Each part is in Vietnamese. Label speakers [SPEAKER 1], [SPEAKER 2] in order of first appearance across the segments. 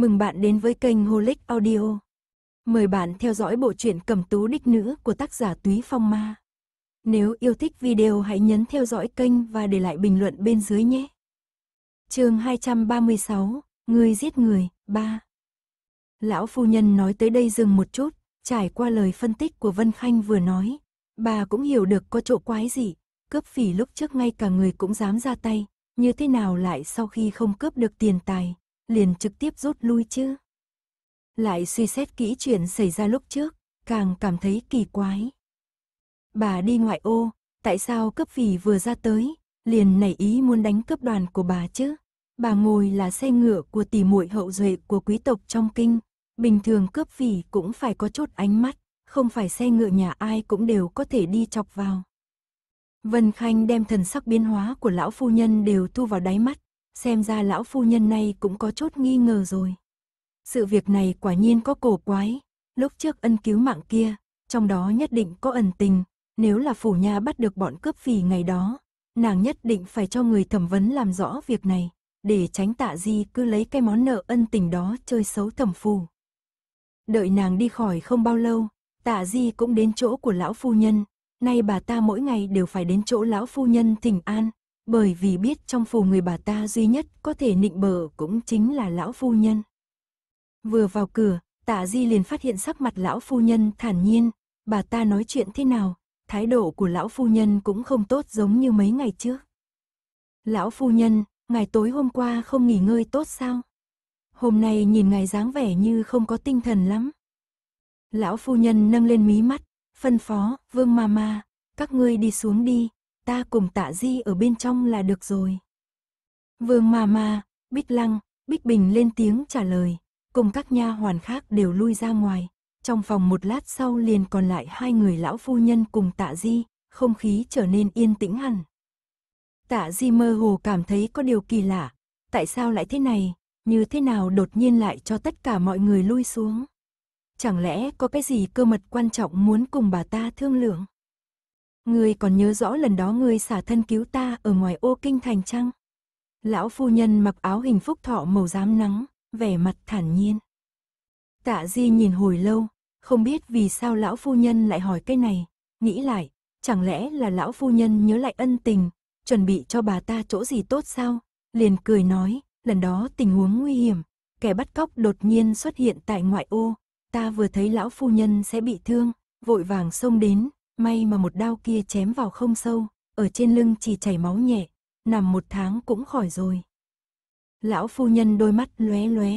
[SPEAKER 1] Mừng bạn đến với kênh Holic Audio. Mời bạn theo dõi bộ truyện Cẩm Tú Đích Nữ của tác giả Túy Phong Ma. Nếu yêu thích video hãy nhấn theo dõi kênh và để lại bình luận bên dưới nhé. Chương 236, người giết người 3. Lão phu nhân nói tới đây dừng một chút, trải qua lời phân tích của Vân Khanh vừa nói, bà cũng hiểu được có chỗ quái gì, cướp phỉ lúc trước ngay cả người cũng dám ra tay, như thế nào lại sau khi không cướp được tiền tài, liền trực tiếp rút lui chứ. Lại suy xét kỹ chuyện xảy ra lúc trước, càng cảm thấy kỳ quái. Bà đi ngoại ô, tại sao cấp vì vừa ra tới, liền nảy ý muốn đánh cấp đoàn của bà chứ? Bà ngồi là xe ngựa của tỷ muội hậu duệ của quý tộc trong kinh, bình thường cướp vì cũng phải có chút ánh mắt, không phải xe ngựa nhà ai cũng đều có thể đi chọc vào. Vân Khanh đem thần sắc biến hóa của lão phu nhân đều thu vào đáy mắt, xem ra lão phu nhân này cũng có chút nghi ngờ rồi. Sự việc này quả nhiên có cổ quái, lúc trước ân cứu mạng kia, trong đó nhất định có ẩn tình, nếu là phủ nhà bắt được bọn cướp phì ngày đó, nàng nhất định phải cho người thẩm vấn làm rõ việc này, để tránh tạ di cứ lấy cái món nợ ân tình đó chơi xấu thẩm phù. Đợi nàng đi khỏi không bao lâu, tạ di cũng đến chỗ của lão phu nhân, nay bà ta mỗi ngày đều phải đến chỗ lão phu nhân thỉnh an, bởi vì biết trong phủ người bà ta duy nhất có thể nịnh bờ cũng chính là lão phu nhân. Vừa vào cửa, tạ di liền phát hiện sắc mặt lão phu nhân thản nhiên, bà ta nói chuyện thế nào, thái độ của lão phu nhân cũng không tốt giống như mấy ngày trước. Lão phu nhân, ngày tối hôm qua không nghỉ ngơi tốt sao? Hôm nay nhìn ngài dáng vẻ như không có tinh thần lắm. Lão phu nhân nâng lên mí mắt, phân phó, vương ma ma, các ngươi đi xuống đi, ta cùng tạ di ở bên trong là được rồi. Vương ma ma, Bích Lăng, Bích Bình lên tiếng trả lời, cùng các nha hoàn khác đều lui ra ngoài. Trong phòng một lát sau liền còn lại hai người lão phu nhân cùng tạ di, không khí trở nên yên tĩnh hẳn. Tạ di mơ hồ cảm thấy có điều kỳ lạ, tại sao lại thế này, như thế nào đột nhiên lại cho tất cả mọi người lui xuống. Chẳng lẽ có cái gì cơ mật quan trọng muốn cùng bà ta thương lượng? Ngươi còn nhớ rõ lần đó ngươi xả thân cứu ta ở ngoài ô kinh thành chăng? Lão phu nhân mặc áo hình phúc thọ màu giám nắng, vẻ mặt thản nhiên. Tạ Di nhìn hồi lâu, không biết vì sao lão phu nhân lại hỏi cái này, nghĩ lại, chẳng lẽ là lão phu nhân nhớ lại ân tình, chuẩn bị cho bà ta chỗ gì tốt sao? Liền cười nói, lần đó tình huống nguy hiểm, kẻ bắt cóc đột nhiên xuất hiện tại ngoại ô, ta vừa thấy lão phu nhân sẽ bị thương, vội vàng xông đến, May mà một đao kia chém vào không sâu, ở trên lưng chỉ chảy máu nhẹ, nằm một tháng cũng khỏi rồi. Lão phu nhân đôi mắt lóe lóe,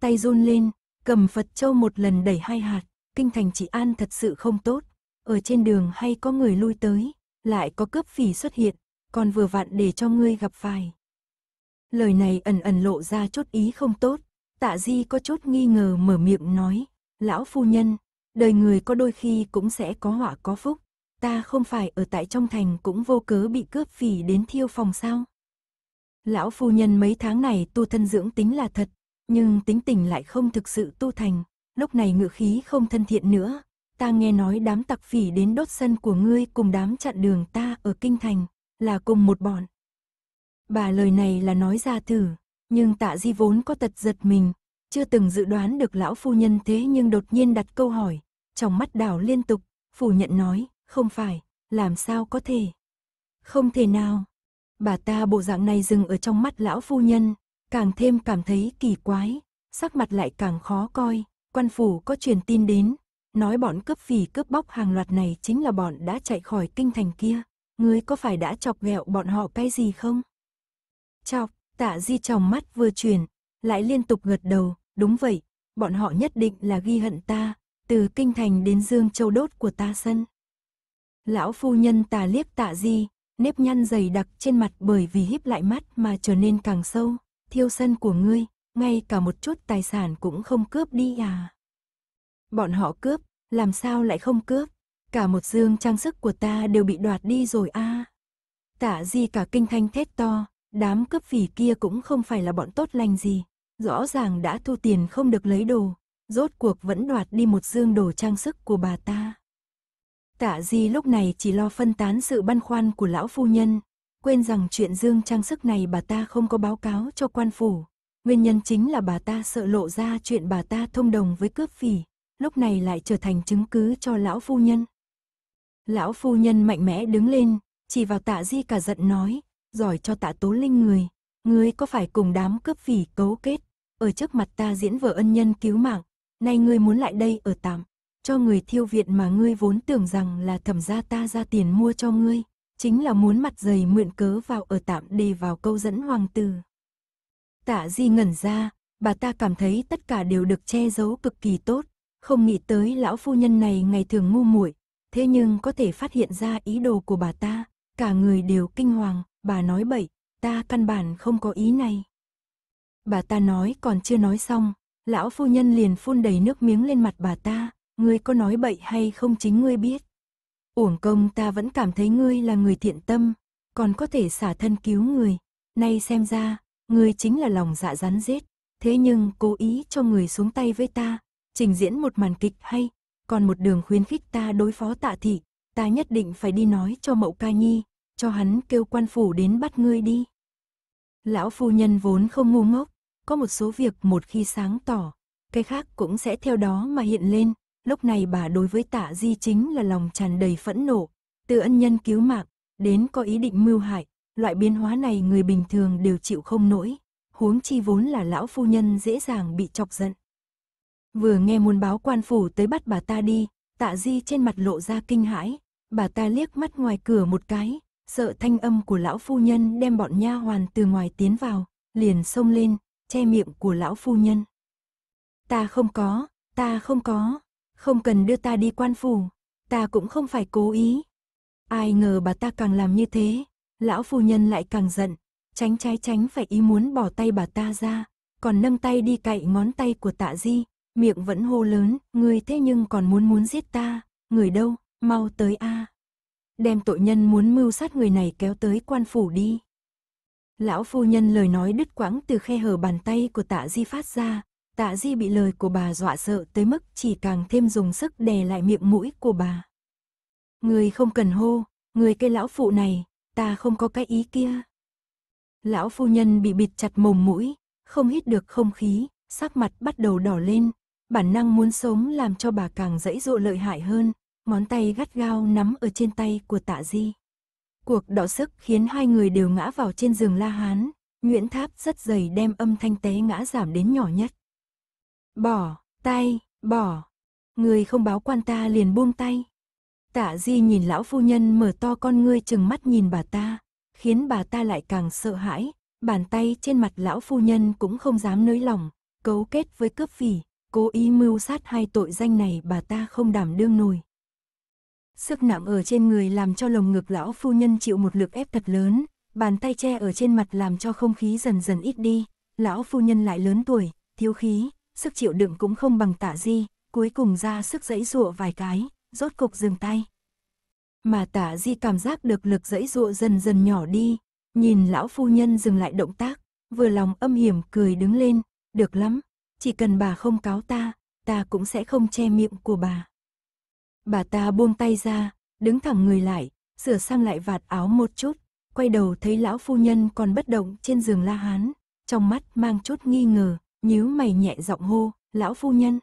[SPEAKER 1] tay run lên, cầm Phật Châu một lần đẩy hai hạt, kinh thành trị an thật sự không tốt, ở trên đường hay có người lui tới, lại có cướp phỉ xuất hiện, còn vừa vặn để cho ngươi gặp phải. Lời này ẩn ẩn lộ ra chút ý không tốt, tạ di có chút nghi ngờ mở miệng nói, lão phu nhân, đời người có đôi khi cũng sẽ có họa có phúc, ta không phải ở tại trong thành cũng vô cớ bị cướp phỉ đến thiêu phòng sao. Lão phu nhân mấy tháng này tu thân dưỡng tính là thật, nhưng tính tình lại không thực sự tu thành, lúc này ngựa khí không thân thiện nữa. Ta nghe nói đám tặc phỉ đến đốt sân của ngươi cùng đám chặn đường ta ở kinh thành, là cùng một bọn. Bà lời này là nói ra thử, nhưng tạ di vốn có tật giật mình, chưa từng dự đoán được lão phu nhân thế nhưng đột nhiên đặt câu hỏi, trong mắt đảo liên tục, phủ nhận nói, không phải, làm sao có thể? Không thể nào. Bà ta bộ dạng này dừng ở trong mắt lão phu nhân, càng thêm cảm thấy kỳ quái, sắc mặt lại càng khó coi. Quan phủ có truyền tin đến, nói bọn cướp phỉ cướp bóc hàng loạt này chính là bọn đã chạy khỏi kinh thành kia. Ngươi có phải đã chọc ghẹo bọn họ cái gì không? Chọc, tạ di chồng mắt vừa truyền lại liên tục gật đầu, đúng vậy, bọn họ nhất định là ghi hận ta, từ kinh thành đến Dương Châu đốt của ta sân. Lão phu nhân tà liếc tạ di, nếp nhăn dày đặc trên mặt bởi vì híp lại mắt mà trở nên càng sâu, thiêu sân của ngươi, ngay cả một chút tài sản cũng không cướp đi à. Bọn họ cướp, làm sao lại không cướp, cả một dương trang sức của ta đều bị đoạt đi rồi a. À. Tạ di cả kinh thanh thét to, đám cướp phỉ kia cũng không phải là bọn tốt lành gì, rõ ràng đã thu tiền không được lấy đồ, rốt cuộc vẫn đoạt đi một dương đồ trang sức của bà ta. Tạ Di lúc này chỉ lo phân tán sự băn khoăn của lão phu nhân, quên rằng chuyện dương trang sức này bà ta không có báo cáo cho quan phủ. Nguyên nhân chính là bà ta sợ lộ ra chuyện bà ta thông đồng với cướp phỉ, lúc này lại trở thành chứng cứ cho lão phu nhân. Lão phu nhân mạnh mẽ đứng lên, chỉ vào tạ di cả giận nói, giỏi cho tạ tố linh người, ngươi có phải cùng đám cướp phỉ cấu kết, ở trước mặt ta diễn vở ân nhân cứu mạng, nay ngươi muốn lại đây ở tạm, cho người thiêu viện mà ngươi vốn tưởng rằng là thẩm gia ta ra tiền mua cho ngươi, chính là muốn mặt dày mượn cớ vào ở tạm đề vào câu dẫn hoàng tử. Tạ Di ngẩn ra, bà ta cảm thấy tất cả đều được che giấu cực kỳ tốt, không nghĩ tới lão phu nhân này ngày thường ngu muội, thế nhưng có thể phát hiện ra ý đồ của bà ta, cả người đều kinh hoàng, bà nói bậy, ta căn bản không có ý này. Bà ta nói còn chưa nói xong, lão phu nhân liền phun đầy nước miếng lên mặt bà ta, ngươi có nói bậy hay không chính ngươi biết. Uổng công ta vẫn cảm thấy ngươi là người thiện tâm, còn có thể xả thân cứu người. Nay xem ra, ngươi chính là lòng dạ rắn rết, thế nhưng cố ý cho người xuống tay với ta, trình diễn một màn kịch hay, còn một đường khuyến khích ta đối phó tạ thị, ta nhất định phải đi nói cho mậu ca nhi, cho hắn kêu quan phủ đến bắt ngươi đi. Lão phu nhân vốn không ngu ngốc, có một số việc một khi sáng tỏ, cái khác cũng sẽ theo đó mà hiện lên, lúc này bà đối với tạ di chính là lòng tràn đầy phẫn nộ, từ ân nhân cứu mạng, đến có ý định mưu hại, loại biến hóa này người bình thường đều chịu không nổi, huống chi vốn là lão phu nhân dễ dàng bị chọc giận. Vừa nghe muốn báo quan phủ tới bắt bà ta đi, tạ di trên mặt lộ ra kinh hãi, bà ta liếc mắt ngoài cửa một cái, sợ thanh âm của lão phu nhân đem bọn nha hoàn từ ngoài tiến vào, liền xông lên, che miệng của lão phu nhân. Ta không có, ta không có, không cần đưa ta đi quan phủ, ta cũng không phải cố ý. Ai ngờ bà ta càng làm như thế, lão phu nhân lại càng giận, tránh trái tránh phải ý muốn bỏ tay bà ta ra, còn nâng tay đi cạy ngón tay của tạ di, miệng vẫn hô lớn, người thế nhưng còn muốn muốn giết ta, người đâu, mau tới a Đem tội nhân muốn mưu sát người này kéo tới quan phủ đi. Lão phu nhân lời nói đứt quãng từ khe hở bàn tay của tạ di phát ra, Tạ Di bị lời của bà dọa sợ tới mức chỉ càng thêm dùng sức đè lại miệng mũi của bà. Người không cần hô, người cây lão phụ này, ta không có cái ý kia. Lão phu nhân bị bịt chặt mồm mũi, không hít được không khí, sắc mặt bắt đầu đỏ lên, bản năng muốn sống làm cho bà càng dãy dụ lợi hại hơn, ngón tay gắt gao nắm ở trên tay của tạ di. Cuộc đỏ sức khiến hai người đều ngã vào trên giường la hán, Nguyễn Tháp rất dày đem âm thanh té ngã giảm đến nhỏ nhất bỏ, tay, bỏ. Người không báo quan ta liền buông tay. Tạ Di nhìn lão phu nhân mở to con ngươi chừng mắt nhìn bà ta, khiến bà ta lại càng sợ hãi, bàn tay trên mặt lão phu nhân cũng không dám nới lỏng, cấu kết với cướp phỉ, cố ý mưu sát hai tội danh này bà ta không đảm đương nổi. Sức nặng ở trên người làm cho lồng ngực lão phu nhân chịu một lực ép thật lớn, bàn tay che ở trên mặt làm cho không khí dần dần ít đi, lão phu nhân lại lớn tuổi, thiếu khí, sức chịu đựng cũng không bằng tạ di, cuối cùng ra sức dẫy dụa vài cái, rốt cục dừng tay. Mà tạ di cảm giác được lực dẫy dụa dần dần nhỏ đi, nhìn lão phu nhân dừng lại động tác, vừa lòng âm hiểm cười đứng lên, được lắm, chỉ cần bà không cáo ta, ta cũng sẽ không che miệng của bà. Bà ta buông tay ra, đứng thẳng người lại, sửa sang lại vạt áo một chút, quay đầu thấy lão phu nhân còn bất động trên giường la hán, trong mắt mang chút nghi ngờ, nhíu mày nhẹ giọng hô, lão phu nhân.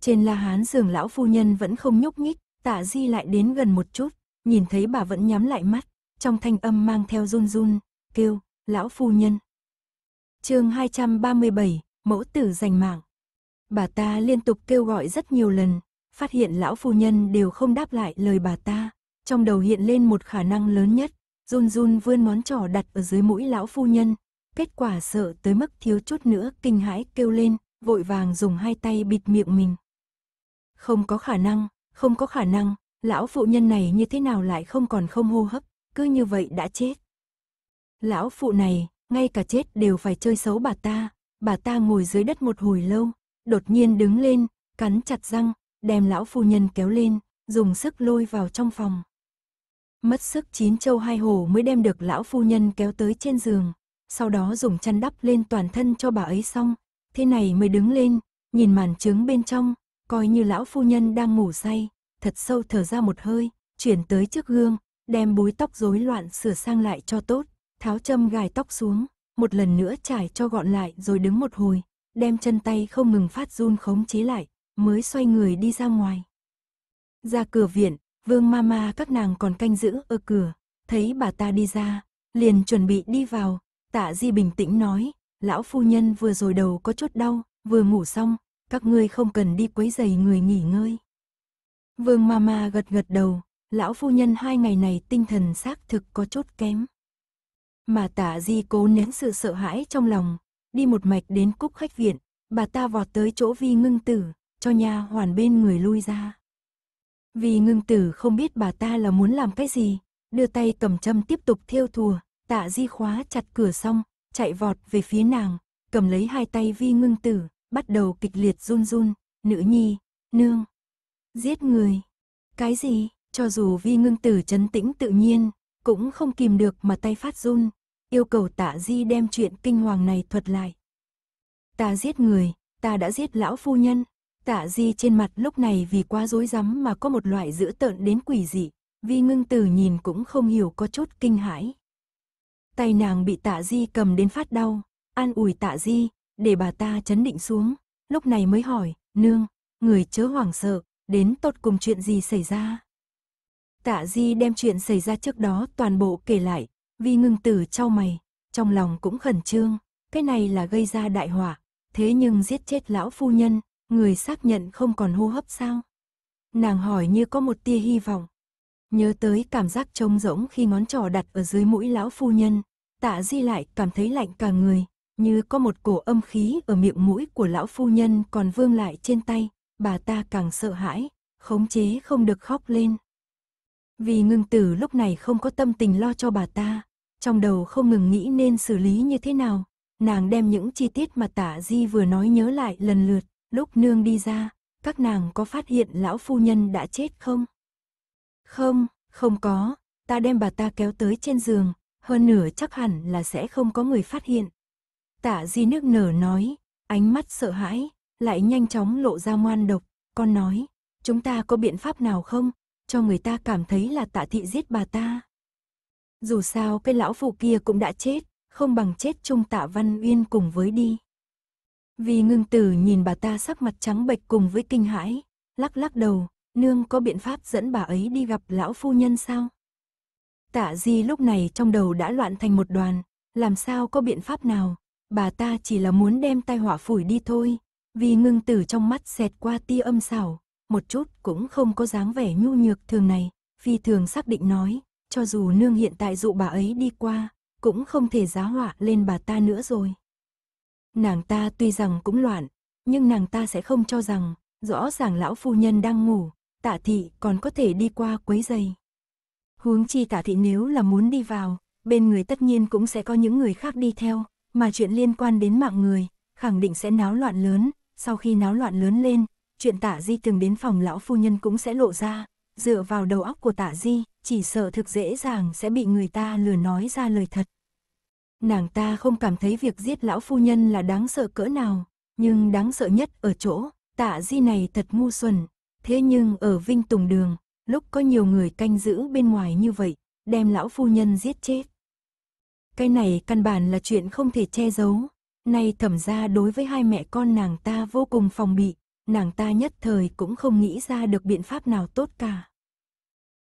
[SPEAKER 1] Trên la hán giường lão phu nhân vẫn không nhúc nhích, tạ di lại đến gần một chút, nhìn thấy bà vẫn nhắm lại mắt, trong thanh âm mang theo run run, kêu, lão phu nhân. chương 237, mẫu tử giành mạng. Bà ta liên tục kêu gọi rất nhiều lần, phát hiện lão phu nhân đều không đáp lại lời bà ta, trong đầu hiện lên một khả năng lớn nhất, run run vươn món trỏ đặt ở dưới mũi lão phu nhân, kết quả sợ tới mức thiếu chút nữa kinh hãi kêu lên, vội vàng dùng hai tay bịt miệng mình. Không có khả năng, không có khả năng, lão phụ nhân này như thế nào lại không còn không hô hấp, cứ như vậy đã chết. Lão phụ này, ngay cả chết đều phải chơi xấu bà ta, bà ta ngồi dưới đất một hồi lâu, đột nhiên đứng lên, cắn chặt răng, đem lão phụ nhân kéo lên, dùng sức lôi vào trong phòng. Mất sức chín châu hai hồ mới đem được lão phu nhân kéo tới trên giường, sau đó dùng chăn đắp lên toàn thân cho bà ấy xong, thế này mới đứng lên, nhìn màn trướng bên trong, coi như lão phu nhân đang ngủ say, thật sâu thở ra một hơi, chuyển tới trước gương, đem búi tóc rối loạn sửa sang lại cho tốt, tháo châm gài tóc xuống, một lần nữa trải cho gọn lại rồi đứng một hồi, đem chân tay không ngừng phát run khống chế lại, mới xoay người đi ra ngoài. Ra cửa viện, vương ma ma các nàng còn canh giữ ở cửa, thấy bà ta đi ra, liền chuẩn bị đi vào, Tạ Di bình tĩnh nói, lão phu nhân vừa rồi đầu có chút đau, vừa ngủ xong, các ngươi không cần đi quấy giày người nghỉ ngơi. Vương Mama gật gật đầu, lão phu nhân hai ngày này tinh thần xác thực có chút kém. Mà Tạ Di cố nén sự sợ hãi trong lòng, đi một mạch đến cúc khách viện, bà ta vọt tới chỗ Vi Ngưng Tử, cho nha hoàn bên người lui ra. Vi Ngưng Tử không biết bà ta là muốn làm cái gì, đưa tay cầm châm tiếp tục thiêu thùa, Tạ Di khóa chặt cửa xong, chạy vọt về phía nàng, cầm lấy hai tay Vi Ngưng Tử, bắt đầu kịch liệt run run, "Nữ nhi, nương, giết người." "Cái gì?" Cho dù Vi Ngưng Tử trấn tĩnh tự nhiên, cũng không kìm được mà tay phát run, yêu cầu Tạ Di đem chuyện kinh hoàng này thuật lại. "Ta giết người, ta đã giết lão phu nhân." Tạ Di trên mặt lúc này vì quá rối rắm mà có một loại dữ tợn đến quỷ dị, Vi Ngưng Tử nhìn cũng không hiểu có chút kinh hãi. Tay nàng bị tạ di cầm đến phát đau, an ủi tạ di, để bà ta chấn định xuống, lúc này mới hỏi, nương, người chớ hoảng sợ, đến tốt cùng chuyện gì xảy ra. Tạ di đem chuyện xảy ra trước đó toàn bộ kể lại, vì ngưng tử trao mày, trong lòng cũng khẩn trương, cái này là gây ra đại họa, thế nhưng giết chết lão phu nhân, người xác nhận không còn hô hấp sao. Nàng hỏi như có một tia hy vọng, Nhớ tới cảm giác trông rỗng khi ngón trỏ đặt ở dưới mũi lão phu nhân, tạ di lại cảm thấy lạnh cả người, như có một cổ âm khí ở miệng mũi của lão phu nhân còn vương lại trên tay, bà ta càng sợ hãi, khống chế không được khóc lên. Vì ngưng tử lúc này không có tâm tình lo cho bà ta, trong đầu không ngừng nghĩ nên xử lý như thế nào, nàng đem những chi tiết mà tạ di vừa nói nhớ lại lần lượt, lúc nương đi ra, các nàng có phát hiện lão phu nhân đã chết không? Không, không có, ta đem bà ta kéo tới trên giường, hơn nửa chắc hẳn là sẽ không có người phát hiện. tạ di nước nở nói, ánh mắt sợ hãi, lại nhanh chóng lộ ra ngoan độc, con nói, chúng ta có biện pháp nào không, cho người ta cảm thấy là tạ thị giết bà ta. Dù sao cái lão phụ kia cũng đã chết, không bằng chết chung tạ văn uyên cùng với đi. Vì ngưng tử nhìn bà ta sắc mặt trắng bệch cùng với kinh hãi, lắc lắc đầu, nương có biện pháp dẫn bà ấy đi gặp lão phu nhân sao? Tạ Di lúc này trong đầu đã loạn thành một đoàn, làm sao có biện pháp nào, bà ta chỉ là muốn đem tai họa phủi đi thôi, vì ngưng tử trong mắt xẹt qua tia âm xảo, một chút cũng không có dáng vẻ nhu nhược thường này, phi thường xác định nói, cho dù nương hiện tại dụ bà ấy đi qua, cũng không thể giá họa lên bà ta nữa rồi. Nàng ta tuy rằng cũng loạn, nhưng nàng ta sẽ không cho rằng, rõ ràng lão phu nhân đang ngủ, tạ thị còn có thể đi qua quấy giày. Huống chi tạ thị nếu là muốn đi vào, bên người tất nhiên cũng sẽ có những người khác đi theo, mà chuyện liên quan đến mạng người, khẳng định sẽ náo loạn lớn, sau khi náo loạn lớn lên, chuyện tả di từng đến phòng lão phu nhân cũng sẽ lộ ra, dựa vào đầu óc của tả di, chỉ sợ thực dễ dàng sẽ bị người ta lừa nói ra lời thật. Nàng ta không cảm thấy việc giết lão phu nhân là đáng sợ cỡ nào, nhưng đáng sợ nhất ở chỗ, tạ di này thật ngu xuẩn, Thế nhưng ở Vinh Tùng Đường, lúc có nhiều người canh giữ bên ngoài như vậy, đem lão phu nhân giết chết. Cái này căn bản là chuyện không thể che giấu. Nay thẩm ra đối với hai mẹ con nàng ta vô cùng phòng bị, nàng ta nhất thời cũng không nghĩ ra được biện pháp nào tốt cả.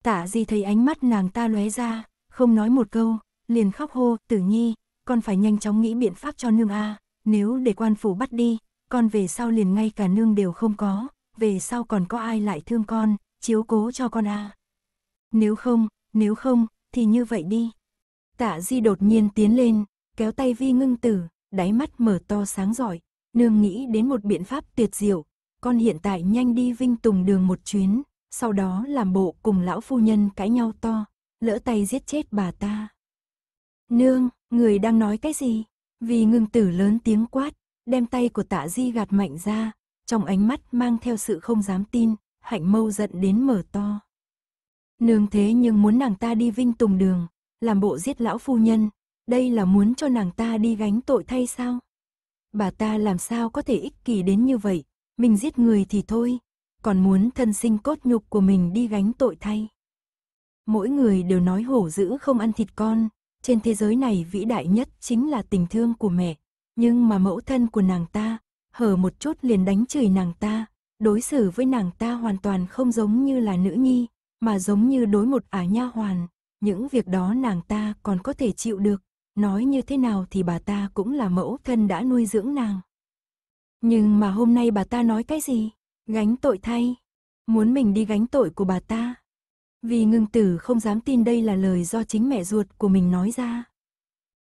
[SPEAKER 1] Tả gì thấy ánh mắt nàng ta lóe ra, không nói một câu, liền khóc hô, tử nhi, con phải nhanh chóng nghĩ biện pháp cho nương A, nếu để quan phủ bắt đi, con về sau liền ngay cả nương đều không có, về sau còn có ai lại thương con, chiếu cố cho con à? Nếu không, nếu không, thì như vậy đi. Tạ Di đột nhiên tiến lên, kéo tay Vi ngưng tử, đáy mắt mở to sáng giỏi, nương nghĩ đến một biện pháp tuyệt diệu. Con hiện tại nhanh đi vinh tùng đường một chuyến, sau đó làm bộ cùng lão phu nhân cãi nhau to, lỡ tay giết chết bà ta. Nương, người đang nói cái gì? Vì ngưng tử lớn tiếng quát, đem tay của tạ di gạt mạnh ra, trong ánh mắt mang theo sự không dám tin, hạnh mâu giận đến mở to. Nương thế nhưng muốn nàng ta đi vinh tùng đường, làm bộ giết lão phu nhân, đây là muốn cho nàng ta đi gánh tội thay sao? Bà ta làm sao có thể ích kỷ đến như vậy, mình giết người thì thôi, còn muốn thân sinh cốt nhục của mình đi gánh tội thay. Mỗi người đều nói hổ dữ không ăn thịt con, trên thế giới này vĩ đại nhất chính là tình thương của mẹ, nhưng mà mẫu thân của nàng ta, hở một chút liền đánh chửi nàng ta, đối xử với nàng ta hoàn toàn không giống như là nữ nhi, mà giống như đối một ả nha hoàn, những việc đó nàng ta còn có thể chịu được, nói như thế nào thì bà ta cũng là mẫu thân đã nuôi dưỡng nàng. Nhưng mà hôm nay bà ta nói cái gì? Gánh tội thay, muốn mình đi gánh tội của bà ta. Vì ngưng tử không dám tin đây là lời do chính mẹ ruột của mình nói ra.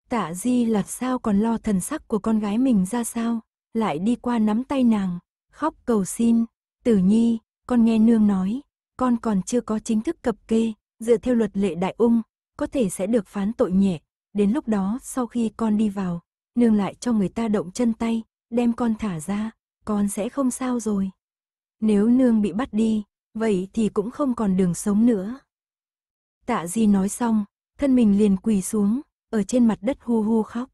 [SPEAKER 1] Tạ Di Lạt sao còn lo thần sắc của con gái mình ra sao, lại đi qua nắm tay nàng, khóc cầu xin, tử nhi, con nghe nương nói, con còn chưa có chính thức cập kê, dựa theo luật lệ đại ung, có thể sẽ được phán tội nhẹ, đến lúc đó sau khi con đi vào, nương lại cho người ta động chân tay, đem con thả ra, con sẽ không sao rồi. Nếu nương bị bắt đi, vậy thì cũng không còn đường sống nữa. Tạ Di nói xong, thân mình liền quỳ xuống, ở trên mặt đất hu hu khóc.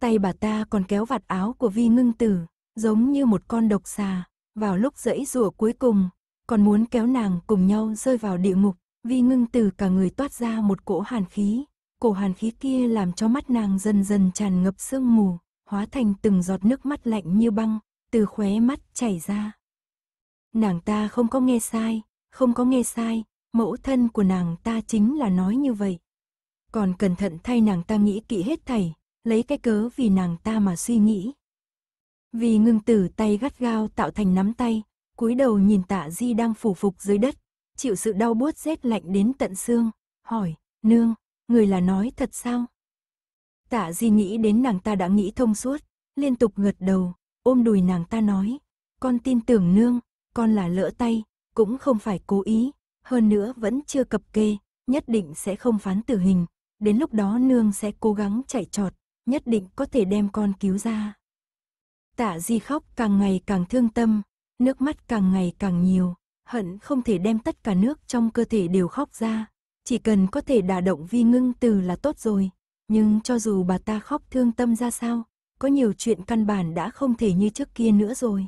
[SPEAKER 1] Tay bà ta còn kéo vạt áo của vi ngưng tử, giống như một con độc xà, vào lúc dẫy rùa cuối cùng, còn muốn kéo nàng cùng nhau rơi vào địa ngục, vi ngưng tử cả người toát ra một cỗ hàn khí, cổ hàn khí kia làm cho mắt nàng dần dần tràn ngập sương mù, hóa thành từng giọt nước mắt lạnh như băng, từ khóe mắt chảy ra. Nàng ta không có nghe sai, không có nghe sai, mẫu thân của nàng ta chính là nói như vậy. Còn cẩn thận thay nàng ta nghĩ kỹ hết thảy, lấy cái cớ vì nàng ta mà suy nghĩ. Vì ngưng tử tay gắt gao tạo thành nắm tay, cúi đầu nhìn tạ di đang phủ phục dưới đất, chịu sự đau buốt rét lạnh đến tận xương, hỏi, nương, người là nói thật sao? Tạ di nghĩ đến nàng ta đã nghĩ thông suốt, liên tục gật đầu, ôm đùi nàng ta nói, con tin tưởng nương, con là lỡ tay, cũng không phải cố ý, hơn nữa vẫn chưa cập kê, nhất định sẽ không phán tử hình, đến lúc đó nương sẽ cố gắng chạy trọt, nhất định có thể đem con cứu ra. Tạ di khóc càng ngày càng thương tâm, nước mắt càng ngày càng nhiều, hận không thể đem tất cả nước trong cơ thể đều khóc ra. Chỉ cần có thể đả động vi ngưng từ là tốt rồi, nhưng cho dù bà ta khóc thương tâm ra sao, có nhiều chuyện căn bản đã không thể như trước kia nữa rồi.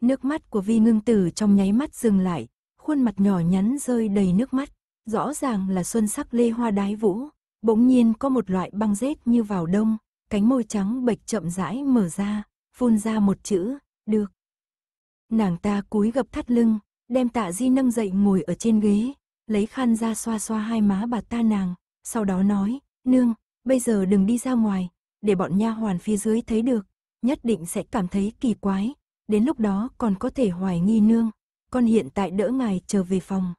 [SPEAKER 1] Nước mắt của vi ngưng tử trong nháy mắt dừng lại, khuôn mặt nhỏ nhắn rơi đầy nước mắt, rõ ràng là xuân sắc lê hoa đái vũ. Bỗng nhiên có một loại băng rét như vào đông, cánh môi trắng bệch chậm rãi mở ra, phun ra một chữ, được. Nàng ta cúi gập thắt lưng, đem tạ di nâng dậy ngồi ở trên ghế, lấy khăn ra xoa xoa hai má bà ta nàng, sau đó nói, nương, bây giờ đừng đi ra ngoài, để bọn nha hoàn phía dưới thấy được, nhất định sẽ cảm thấy kỳ quái, đến lúc đó còn có thể hoài nghi nương, con hiện tại đỡ ngài trở về phòng.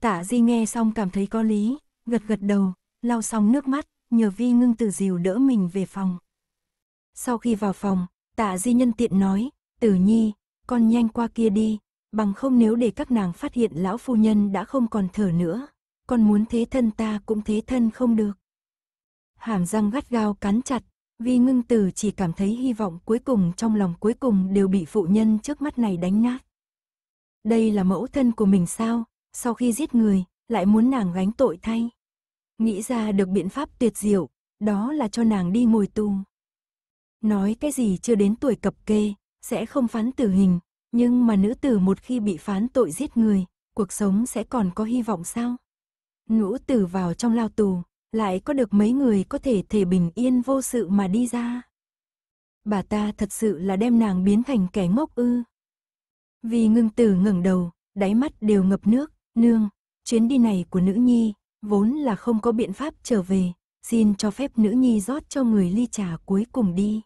[SPEAKER 1] Tạ Di nghe xong cảm thấy có lý, gật gật đầu, lau xong nước mắt, nhờ Vi ngưng từ dìu đỡ mình về phòng. Sau khi vào phòng, tạ di nhân tiện nói, tử nhi, con nhanh qua kia đi, bằng không nếu để các nàng phát hiện lão phu nhân đã không còn thở nữa, con muốn thế thân ta cũng thế thân không được. Hàm răng gắt gao cắn chặt, Vi ngưng tử chỉ cảm thấy hy vọng cuối cùng trong lòng cuối cùng đều bị phụ nhân trước mắt này đánh nát. Đây là mẫu thân của mình sao, sau khi giết người, lại muốn nàng gánh tội thay nghĩ ra được biện pháp tuyệt diệu, đó là cho nàng đi ngồi tù. Nói cái gì chưa đến tuổi cập kê, sẽ không phán tử hình, nhưng mà nữ tử một khi bị phán tội giết người, cuộc sống sẽ còn có hy vọng sao? Ngũ tử vào trong lao tù, lại có được mấy người có thể thể bình yên vô sự mà đi ra. Bà ta thật sự là đem nàng biến thành kẻ ngốc ư. Vì ngưng tử ngẩng đầu, đáy mắt đều ngập nước, nương, chuyến đi này của nữ nhi, vốn là không có biện pháp trở về, xin cho phép nữ nhi rót cho người ly trà cuối cùng đi.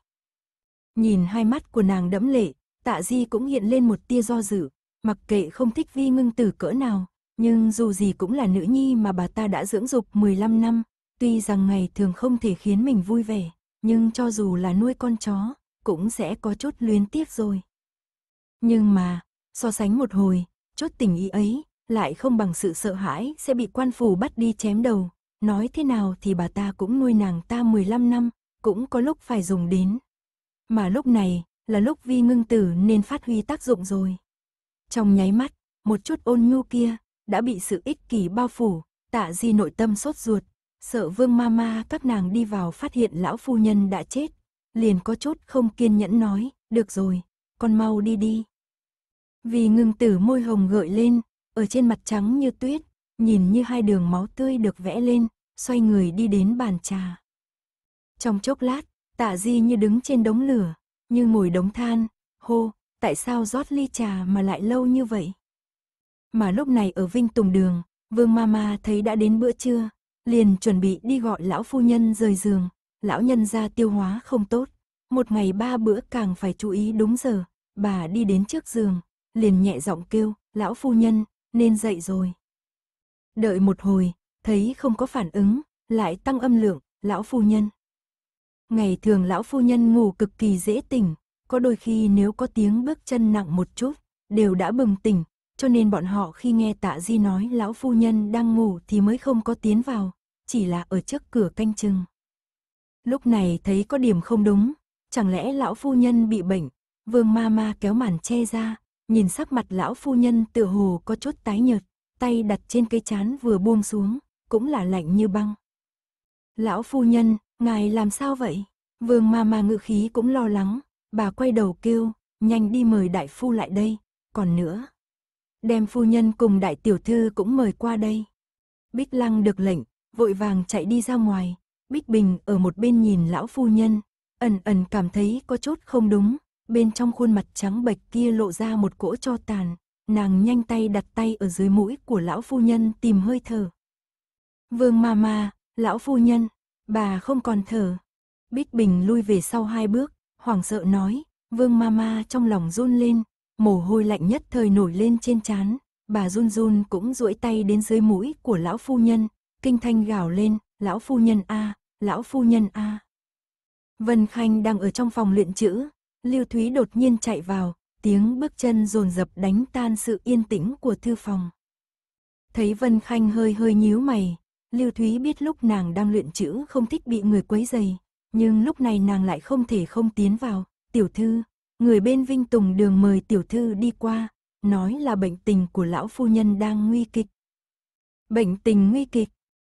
[SPEAKER 1] Nhìn hai mắt của nàng đẫm lệ, tạ di cũng hiện lên một tia do dự, mặc kệ không thích vi ngưng tử cỡ nào, nhưng dù gì cũng là nữ nhi mà bà ta đã dưỡng dục 15 năm, tuy rằng ngày thường không thể khiến mình vui vẻ, nhưng cho dù là nuôi con chó, cũng sẽ có chút luyến tiếc rồi. Nhưng mà, so sánh một hồi, chốt tình ý ấy, lại không bằng sự sợ hãi sẽ bị quan phủ bắt đi chém đầu. Nói thế nào thì bà ta cũng nuôi nàng ta 15 năm, cũng có lúc phải dùng đến. Mà lúc này là lúc vi ngưng tử nên phát huy tác dụng rồi. Trong nháy mắt, một chút ôn nhu kia đã bị sự ích kỷ bao phủ, tạ di nội tâm sốt ruột, sợ vương ma ma các nàng đi vào phát hiện lão phu nhân đã chết. Liền có chút không kiên nhẫn nói, được rồi, con mau đi đi. Vì ngưng tử môi hồng gợi lên, ở trên mặt trắng như tuyết, nhìn như hai đường máu tươi được vẽ lên, xoay người đi đến bàn trà. Trong chốc lát, tạ di như đứng trên đống lửa, như ngồi đống than, hô, tại sao rót ly trà mà lại lâu như vậy? Mà lúc này ở Vinh Tùng Đường, Vương Mama thấy đã đến bữa trưa, liền chuẩn bị đi gọi lão phu nhân rời giường, lão nhân ra tiêu hóa không tốt, một ngày ba bữa càng phải chú ý đúng giờ, bà đi đến trước giường, liền nhẹ giọng kêu, lão phu nhân, nên dậy rồi. Đợi một hồi, thấy không có phản ứng, lại tăng âm lượng, lão phu nhân. Ngày thường lão phu nhân ngủ cực kỳ dễ tỉnh, có đôi khi nếu có tiếng bước chân nặng một chút, đều đã bừng tỉnh, cho nên bọn họ khi nghe tạ di nói lão phu nhân đang ngủ thì mới không có tiến vào, chỉ là ở trước cửa canh chừng. Lúc này thấy có điểm không đúng, chẳng lẽ lão phu nhân bị bệnh, vương ma ma kéo màn che ra, Nhìn sắc mặt lão phu nhân tựa hồ có chút tái nhợt, tay đặt trên cây chán vừa buông xuống, cũng là lạnh như băng. Lão phu nhân, ngài làm sao vậy? Vương ma ma ngự khí cũng lo lắng, bà quay đầu kêu, nhanh đi mời đại phu lại đây, còn nữa. Đem phu nhân cùng đại tiểu thư cũng mời qua đây. Bích lăng được lệnh, vội vàng chạy đi ra ngoài, Bích Bình ở một bên nhìn lão phu nhân, ẩn ẩn cảm thấy có chút không đúng, Bên trong khuôn mặt trắng bệch kia lộ ra một cỗ cho tàn, nàng nhanh tay đặt tay ở dưới mũi của lão phu nhân tìm hơi thở. Vương ma ma, lão phu nhân, bà không còn thở. Bích Bình lui về sau hai bước, hoảng sợ nói, vương ma ma trong lòng run lên, mồ hôi lạnh nhất thời nổi lên trên trán, bà run run cũng duỗi tay đến dưới mũi của lão phu nhân, kinh thanh gào lên, lão phu nhân a, lão phu nhân a. Vân Khanh đang ở trong phòng luyện chữ, Lưu Thúy đột nhiên chạy vào, tiếng bước chân rồn rập đánh tan sự yên tĩnh của thư phòng. Thấy Vân Khanh hơi hơi nhíu mày, Lưu Thúy biết lúc nàng đang luyện chữ không thích bị người quấy dày, nhưng lúc này nàng lại không thể không tiến vào, tiểu thư, người bên Vinh Tùng đường mời tiểu thư đi qua, nói là bệnh tình của lão phu nhân đang nguy kịch. Bệnh tình nguy kịch,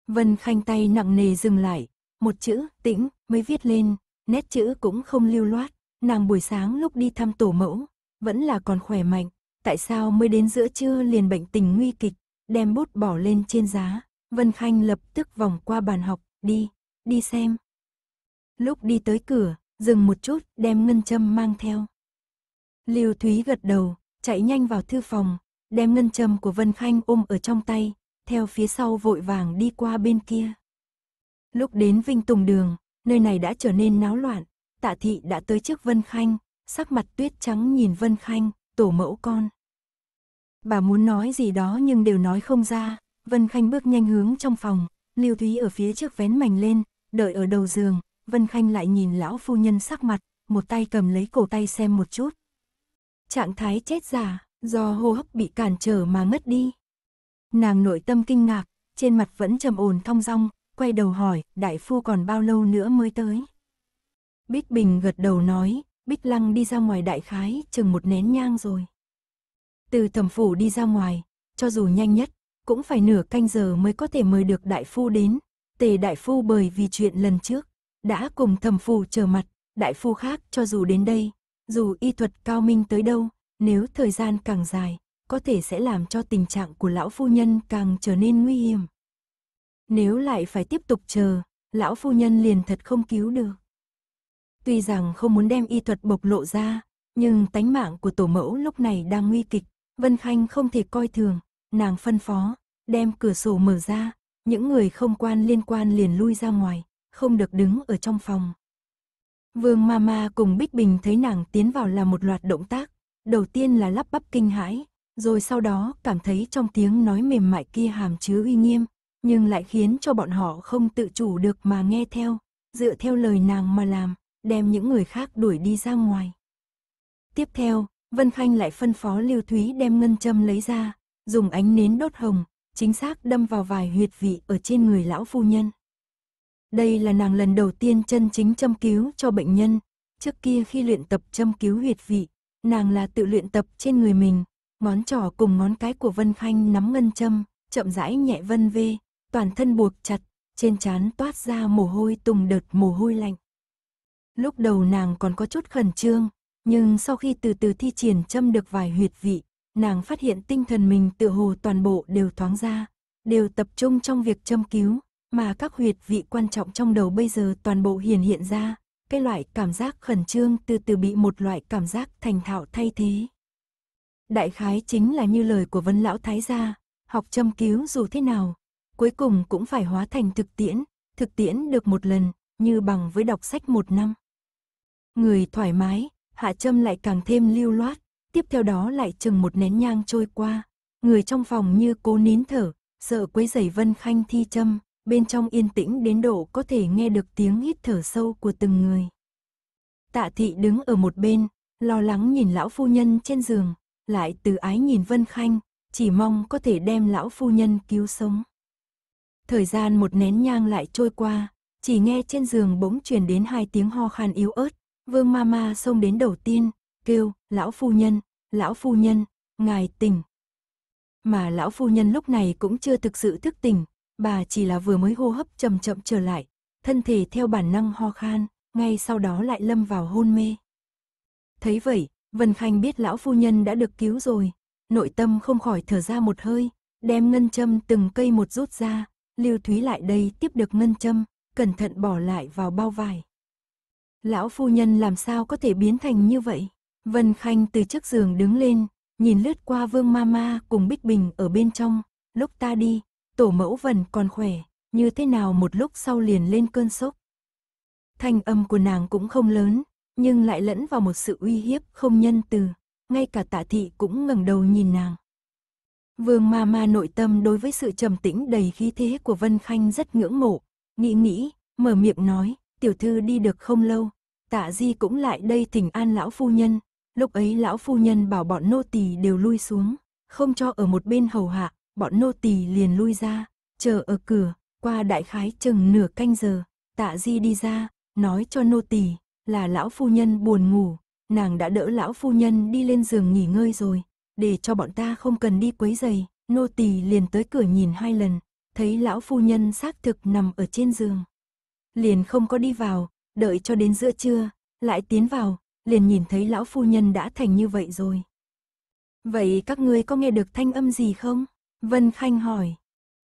[SPEAKER 1] Vân Khanh tay nặng nề dừng lại, một chữ tĩnh mới viết lên, nét chữ cũng không lưu loát, Nàng buổi sáng lúc đi thăm tổ mẫu, vẫn là còn khỏe mạnh, tại sao mới đến giữa trưa liền bệnh tình nguy kịch, đem bút bỏ lên trên giá, Vân Khanh lập tức vòng qua bàn học, đi, đi xem. Lúc đi tới cửa, dừng một chút, đem ngân châm mang theo. Liêu Thúy gật đầu, chạy nhanh vào thư phòng, đem ngân châm của Vân Khanh ôm ở trong tay, theo phía sau vội vàng đi qua bên kia. Lúc đến Vinh Tùng Đường, nơi này đã trở nên náo loạn, tạ thị đã tới trước Vân Khanh, sắc mặt tuyết trắng nhìn Vân Khanh, tổ mẫu con. Bà muốn nói gì đó nhưng đều nói không ra, Vân Khanh bước nhanh hướng trong phòng, Lưu Thúy ở phía trước vén mảnh lên, đợi ở đầu giường, Vân Khanh lại nhìn lão phu nhân sắc mặt, một tay cầm lấy cổ tay xem một chút. Trạng thái chết giả, do hô hấp bị cản trở mà ngất đi. Nàng nội tâm kinh ngạc, trên mặt vẫn trầm ổn thong dong, quay đầu hỏi, đại phu còn bao lâu nữa mới tới. Bích Bình gật đầu nói, Bích Lăng đi ra ngoài đại khái chừng một nén nhang rồi. Từ thẩm phủ đi ra ngoài, cho dù nhanh nhất, cũng phải nửa canh giờ mới có thể mời được đại phu đến. Tề đại phu bởi vì chuyện lần trước, đã cùng thẩm phủ chờ mặt, đại phu khác cho dù đến đây, dù y thuật cao minh tới đâu, nếu thời gian càng dài, có thể sẽ làm cho tình trạng của lão phu nhân càng trở nên nguy hiểm. Nếu lại phải tiếp tục chờ, lão phu nhân liền thật không cứu được. Tuy rằng không muốn đem y thuật bộc lộ ra, nhưng tánh mạng của tổ mẫu lúc này đang nguy kịch, Vân Khanh không thể coi thường, nàng phân phó, đem cửa sổ mở ra, những người không quan liên quan liền lui ra ngoài, không được đứng ở trong phòng. Vương Mama cùng Bích Bình thấy nàng tiến vào là một loạt động tác, đầu tiên là lắp bắp kinh hãi, rồi sau đó cảm thấy trong tiếng nói mềm mại kia hàm chứa uy nghiêm, nhưng lại khiến cho bọn họ không tự chủ được mà nghe theo, dựa theo lời nàng mà làm đem những người khác đuổi đi ra ngoài. Tiếp theo, Vân Khanh lại phân phó Lưu Thúy đem ngân châm lấy ra, dùng ánh nến đốt hồng, chính xác đâm vào vài huyệt vị ở trên người lão phu nhân. Đây là nàng lần đầu tiên chân chính châm cứu cho bệnh nhân, trước kia khi luyện tập châm cứu huyệt vị, nàng là tự luyện tập trên người mình, ngón trỏ cùng ngón cái của Vân Khanh nắm ngân châm, chậm rãi nhẹ vân vê, toàn thân buộc chặt, trên trán toát ra mồ hôi tùng đợt mồ hôi lạnh. Lúc đầu nàng còn có chút khẩn trương, nhưng sau khi từ từ thi triển châm được vài huyệt vị, nàng phát hiện tinh thần mình tự hồ toàn bộ đều thoáng ra, đều tập trung trong việc châm cứu, mà các huyệt vị quan trọng trong đầu bây giờ toàn bộ hiển hiện ra, cái loại cảm giác khẩn trương từ từ bị một loại cảm giác thành thạo thay thế. Đại khái chính là như lời của Vân Lão Thái gia, học châm cứu dù thế nào, cuối cùng cũng phải hóa thành thực tiễn, thực tiễn được một lần, như bằng với đọc sách một năm. Người thoải mái, Hạ châm lại càng thêm lưu loát, tiếp theo đó lại chừng một nén nhang trôi qua, người trong phòng như cố nín thở, sợ quấy giày Vân Khanh thi châm, bên trong yên tĩnh đến độ có thể nghe được tiếng hít thở sâu của từng người. Tạ thị đứng ở một bên, lo lắng nhìn lão phu nhân trên giường, lại từ ái nhìn Vân Khanh, chỉ mong có thể đem lão phu nhân cứu sống. Thời gian một nén nhang lại trôi qua, chỉ nghe trên giường bỗng truyền đến hai tiếng ho khan yếu ớt, vương ma ma xông đến đầu tiên, kêu, lão phu nhân, lão phu nhân, ngài tỉnh. Mà lão phu nhân lúc này cũng chưa thực sự thức tỉnh, bà chỉ là vừa mới hô hấp chậm chậm trở lại, thân thể theo bản năng ho khan, ngay sau đó lại lâm vào hôn mê. Thấy vậy, Vân Khanh biết lão phu nhân đã được cứu rồi, nội tâm không khỏi thở ra một hơi, đem ngân châm từng cây một rút ra, Lưu Thúy lại đây tiếp được ngân châm, cẩn thận bỏ lại vào bao vải. Lão phu nhân làm sao có thể biến thành như vậy? Vân Khanh từ chiếc giường đứng lên, nhìn lướt qua Vương Mama cùng Bích Bình ở bên trong, lúc ta đi, tổ mẫu vần còn khỏe, như thế nào một lúc sau liền lên cơn sốc. Thanh âm của nàng cũng không lớn, nhưng lại lẫn vào một sự uy hiếp không nhân từ, ngay cả tạ thị cũng ngẩng đầu nhìn nàng. Vương Mama nội tâm đối với sự trầm tĩnh đầy khí thế của Vân Khanh rất ngưỡng mộ, nghĩ nghĩ, mở miệng nói, tiểu thư đi được không lâu, tạ di cũng lại đây thỉnh an lão phu nhân, lúc ấy lão phu nhân bảo bọn nô tỳ đều lui xuống, không cho ở một bên hầu hạ, bọn nô tỳ liền lui ra, chờ ở cửa, qua đại khái chừng nửa canh giờ, tạ di đi ra, nói cho nô tỳ là lão phu nhân buồn ngủ, nàng đã đỡ lão phu nhân đi lên giường nghỉ ngơi rồi, để cho bọn ta không cần đi quấy giày, nô tỳ liền tới cửa nhìn hai lần, thấy lão phu nhân xác thực nằm ở trên giường. Liền không có đi vào, đợi cho đến giữa trưa, lại tiến vào, liền nhìn thấy lão phu nhân đã thành như vậy rồi. Vậy các ngươi có nghe được thanh âm gì không? Vân Khanh hỏi.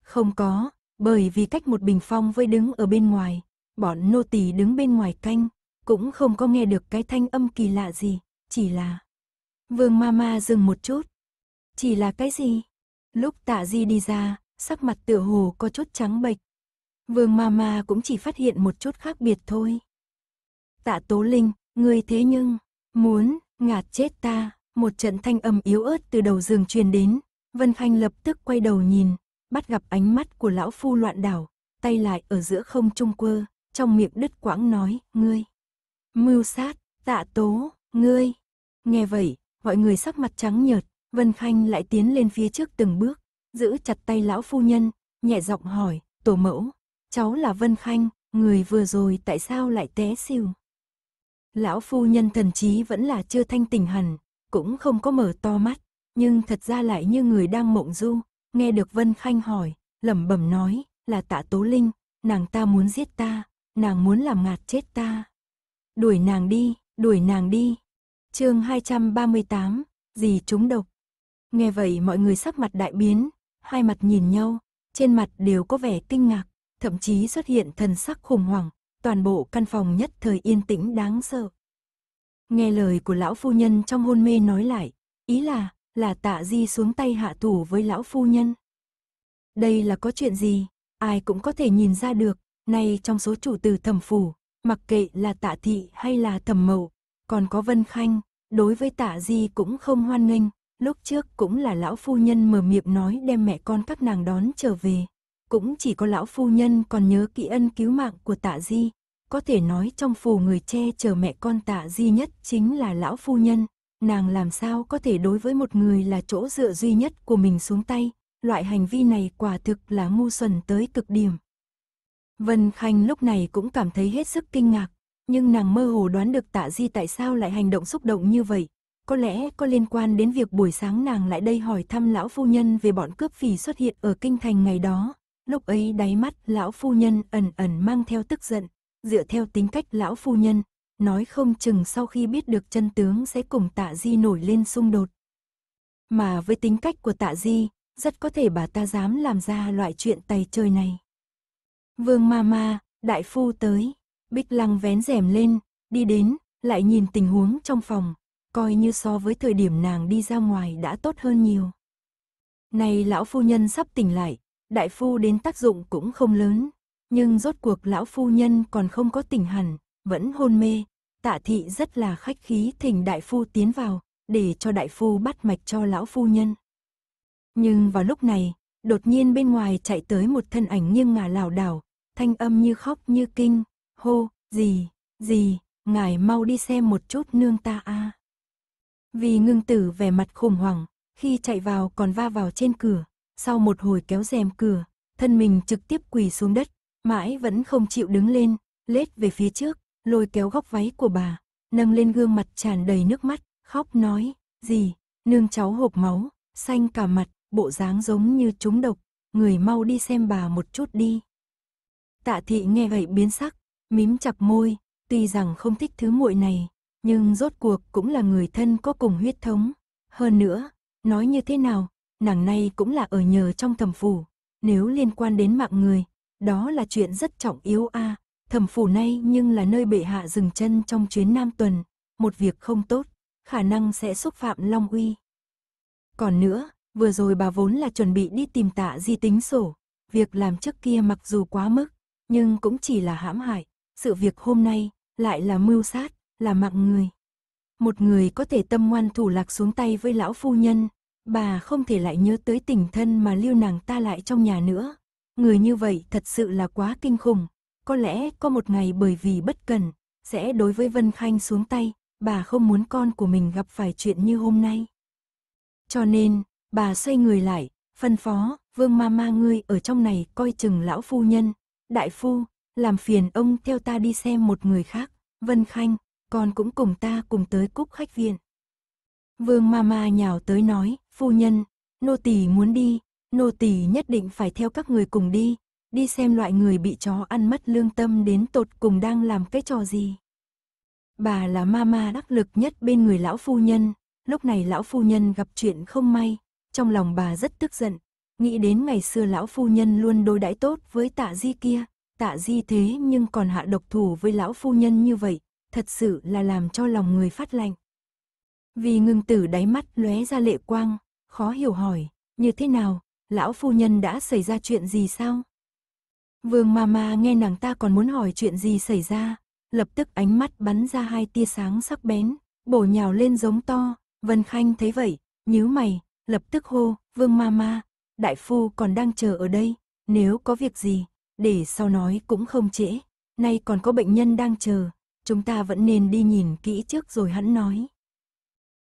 [SPEAKER 1] Không có, bởi vì cách một bình phong với đứng ở bên ngoài, bọn nô tỳ đứng bên ngoài canh, cũng không có nghe được cái thanh âm kỳ lạ gì, chỉ là... Vương Mama dừng một chút. Chỉ là cái gì? Lúc tạ di đi ra, sắc mặt tựa hồ có chút trắng bệch. Vương Mama cũng chỉ phát hiện một chút khác biệt thôi. Tạ Tố Linh, ngươi thế nhưng, muốn, ngạt chết ta, một trận thanh âm yếu ớt từ đầu giường truyền đến, Vân Khanh lập tức quay đầu nhìn, bắt gặp ánh mắt của lão phu loạn đảo, tay lại ở giữa không trung quơ, trong miệng đứt quãng nói, ngươi. Mưu sát, tạ tố, ngươi. Nghe vậy, mọi người sắc mặt trắng nhợt, Vân Khanh lại tiến lên phía trước từng bước, giữ chặt tay lão phu nhân, nhẹ giọng hỏi, tổ mẫu, cháu là Vân Khanh, người vừa rồi tại sao lại té xỉu? Lão phu nhân thần trí vẫn là chưa thanh tỉnh hẳn, cũng không có mở to mắt, nhưng thật ra lại như người đang mộng du, nghe được Vân Khanh hỏi, lẩm bẩm nói, là tạ tố linh, nàng ta muốn giết ta, nàng muốn làm ngạt chết ta. Đuổi nàng đi, đuổi nàng đi. chương 238, gì chúng độc. Nghe vậy mọi người sắc mặt đại biến, hai mặt nhìn nhau, trên mặt đều có vẻ kinh ngạc, thậm chí xuất hiện thần sắc khủng hoảng, toàn bộ căn phòng nhất thời yên tĩnh đáng sợ. Nghe lời của lão phu nhân trong hôn mê nói lại, ý là, là tạ di xuống tay hạ thủ với lão phu nhân. Đây là có chuyện gì, ai cũng có thể nhìn ra được, nay trong số chủ từ thẩm phủ, mặc kệ là tạ thị hay là thẩm mậu, còn có Vân Khanh, đối với tạ di cũng không hoan nghênh, lúc trước cũng là lão phu nhân mở miệng nói đem mẹ con các nàng đón trở về. Cũng chỉ có lão phu nhân còn nhớ kỹ ân cứu mạng của tạ di, có thể nói trong phù người che chờ mẹ con tạ di nhất chính là lão phu nhân. Nàng làm sao có thể đối với một người là chỗ dựa duy nhất của mình xuống tay, loại hành vi này quả thực là ngu xuẩn tới cực điểm. Vân Khanh lúc này cũng cảm thấy hết sức kinh ngạc, nhưng nàng mơ hồ đoán được tạ di tại sao lại hành động xúc động như vậy, có lẽ có liên quan đến việc buổi sáng nàng lại đây hỏi thăm lão phu nhân về bọn cướp phỉ xuất hiện ở kinh thành ngày đó. Lúc ấy đáy mắt lão phu nhân ẩn ẩn mang theo tức giận, dựa theo tính cách lão phu nhân, nói không chừng sau khi biết được chân tướng sẽ cùng tạ di nổi lên xung đột. Mà với tính cách của tạ di, rất có thể bà ta dám làm ra loại chuyện tày trời này. Vương ma ma, đại phu tới, bích lăng vén rèm lên, đi đến, lại nhìn tình huống trong phòng, coi như so với thời điểm nàng đi ra ngoài đã tốt hơn nhiều. Này lão phu nhân sắp tỉnh lại, đại phu đến tác dụng cũng không lớn, nhưng rốt cuộc lão phu nhân còn không có tỉnh hẳn, vẫn hôn mê. Tạ thị rất là khách khí thỉnh đại phu tiến vào, để cho đại phu bắt mạch cho lão phu nhân. Nhưng vào lúc này, đột nhiên bên ngoài chạy tới một thân ảnh nghiêng ngả lảo đảo, thanh âm như khóc như kinh, hô, gì, gì, ngài mau đi xem một chút nương ta a. À. Vì ngưng tử vẻ mặt khủng hoảng, khi chạy vào còn va vào trên cửa, sau một hồi kéo rèm cửa, thân mình trực tiếp quỳ xuống đất, mãi vẫn không chịu đứng lên, lết về phía trước, lôi kéo góc váy của bà, nâng lên gương mặt tràn đầy nước mắt, khóc nói, gì, nương cháu hộp máu, xanh cả mặt, bộ dáng giống như trúng độc, người mau đi xem bà một chút đi. Tạ thị nghe vậy biến sắc, mím chặt môi, tuy rằng không thích thứ muội này, nhưng rốt cuộc cũng là người thân có cùng huyết thống. Hơn nữa, nói như thế nào, nàng nay cũng là ở nhờ trong thầm phủ, nếu liên quan đến mạng người, đó là chuyện rất trọng yếu a. À. Thẩm phủ nay nhưng là nơi bệ hạ dừng chân trong chuyến Nam tuần, một việc không tốt, khả năng sẽ xúc phạm Long Uy. Còn nữa, vừa rồi bà vốn là chuẩn bị đi tìm tạ di tính sổ, việc làm trước kia mặc dù quá mức, nhưng cũng chỉ là hãm hại, sự việc hôm nay lại là mưu sát, là mạng người. Một người có thể tâm ngoan thủ lạc xuống tay với lão phu nhân, bà không thể lại nhớ tới tình thân mà lưu nàng ta lại trong nhà nữa. Người như vậy thật sự là quá kinh khủng, có lẽ có một ngày bởi vì bất cần, sẽ đối với Vân Khanh xuống tay, bà không muốn con của mình gặp phải chuyện như hôm nay. Cho nên, bà xoay người lại, phân phó, vương ma ma ngươi ở trong này coi chừng lão phu nhân, đại phu, làm phiền ông theo ta đi xem một người khác, Vân Khanh, con cũng cùng ta cùng tới cúc khách viện. Vương Mama nhào tới nói, phu nhân, nô tỳ muốn đi, nô tỳ nhất định phải theo các người cùng đi, đi xem loại người bị chó ăn mất lương tâm đến tột cùng đang làm cái trò gì. Bà là Mama đắc lực nhất bên người lão phu nhân, lúc này lão phu nhân gặp chuyện không may, trong lòng bà rất tức giận, nghĩ đến ngày xưa lão phu nhân luôn đối đãi tốt với tạ di kia, tạ di thế nhưng còn hạ độc thủ với lão phu nhân như vậy, thật sự là làm cho lòng người phát lạnh. Vì ngưng tử đáy mắt lóe ra lệ quang, khó hiểu hỏi, như thế nào, lão phu nhân đã xảy ra chuyện gì sao? Vương Mama nghe nàng ta còn muốn hỏi chuyện gì xảy ra, lập tức ánh mắt bắn ra hai tia sáng sắc bén, bổ nhào lên giống to, Vân Khanh thấy vậy, nhíu mày, lập tức hô, Vương Mama, đại phu còn đang chờ ở đây, nếu có việc gì, để sau nói cũng không trễ, nay còn có bệnh nhân đang chờ, chúng ta vẫn nên đi nhìn kỹ trước rồi hắn nói.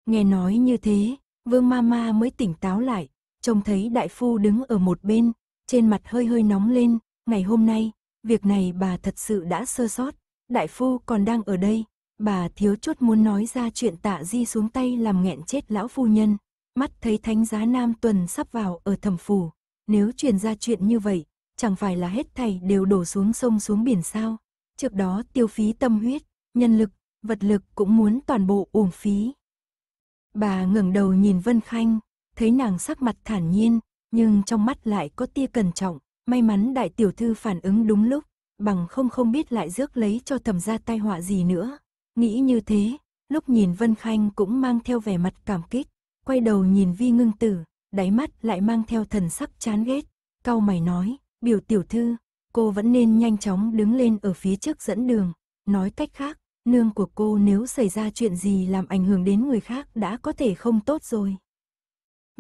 [SPEAKER 1] Nghe nói như thế, Vương Mama mới tỉnh táo lại, trông thấy đại phu đứng ở một bên, trên mặt hơi hơi nóng lên, ngày hôm nay, việc này bà thật sự đã sơ sót, đại phu còn đang ở đây, bà thiếu chút muốn nói ra chuyện tạ di xuống tay làm nghẹn chết lão phu nhân, mắt thấy thánh giá nam tuần sắp vào ở thẩm phủ, nếu truyền ra chuyện như vậy, chẳng phải là hết thầy đều đổ xuống sông xuống biển sao, trước đó tiêu phí tâm huyết, nhân lực, vật lực cũng muốn toàn bộ uổng phí. Bà ngẩng đầu nhìn Vân Khanh, thấy nàng sắc mặt thản nhiên, nhưng trong mắt lại có tia cẩn trọng, may mắn đại tiểu thư phản ứng đúng lúc, bằng không không biết lại rước lấy cho thầm ra tai họa gì nữa. Nghĩ như thế, lúc nhìn Vân Khanh cũng mang theo vẻ mặt cảm kích, quay đầu nhìn Vi Ngưng Tử, đáy mắt lại mang theo thần sắc chán ghét, cau mày nói, "Biểu tiểu thư, cô vẫn nên nhanh chóng đứng lên ở phía trước dẫn đường, nói cách khác, nương của cô nếu xảy ra chuyện gì làm ảnh hưởng đến người khác đã có thể không tốt rồi.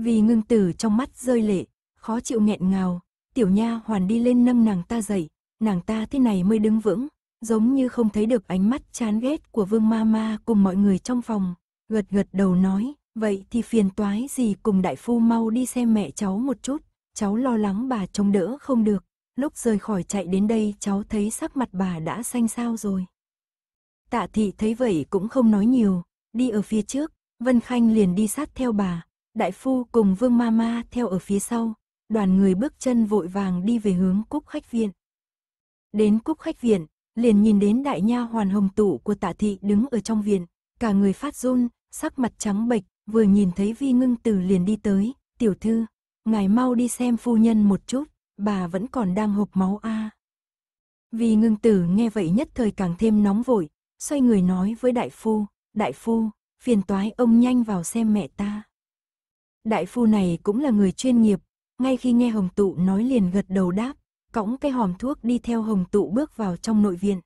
[SPEAKER 1] Vì ngưng tử trong mắt rơi lệ, khó chịu nghẹn ngào, tiểu nha hoàn đi lên nâng nàng ta dậy, nàng ta thế này mới đứng vững, giống như không thấy được ánh mắt chán ghét của vương ma ma cùng mọi người trong phòng, gật gật đầu nói, vậy thì phiền toái gì cùng đại phu mau đi xem mẹ cháu một chút, cháu lo lắng bà chống đỡ không được, lúc rời khỏi chạy đến đây cháu thấy sắc mặt bà đã xanh xao rồi. Tạ thị thấy vậy cũng không nói nhiều, đi ở phía trước, Vân Khanh liền đi sát theo bà, đại phu cùng Vương Mama theo ở phía sau, đoàn người bước chân vội vàng đi về hướng Cúc Khách Viện. Đến Cúc Khách Viện, liền nhìn đến đại nha hoàn hồng tụ của Tạ thị đứng ở trong viện, cả người phát run, sắc mặt trắng bệch, vừa nhìn thấy Vi Ngưng Tử liền đi tới, "Tiểu thư, ngài mau đi xem phu nhân một chút, bà vẫn còn đang hộp máu a." Vi Ngưng Tử nghe vậy nhất thời càng thêm nóng vội, xoay người nói với đại phu, đại phu, phiền toái ông nhanh vào xem mẹ ta. Đại phu này cũng là người chuyên nghiệp, ngay khi nghe Hồng Tụ nói liền gật đầu đáp, cõng cái hòm thuốc đi theo Hồng Tụ bước vào trong nội viện.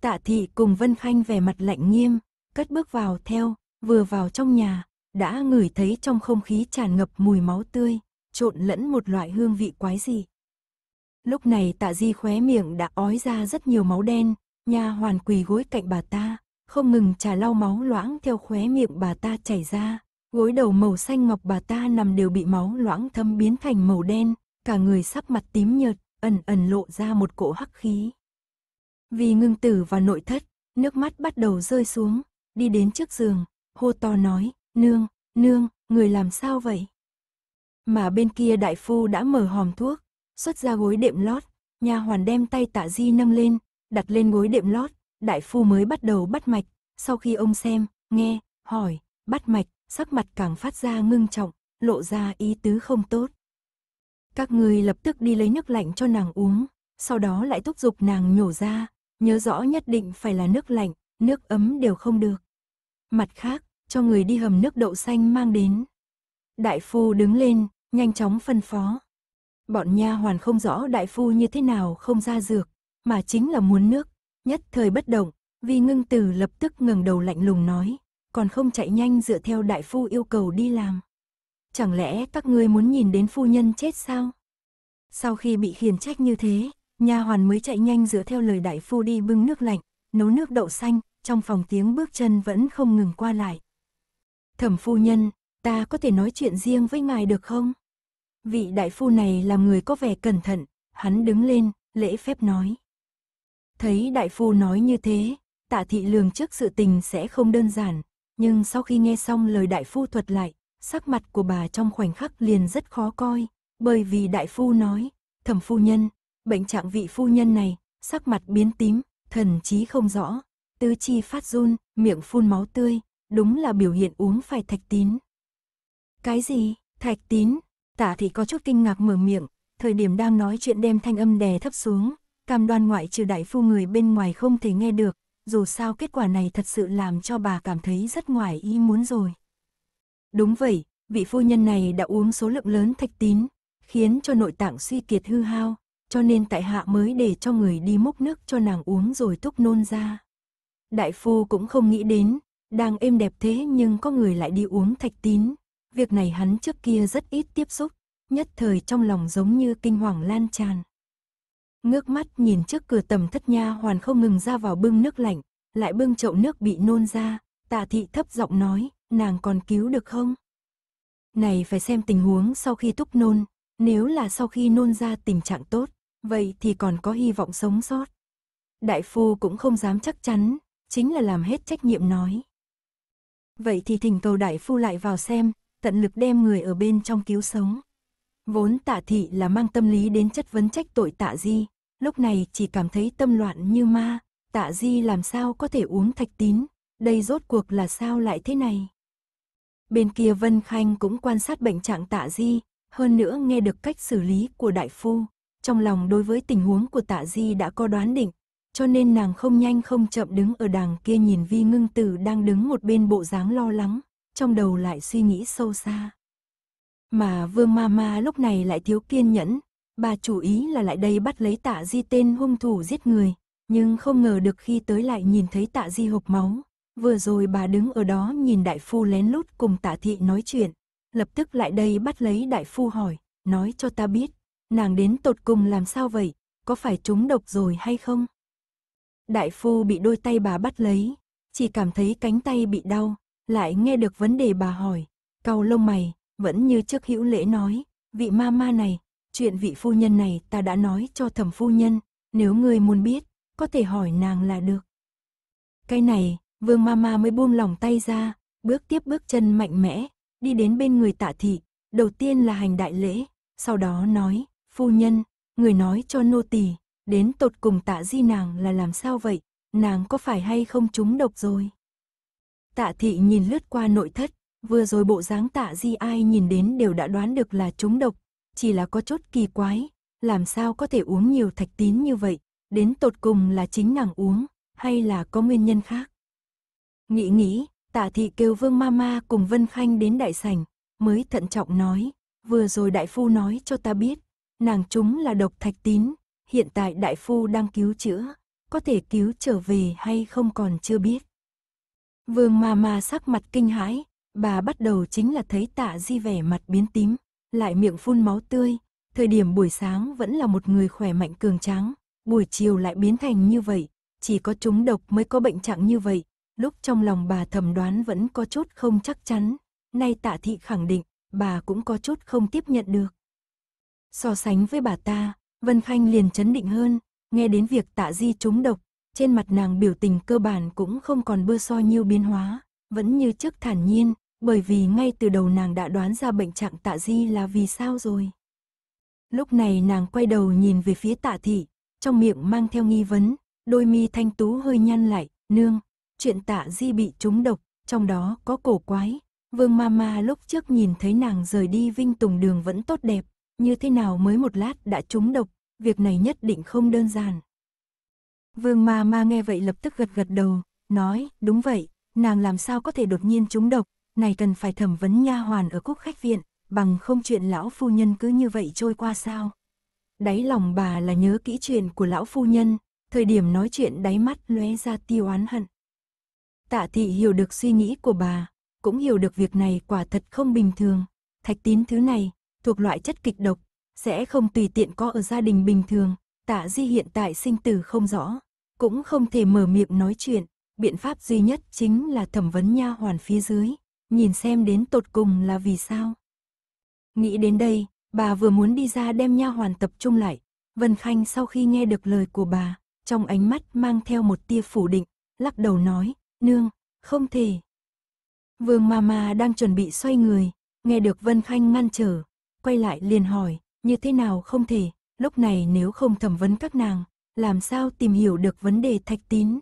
[SPEAKER 1] Tạ thị cùng Vân Khanh vẻ mặt lạnh nghiêm, cất bước vào theo, vừa vào trong nhà, đã ngửi thấy trong không khí tràn ngập mùi máu tươi, trộn lẫn một loại hương vị quái dị. Lúc này tạ di khóe miệng đã ói ra rất nhiều máu đen, Nha hoàn quỳ gối cạnh bà ta, không ngừng trà lau máu loãng theo khóe miệng bà ta chảy ra, gối đầu màu xanh ngọc bà ta nằm đều bị máu loãng thâm biến thành màu đen, cả người sắc mặt tím nhợt, ẩn ẩn lộ ra một cỗ hắc khí. Vì ngưng tử và nội thất, nước mắt bắt đầu rơi xuống, đi đến trước giường, hô to nói, nương, nương, người làm sao vậy? Mà bên kia đại phu đã mở hòm thuốc, xuất ra gối đệm lót, nhà hoàn đem tay tạ di nâng lên, đặt lên gối đệm lót, đại phu mới bắt đầu bắt mạch, sau khi ông xem, nghe, hỏi, bắt mạch, sắc mặt càng phát ra ngưng trọng, lộ ra ý tứ không tốt. Các người lập tức đi lấy nước lạnh cho nàng uống, sau đó lại thúc giục nàng nhổ ra, nhớ rõ nhất định phải là nước lạnh, nước ấm đều không được. Mặt khác, cho người đi hầm nước đậu xanh mang đến. Đại phu đứng lên, nhanh chóng phân phó. Bọn nha hoàn không rõ đại phu như thế nào không ra dược, mà chính là muốn nước. Nhất thời bất động, vì ngưng tử lập tức ngừng đầu lạnh lùng nói, còn không chạy nhanh dựa theo đại phu yêu cầu đi làm. Chẳng lẽ các ngươi muốn nhìn đến phu nhân chết sao? Sau khi bị khiển trách như thế, nha hoàn mới chạy nhanh dựa theo lời đại phu đi bưng nước lạnh, nấu nước đậu xanh, trong phòng tiếng bước chân vẫn không ngừng qua lại. Thẩm phu nhân, ta có thể nói chuyện riêng với ngài được không? Vị đại phu này làm người có vẻ cẩn thận, hắn đứng lên, lễ phép nói. Thấy đại phu nói như thế, tạ thị lường trước sự tình sẽ không đơn giản, nhưng sau khi nghe xong lời đại phu thuật lại, sắc mặt của bà trong khoảnh khắc liền rất khó coi, bởi vì đại phu nói, thẩm phu nhân, bệnh trạng vị phu nhân này, sắc mặt biến tím, thần trí không rõ, tứ chi phát run, miệng phun máu tươi, đúng là biểu hiện uống phải thạch tín. Cái gì, thạch tín, tạ thị có chút kinh ngạc mở miệng, thời điểm đang nói chuyện đem thanh âm đè thấp xuống, cam đoan ngoại trừ đại phu người bên ngoài không thể nghe được, dù sao kết quả này thật sự làm cho bà cảm thấy rất ngoài ý muốn rồi. Đúng vậy, vị phu nhân này đã uống số lượng lớn thạch tín, khiến cho nội tạng suy kiệt hư hao, cho nên tại hạ mới để cho người đi múc nước cho nàng uống rồi thúc nôn ra. Đại phu cũng không nghĩ đến, đang êm đẹp thế nhưng có người lại đi uống thạch tín, việc này hắn trước kia rất ít tiếp xúc, nhất thời trong lòng giống như kinh hoàng lan tràn ngước mắt nhìn trước cửa tầm thất nha hoàn không ngừng ra vào bưng nước lạnh, lại bưng chậu nước bị nôn ra, tạ thị thấp giọng nói, nàng còn cứu được không? Này phải xem tình huống sau khi túc nôn, nếu là sau khi nôn ra tình trạng tốt, vậy thì còn có hy vọng sống sót. Đại phu cũng không dám chắc chắn, chính là làm hết trách nhiệm nói. Vậy thì thỉnh cầu đại phu lại vào xem, tận lực đem người ở bên trong cứu sống. Vốn tạ thị là mang tâm lý đến chất vấn trách tội tạ di, lúc này chỉ cảm thấy tâm loạn như ma, tạ di làm sao có thể uống thạch tín, đây rốt cuộc là sao lại thế này. Bên kia Vân Khanh cũng quan sát bệnh trạng tạ di, hơn nữa nghe được cách xử lý của đại phu, trong lòng đối với tình huống của tạ di đã có đoán định, cho nên nàng không nhanh không chậm đứng ở đằng kia nhìn vi ngưng tử đang đứng một bên bộ dáng lo lắng, trong đầu lại suy nghĩ sâu xa. Mà Vương Mama lúc này lại thiếu kiên nhẫn, bà chủ ý là lại đây bắt lấy tạ di tên hung thủ giết người, nhưng không ngờ được khi tới lại nhìn thấy tạ di hộp máu. Vừa rồi bà đứng ở đó nhìn đại phu lén lút cùng tạ thị nói chuyện, lập tức lại đây bắt lấy đại phu hỏi, nói cho ta biết, nàng đến tột cùng làm sao vậy, có phải trúng độc rồi hay không? Đại phu bị đôi tay bà bắt lấy, chỉ cảm thấy cánh tay bị đau, lại nghe được vấn đề bà hỏi, cau lông mày, vẫn như trước hữu lễ nói, vị ma ma này, chuyện vị phu nhân này ta đã nói cho thẩm phu nhân, nếu người muốn biết, có thể hỏi nàng là được. Cái này, vương ma ma mới buông lòng tay ra, bước tiếp bước chân mạnh mẽ, đi đến bên người tạ thị, đầu tiên là hành đại lễ, sau đó nói, phu nhân, người nói cho nô tỳ đến tột cùng tạ di nàng là làm sao vậy, nàng có phải hay không trúng độc rồi. Tạ thị nhìn lướt qua nội thất, Vừa rồi bộ dáng tạ di ai nhìn đến đều đã đoán được là trúng độc, chỉ là có chút kỳ quái, làm sao có thể uống nhiều thạch tín như vậy, đến tột cùng là chính nàng uống, hay là có nguyên nhân khác. Nghĩ nghĩ, tạ thị kêu vương mama cùng Vân Khanh đến đại sảnh, mới thận trọng nói, vừa rồi đại phu nói cho ta biết, nàng chúng là độc thạch tín, hiện tại đại phu đang cứu chữa, có thể cứu trở về hay không còn chưa biết. Vương mama sắc mặt kinh hãi, Bà bắt đầu chính là thấy tạ di vẻ mặt biến tím, lại miệng phun máu tươi, thời điểm buổi sáng vẫn là một người khỏe mạnh cường tráng, buổi chiều lại biến thành như vậy, chỉ có chúng độc mới có bệnh trạng như vậy, lúc trong lòng bà thầm đoán vẫn có chút không chắc chắn, nay tạ thị khẳng định, bà cũng có chút không tiếp nhận được. So sánh với bà ta, Vân Khanh liền chấn định hơn, nghe đến việc tạ di trúng độc, trên mặt nàng biểu tình cơ bản cũng không còn bưa so nhiêu biến hóa, vẫn như trước thản nhiên, bởi vì ngay từ đầu nàng đã đoán ra bệnh trạng tạ di là vì sao rồi. Lúc này nàng quay đầu nhìn về phía tạ thị, trong miệng mang theo nghi vấn, đôi mi thanh tú hơi nhăn lại, nương, chuyện tạ di bị trúng độc, trong đó có cổ quái. Vương Mama lúc trước nhìn thấy nàng rời đi vinh tùng đường vẫn tốt đẹp, như thế nào mới một lát đã trúng độc, việc này nhất định không đơn giản. Vương Mama nghe vậy lập tức gật gật đầu, nói, đúng vậy, nàng làm sao có thể đột nhiên trúng độc, này cần phải thẩm vấn nha hoàn ở quốc khách viện, bằng không chuyện lão phu nhân cứ như vậy trôi qua sao. Đáy lòng bà là nhớ kỹ chuyện của lão phu nhân, thời điểm nói chuyện đáy mắt lóe ra tiêu oán hận. Tạ thị hiểu được suy nghĩ của bà, cũng hiểu được việc này quả thật không bình thường. Thạch tín thứ này, thuộc loại chất kịch độc, sẽ không tùy tiện có ở gia đình bình thường. Tạ di hiện tại sinh tử không rõ, cũng không thể mở miệng nói chuyện. Biện pháp duy nhất chính là thẩm vấn nha hoàn phía dưới nhìn xem đến tột cùng là vì sao. Nghĩ đến đây, bà vừa muốn đi ra đem nha hoàn tập trung lại, Vân Khanh sau khi nghe được lời của bà, trong ánh mắt mang theo một tia phủ định, lắc đầu nói, nương, không thể. Vương Mama đang chuẩn bị xoay người, nghe được Vân Khanh ngăn trở, quay lại liền hỏi, như thế nào không thể, lúc này nếu không thẩm vấn các nàng, làm sao tìm hiểu được vấn đề thạch tín.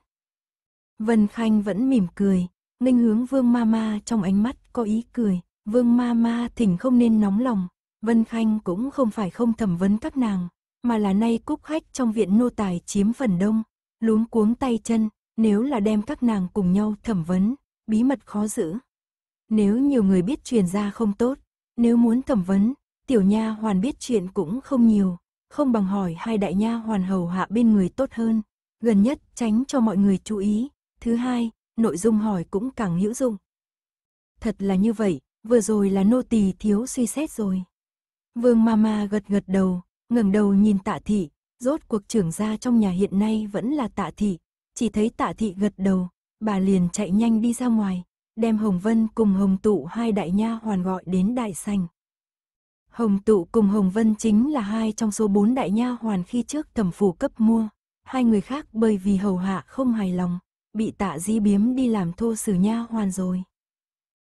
[SPEAKER 1] Vân Khanh vẫn mỉm cười, Ninh hướng vương ma ma trong ánh mắt có ý cười, vương ma ma thỉnh không nên nóng lòng. Vân Khanh cũng không phải không thẩm vấn các nàng, mà là nay cúc khách trong viện nô tài chiếm phần đông, luống cuống tay chân, nếu là đem các nàng cùng nhau thẩm vấn, bí mật khó giữ. Nếu nhiều người biết truyền ra không tốt, nếu muốn thẩm vấn, tiểu nha hoàn biết chuyện cũng không nhiều, không bằng hỏi hai đại nha hoàn hầu hạ bên người tốt hơn, gần nhất tránh cho mọi người chú ý. Thứ hai, nội dung hỏi cũng càng hữu dụng. Thật là như vậy, vừa rồi là nô tỳ thiếu suy xét rồi. Vương Mama gật gật đầu, ngẩng đầu nhìn Tạ thị, rốt cuộc trưởng gia trong nhà hiện nay vẫn là Tạ thị, chỉ thấy Tạ thị gật đầu, bà liền chạy nhanh đi ra ngoài, đem Hồng Vân cùng Hồng Tụ hai đại nha hoàn gọi đến đại sành. Hồng Tụ cùng Hồng Vân chính là hai trong số bốn đại nha hoàn khi trước thẩm phủ cấp mua, hai người khác bởi vì hầu hạ không hài lòng, bị tạ di biếm đi làm thô sử nha hoàn rồi.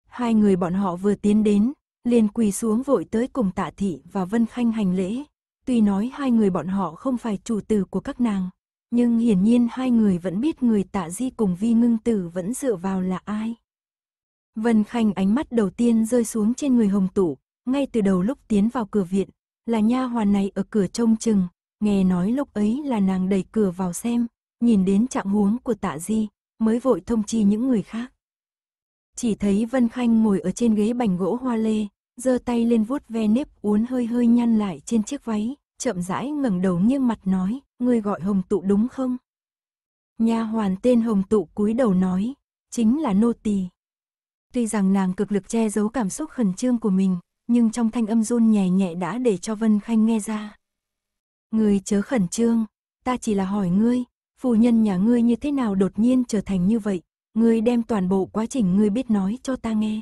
[SPEAKER 1] Hai người bọn họ vừa tiến đến, liền quỳ xuống vội tới cùng tạ thị và Vân Khanh hành lễ. Tuy nói hai người bọn họ không phải chủ tử của các nàng, nhưng hiển nhiên hai người vẫn biết người tạ di cùng vi ngưng tử vẫn dựa vào là ai. Vân Khanh ánh mắt đầu tiên rơi xuống trên người hồng tủ, ngay từ đầu lúc tiến vào cửa viện, là nha hoàn này ở cửa trông chừng, nghe nói lúc ấy là nàng đẩy cửa vào xem, nhìn đến trạng huống của tạ di, mới vội thông chi những người khác. Chỉ thấy Vân Khanh ngồi ở trên ghế bành gỗ hoa lê, giơ tay lên vuốt ve nếp uốn hơi hơi nhăn lại trên chiếc váy, chậm rãi ngẩng đầu nghiêng mặt nói, ngươi gọi Hồng Tụ đúng không? Nha hoàn tên Hồng Tụ cúi đầu nói, chính là nô tỳ. Tuy rằng nàng cực lực che giấu cảm xúc khẩn trương của mình, nhưng trong thanh âm run nhẹ nhẹ đã để cho Vân Khanh nghe ra. người chớ khẩn trương, ta chỉ là hỏi ngươi, phu nhân nhà ngươi như thế nào đột nhiên trở thành như vậy, ngươi đem toàn bộ quá trình ngươi biết nói cho ta nghe.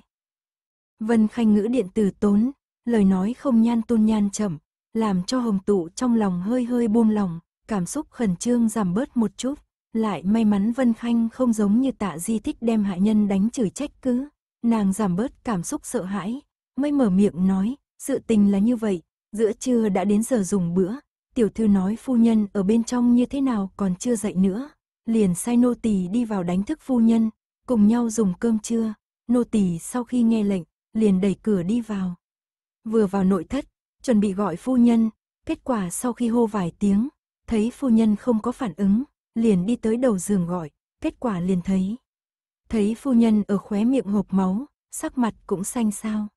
[SPEAKER 1] Vân Khanh ngữ điện tử tốn, lời nói không nhan tôn nhan chậm, làm cho hồng tụ trong lòng hơi hơi buông lòng, cảm xúc khẩn trương giảm bớt một chút, lại may mắn Vân Khanh không giống như tạ di thích đem hạ nhân đánh chửi trách cứ, nàng giảm bớt cảm xúc sợ hãi, mới mở miệng nói, sự tình là như vậy, giữa trưa đã đến giờ dùng bữa, tiểu thư nói phu nhân ở bên trong như thế nào còn chưa dậy nữa. Liền sai nô tỳ đi vào đánh thức phu nhân, cùng nhau dùng cơm trưa. Nô tỳ sau khi nghe lệnh, liền đẩy cửa đi vào. Vừa vào nội thất, chuẩn bị gọi phu nhân, kết quả sau khi hô vài tiếng, thấy phu nhân không có phản ứng, liền đi tới đầu giường gọi, kết quả liền thấy. Thấy phu nhân ở khóe miệng hộp máu, sắc mặt cũng xanh xao.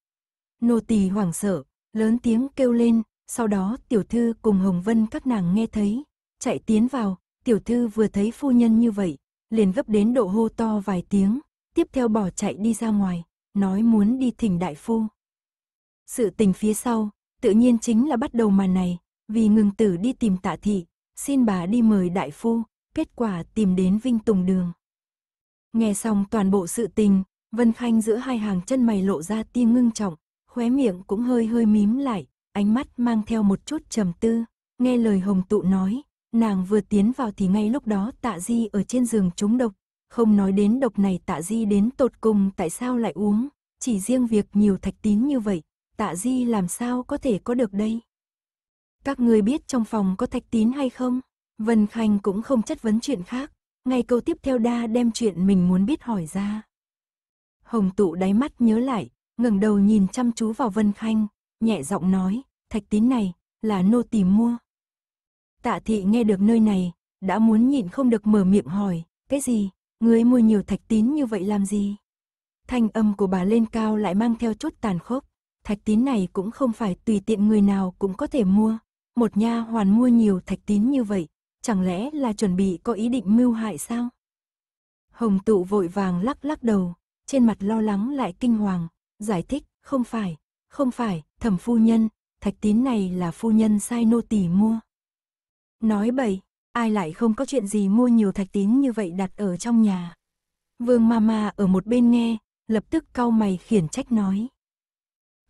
[SPEAKER 1] Nô tỳ hoảng sợ, lớn tiếng kêu lên, sau đó tiểu thư cùng Hồng Vân các nàng nghe thấy, chạy tiến vào, tiểu thư vừa thấy phu nhân như vậy, liền gấp đến độ hô to vài tiếng, tiếp theo bỏ chạy đi ra ngoài, nói muốn đi thỉnh đại phu. Sự tình phía sau, tự nhiên chính là bắt đầu màn này, vì ngừng tử đi tìm tạ thị, xin bà đi mời đại phu, kết quả tìm đến Vinh Tùng Đường. Nghe xong toàn bộ sự tình, Vân Khanh giữa hai hàng chân mày lộ ra tia ngưng trọng, khóe miệng cũng hơi hơi mím lại, ánh mắt mang theo một chút trầm tư, nghe lời Hồng Tụ nói, nàng vừa tiến vào thì ngay lúc đó Tạ Di ở trên giường trúng độc, không nói đến độc này Tạ Di đến tột cùng tại sao lại uống, chỉ riêng việc nhiều thạch tín như vậy, Tạ Di làm sao có thể có được đây. Các người biết trong phòng có thạch tín hay không? Vân Khanh cũng không chất vấn chuyện khác, ngay câu tiếp theo đa đem chuyện mình muốn biết hỏi ra. Hồng tụ đáy mắt nhớ lại, ngẩng đầu nhìn chăm chú vào Vân Khanh, nhẹ giọng nói, thạch tín này, là nô tìm mua. Tạ thị nghe được nơi này, đã muốn nhịn không được mở miệng hỏi, cái gì, người mua nhiều thạch tín như vậy làm gì? Thanh âm của bà lên cao lại mang theo chút tàn khốc, thạch tín này cũng không phải tùy tiện người nào cũng có thể mua. Một nha hoàn mua nhiều thạch tín như vậy, chẳng lẽ là chuẩn bị có ý định mưu hại sao? Hồng tụ vội vàng lắc lắc đầu, trên mặt lo lắng lại kinh hoàng, giải thích, không phải, không phải, thẩm phu nhân, thạch tín này là phu nhân sai nô tỳ mua. Nói bậy, ai lại không có chuyện gì mua nhiều thạch tín như vậy đặt ở trong nhà. Vương Mama ở một bên nghe, lập tức cau mày khiển trách nói.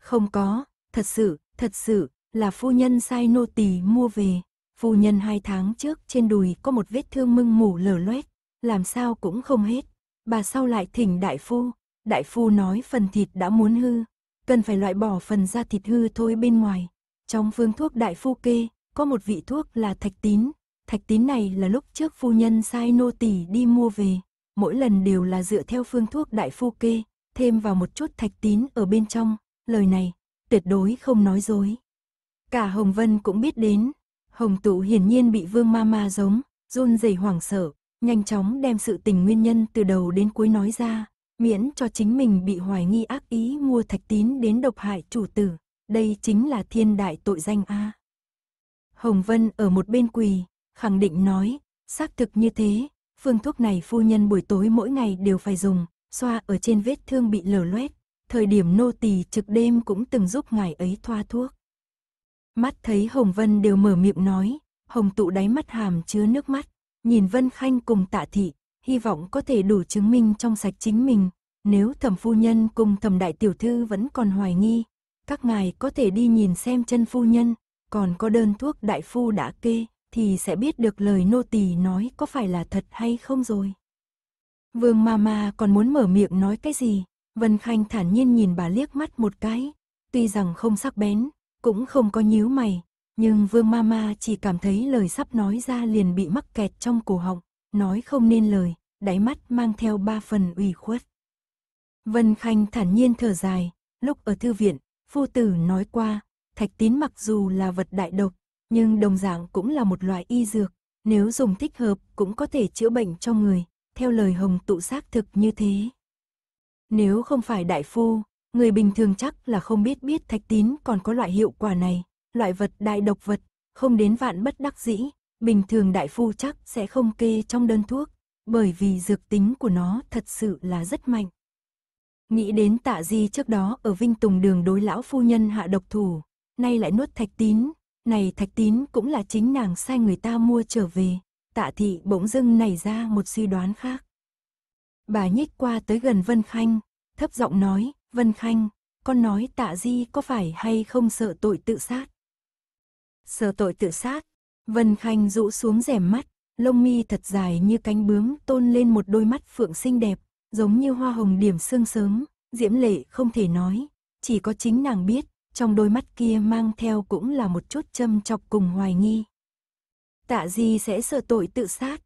[SPEAKER 1] Không có, thật sự, thật sự, là phu nhân sai nô tỳ mua về. Phu nhân hai tháng trước trên đùi có một vết thương mưng mủ lở loét, làm sao cũng không hết. Bà sau lại thỉnh đại phu, đại phu nói phần thịt đã muốn hư, cần phải loại bỏ phần da thịt hư thôi bên ngoài. Trong phương thuốc đại phu kê, có một vị thuốc là thạch tín. Thạch tín này là lúc trước phu nhân sai nô tỳ đi mua về, mỗi lần đều là dựa theo phương thuốc đại phu kê, thêm vào một chút thạch tín ở bên trong, lời này tuyệt đối không nói dối. Cả Hồng Vân cũng biết đến, Hồng Tụ hiển nhiên bị Vương Mama giống, run rẩy hoảng sợ, nhanh chóng đem sự tình nguyên nhân từ đầu đến cuối nói ra, miễn cho chính mình bị hoài nghi ác ý mua thạch tín đến độc hại chủ tử, đây chính là thiên đại tội danh A. Hồng Vân ở một bên quỳ, khẳng định nói, xác thực như thế, phương thuốc này phu nhân buổi tối mỗi ngày đều phải dùng, xoa ở trên vết thương bị lở loét, thời điểm nô tỳ trực đêm cũng từng giúp ngài ấy thoa thuốc. Mắt thấy Hồng Vân đều mở miệng nói, Hồng tụ đáy mắt hàm chứa nước mắt, nhìn Vân Khanh cùng tạ thị, hy vọng có thể đủ chứng minh trong sạch chính mình. Nếu thẩm phu nhân cùng thẩm đại tiểu thư vẫn còn hoài nghi, các ngài có thể đi nhìn xem chân phu nhân, còn có đơn thuốc đại phu đã kê, thì sẽ biết được lời nô tỳ nói có phải là thật hay không rồi. Vương Mama còn muốn mở miệng nói cái gì, Vân Khanh thản nhiên nhìn bà liếc mắt một cái, tuy rằng không sắc bén, cũng không có nhíu mày, nhưng Vương Mama chỉ cảm thấy lời sắp nói ra liền bị mắc kẹt trong cổ họng nói không nên lời, đáy mắt mang theo ba phần ủy khuất. Vân Khanh thản nhiên thở dài, lúc ở thư viện, phu tử nói qua, thạch tín mặc dù là vật đại độc, nhưng đồng dạng cũng là một loại y dược, nếu dùng thích hợp cũng có thể chữa bệnh cho người, theo lời hồng tụ xác thực như thế. Nếu không phải đại phu, người bình thường chắc là không biết biết thạch tín còn có loại hiệu quả này, loại vật đại độc vật, không đến vạn bất đắc dĩ, bình thường đại phu chắc sẽ không kê trong đơn thuốc, bởi vì dược tính của nó thật sự là rất mạnh. Nghĩ đến tạ di trước đó ở Vinh Tùng đường đối lão phu nhân hạ độc thủ, nay lại nuốt thạch tín, này thạch tín cũng là chính nàng sai người ta mua trở về, tạ thị bỗng dưng nảy ra một suy đoán khác. Bà nhích qua tới gần Vân Khanh, thấp giọng nói, Vân Khanh, con nói tạ di có phải hay không sợ tội tự sát? Sợ tội tự sát, Vân Khanh rũ xuống rẻ mắt, lông mi thật dài như cánh bướm tôn lên một đôi mắt phượng xinh đẹp, giống như hoa hồng điểm sương sớm, diễm lệ không thể nói, chỉ có chính nàng biết, trong đôi mắt kia mang theo cũng là một chút châm chọc cùng hoài nghi. Tạ Di sẽ sợ tội tự sát.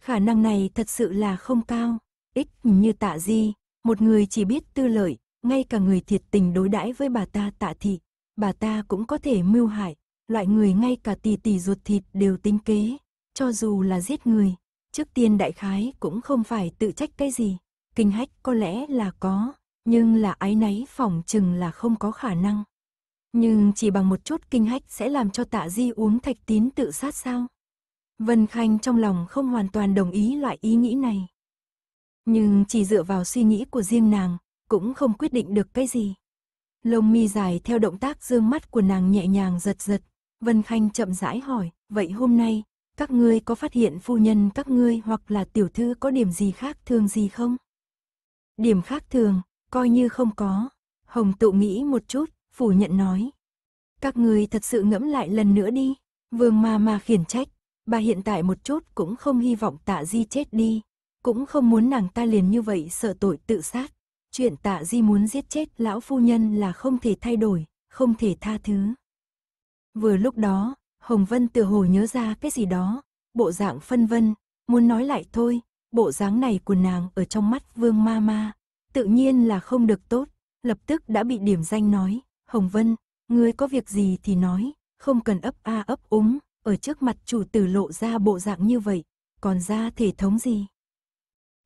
[SPEAKER 1] Khả năng này thật sự là không cao, ích như Tạ Di, một người chỉ biết tư lợi, ngay cả người thiệt tình đối đãi với bà ta Tạ Thị, bà ta cũng có thể mưu hại, loại người ngay cả tỷ tỷ ruột thịt đều tính kế, cho dù là giết người, trước tiên đại khái cũng không phải tự trách cái gì, kinh hách có lẽ là có, nhưng là ái náy phỏng chừng là không có khả năng. Nhưng chỉ bằng một chút kinh hách sẽ làm cho tạ di uống thạch tín tự sát sao? Vân Khanh trong lòng không hoàn toàn đồng ý loại ý nghĩ này. Nhưng chỉ dựa vào suy nghĩ của riêng nàng, cũng không quyết định được cái gì. Lông mi dài theo động tác dương mắt của nàng nhẹ nhàng giật giật, Vân Khanh chậm rãi hỏi, vậy hôm nay, các ngươi có phát hiện phu nhân các ngươi hoặc là tiểu thư có điểm gì khác thường gì không? Điểm khác thường, coi như không có. Hồng tụ nghĩ một chút, phủ nhận nói. Các người thật sự ngẫm lại lần nữa đi. Vương ma ma khiển trách. Bà hiện tại một chút cũng không hy vọng tạ di chết đi. Cũng không muốn nàng ta liền như vậy sợ tội tự sát. Chuyện tạ di muốn giết chết lão phu nhân là không thể thay đổi, không thể tha thứ. Vừa lúc đó, Hồng Vân tự hồ nhớ ra cái gì đó, bộ dạng phân vân, muốn nói lại thôi, bộ dáng này của nàng ở trong mắt Vương Ma Ma, tự nhiên là không được tốt, lập tức đã bị điểm danh nói, Hồng Vân, ngươi có việc gì thì nói, không cần ấp a ấp úng, ở trước mặt chủ tử lộ ra bộ dạng như vậy, còn ra thể thống gì.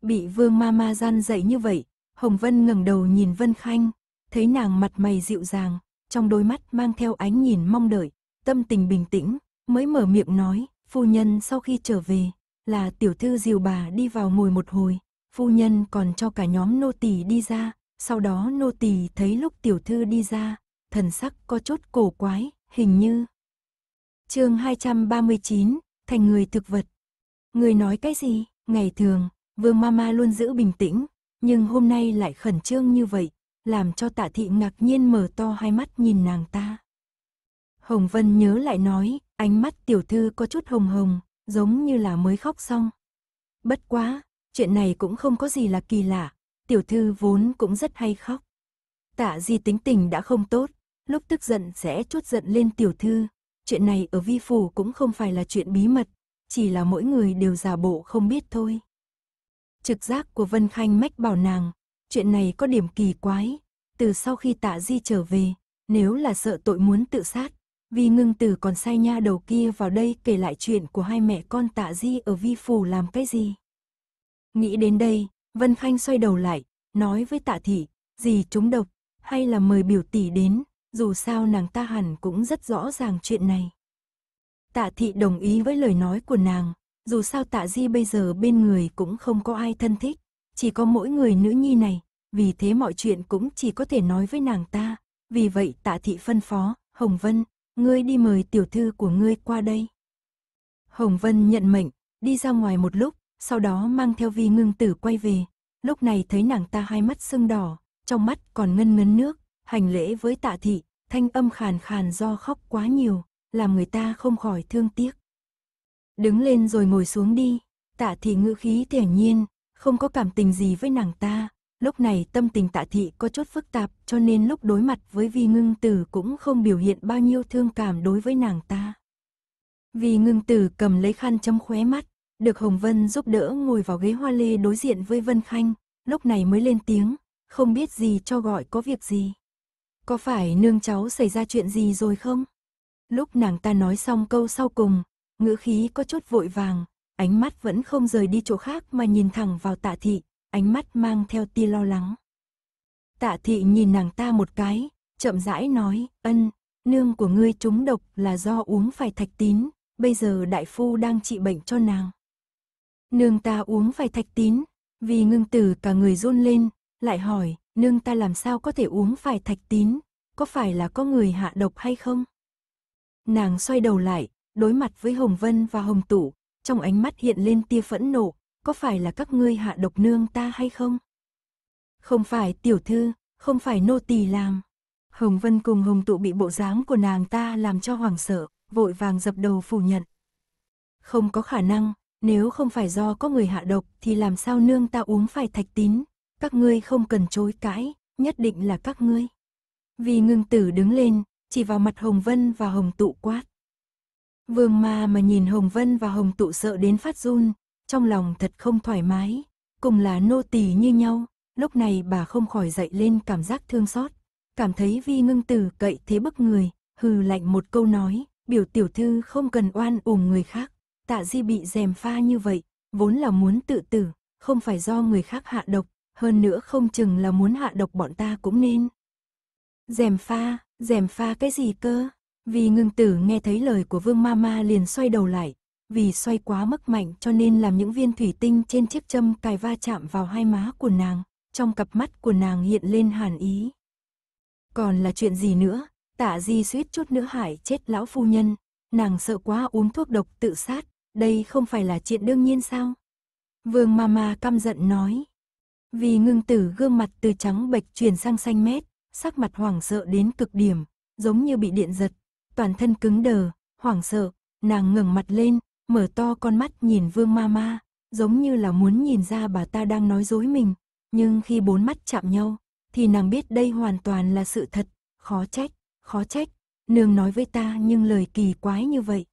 [SPEAKER 1] Bị Vương Ma Ma gian dậy như vậy, Hồng Vân ngẩng đầu nhìn Vân Khanh, thấy nàng mặt mày dịu dàng, trong đôi mắt mang theo ánh nhìn mong đợi, tâm tình bình tĩnh, mới mở miệng nói, phu nhân sau khi trở về, là tiểu thư diều bà đi vào ngồi một hồi, phu nhân còn cho cả nhóm nô tỳ đi ra, sau đó nô tỳ thấy lúc tiểu thư đi ra, thần sắc có chút cổ quái, hình như. Chương 239, thành người thực vật. Người nói cái gì? Ngày thường, Vương Mama luôn giữ bình tĩnh, nhưng hôm nay lại khẩn trương như vậy, làm cho Tạ thị ngạc nhiên mở to hai mắt nhìn nàng ta. Hồng Vân nhớ lại nói, ánh mắt tiểu thư có chút hồng hồng, giống như là mới khóc xong. Bất quá, chuyện này cũng không có gì là kỳ lạ, tiểu thư vốn cũng rất hay khóc. Tạ Di tính tình đã không tốt, lúc tức giận sẽ chút giận lên tiểu thư. Chuyện này ở vi phủ cũng không phải là chuyện bí mật, chỉ là mỗi người đều giả bộ không biết thôi. Trực giác của Vân Khanh mách bảo nàng, chuyện này có điểm kỳ quái. Từ sau khi tạ Di trở về, nếu là sợ tội muốn tự sát, vì ngưng tử còn sai nha đầu kia vào đây kể lại chuyện của hai mẹ con tạ di ở vi phủ làm cái gì. Nghĩ đến đây, Vân Khanh xoay đầu lại, nói với tạ thị, gì chúng độc, hay là mời biểu tỷ đến, dù sao nàng ta hẳn cũng rất rõ ràng chuyện này. Tạ thị đồng ý với lời nói của nàng, dù sao tạ di bây giờ bên người cũng không có ai thân thích, chỉ có mỗi người nữ nhi này, vì thế mọi chuyện cũng chỉ có thể nói với nàng ta, vì vậy tạ thị phân phó, Hồng Vân, ngươi đi mời tiểu thư của ngươi qua đây. Hồng Vân nhận mệnh, đi ra ngoài một lúc, sau đó mang theo vi ngưng tử quay về. Lúc này thấy nàng ta hai mắt sưng đỏ, trong mắt còn ngân ngấn nước, hành lễ với tạ thị, thanh âm khàn khàn do khóc quá nhiều, làm người ta không khỏi thương tiếc. Đứng lên rồi ngồi xuống đi, tạ thị ngữ khí thể nhiên, không có cảm tình gì với nàng ta, Lúc này tâm tình tạ thị có chút phức tạp cho nên lúc đối mặt với Vi Ngưng Tử cũng không biểu hiện bao nhiêu thương cảm đối với nàng ta. Vi Ngưng Tử cầm lấy khăn chấm khóe mắt, được Hồng Vân giúp đỡ ngồi vào ghế hoa lê đối diện với Vân Khanh, lúc này mới lên tiếng, không biết gì cho gọi có việc gì. Có phải nương cháu xảy ra chuyện gì rồi không? Lúc nàng ta nói xong câu sau cùng, ngữ khí có chút vội vàng, ánh mắt vẫn không rời đi chỗ khác mà nhìn thẳng vào tạ thị, ánh mắt mang theo tia lo lắng. Tạ thị nhìn nàng ta một cái, chậm rãi nói, ân, nương của ngươi trúng độc là do uống phải thạch tín, bây giờ đại phu đang trị bệnh cho nàng. Nương ta uống phải thạch tín, vì ngưng tử cả người run lên, lại hỏi, nương ta làm sao có thể uống phải thạch tín, có phải là có người hạ độc hay không? Nàng xoay đầu lại, đối mặt với Hồng Vân và Hồng Tụ, trong ánh mắt hiện lên tia phẫn nộ, có phải là các ngươi hạ độc nương ta hay không? Không phải tiểu thư, không phải nô tỳ làm. Hồng Vân cùng Hồng Tụ bị bộ dáng của nàng ta làm cho hoảng sợ, vội vàng dập đầu phủ nhận. Không có khả năng, nếu không phải do có người hạ độc thì làm sao nương ta uống phải thạch tín, các ngươi không cần chối cãi, nhất định là các ngươi. Vì ngưng tử đứng lên, chỉ vào mặt Hồng Vân và Hồng Tụ quát. Vương ma mà, mà nhìn Hồng Vân và Hồng Tụ sợ đến phát run, trong lòng thật không thoải mái, cùng là nô tỳ như nhau, lúc này bà không khỏi dậy lên cảm giác thương xót, cảm thấy vi ngưng tử cậy thế bức người, hừ lạnh một câu nói, biểu tiểu thư không cần oan uổng người khác, tạ di bị dèm pha như vậy, vốn là muốn tự tử, không phải do người khác hạ độc, hơn nữa không chừng là muốn hạ độc bọn ta cũng nên. Dèm pha, dèm pha cái gì cơ? Vì ngưng tử nghe thấy lời của vương ma ma liền xoay đầu lại, vì xoay quá mức mạnh cho nên làm những viên thủy tinh trên chiếc châm cài va chạm vào hai má của nàng, trong cặp mắt của nàng hiện lên hàn ý. Còn là chuyện gì nữa, tạ di suýt chút nữa hại chết lão phu nhân, nàng sợ quá uống thuốc độc tự sát, đây không phải là chuyện đương nhiên sao? Vương Mama căm giận nói. Vì ngưng tử gương mặt từ trắng bệch chuyển sang xanh mét, sắc mặt hoảng sợ đến cực điểm, giống như bị điện giật, toàn thân cứng đờ, hoảng sợ, nàng ngẩng mặt lên, mở to con mắt nhìn Vương Mama, giống như là muốn nhìn ra bà ta đang nói dối mình, nhưng khi bốn mắt chạm nhau, thì nàng biết đây hoàn toàn là sự thật, khó trách, khó trách, nương nói với ta nhưng lời kỳ quái như vậy.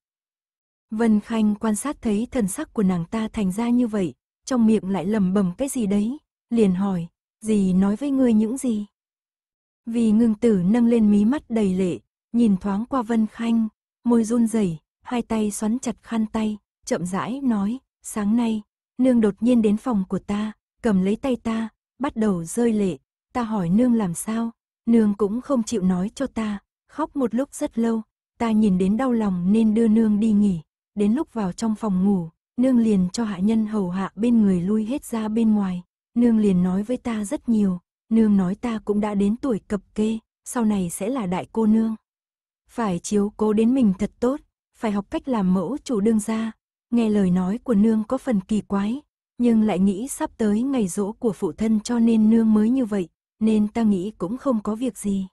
[SPEAKER 1] Vân Khanh quan sát thấy thần sắc của nàng ta thành ra như vậy, trong miệng lại lầm bầm cái gì đấy, liền hỏi, gì nói với ngươi những gì? Vì ngưng tử nâng lên mí mắt đầy lệ, nhìn thoáng qua Vân Khanh, môi run rẩy hai tay xoắn chặt khăn tay, chậm rãi nói, sáng nay, nương đột nhiên đến phòng của ta, cầm lấy tay ta, bắt đầu rơi lệ, ta hỏi nương làm sao, nương cũng không chịu nói cho ta, khóc một lúc rất lâu, ta nhìn đến đau lòng nên đưa nương đi nghỉ, đến lúc vào trong phòng ngủ, nương liền cho hạ nhân hầu hạ bên người lui hết ra bên ngoài, nương liền nói với ta rất nhiều, nương nói ta cũng đã đến tuổi cập kê, sau này sẽ là đại cô nương. Phải chiếu cố đến mình thật tốt, phải học cách làm mẫu chủ đương gia. Nghe lời nói của nương có phần kỳ quái, nhưng lại nghĩ sắp tới ngày rỗ của phụ thân cho nên nương mới như vậy, nên ta nghĩ cũng không có việc gì.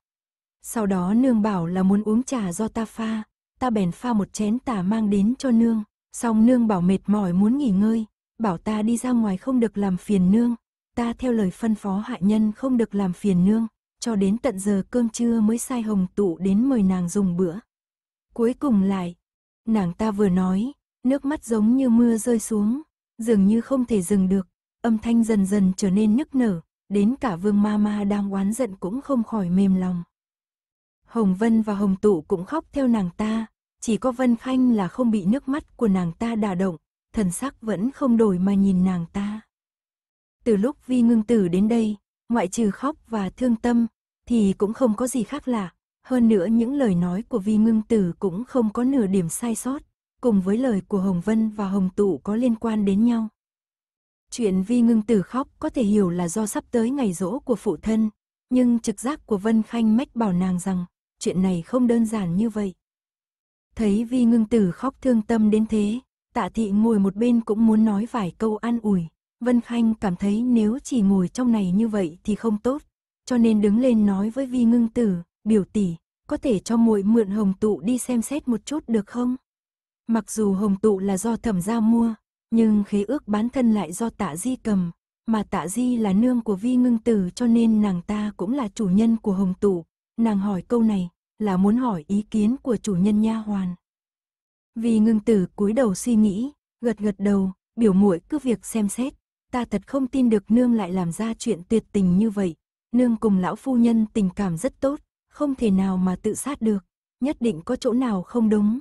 [SPEAKER 1] Sau đó nương bảo là muốn uống trà do ta pha, ta bèn pha một chén tả mang đến cho nương, xong nương bảo mệt mỏi muốn nghỉ ngơi, bảo ta đi ra ngoài không được làm phiền nương, ta theo lời phân phó hạ nhân không được làm phiền nương, cho đến tận giờ cơm trưa mới sai hồng tụ đến mời nàng dùng bữa. Cuối cùng lại, Nàng ta vừa nói, nước mắt giống như mưa rơi xuống, dường như không thể dừng được, âm thanh dần dần trở nên nức nở, đến cả vương ma ma đang oán giận cũng không khỏi mềm lòng. Hồng Vân và Hồng Tụ cũng khóc theo nàng ta, chỉ có Vân Khanh là không bị nước mắt của nàng ta đả động, thần sắc vẫn không đổi mà nhìn nàng ta. Từ lúc Vi Ngưng Tử đến đây, ngoại trừ khóc và thương tâm, thì cũng không có gì khác lạ, hơn nữa những lời nói của Vi Ngưng Tử cũng không có nửa điểm sai sót, cùng với lời của Hồng Vân và Hồng Tụ có liên quan đến nhau. Chuyện Vi Ngưng Tử khóc có thể hiểu là do sắp tới ngày rỗ của phụ thân, nhưng trực giác của Vân Khanh mách bảo nàng rằng chuyện này không đơn giản như vậy. Thấy Vi Ngưng Tử khóc thương tâm đến thế, Tạ Thị ngồi một bên cũng muốn nói vài câu an ủi. Vân Khanh cảm thấy nếu chỉ ngồi trong này như vậy thì không tốt, cho nên đứng lên nói với Vi Ngưng Tử, biểu tỷ, có thể cho muội mượn hồng tụ đi xem xét một chút được không? Mặc dù hồng tụ là do thẩm gia mua, nhưng khế ước bán thân lại do tạ di cầm, mà tạ di là nương của vi ngưng tử cho nên nàng ta cũng là chủ nhân của hồng tụ. Nàng hỏi câu này là muốn hỏi ý kiến của chủ nhân nha hoàn. Vi ngưng tử cúi đầu suy nghĩ, gật gật đầu, biểu muội cứ việc xem xét, ta thật không tin được nương lại làm ra chuyện tuyệt tình như vậy. Nương cùng lão phu nhân tình cảm rất tốt, không thể nào mà tự sát được, nhất định có chỗ nào không đúng.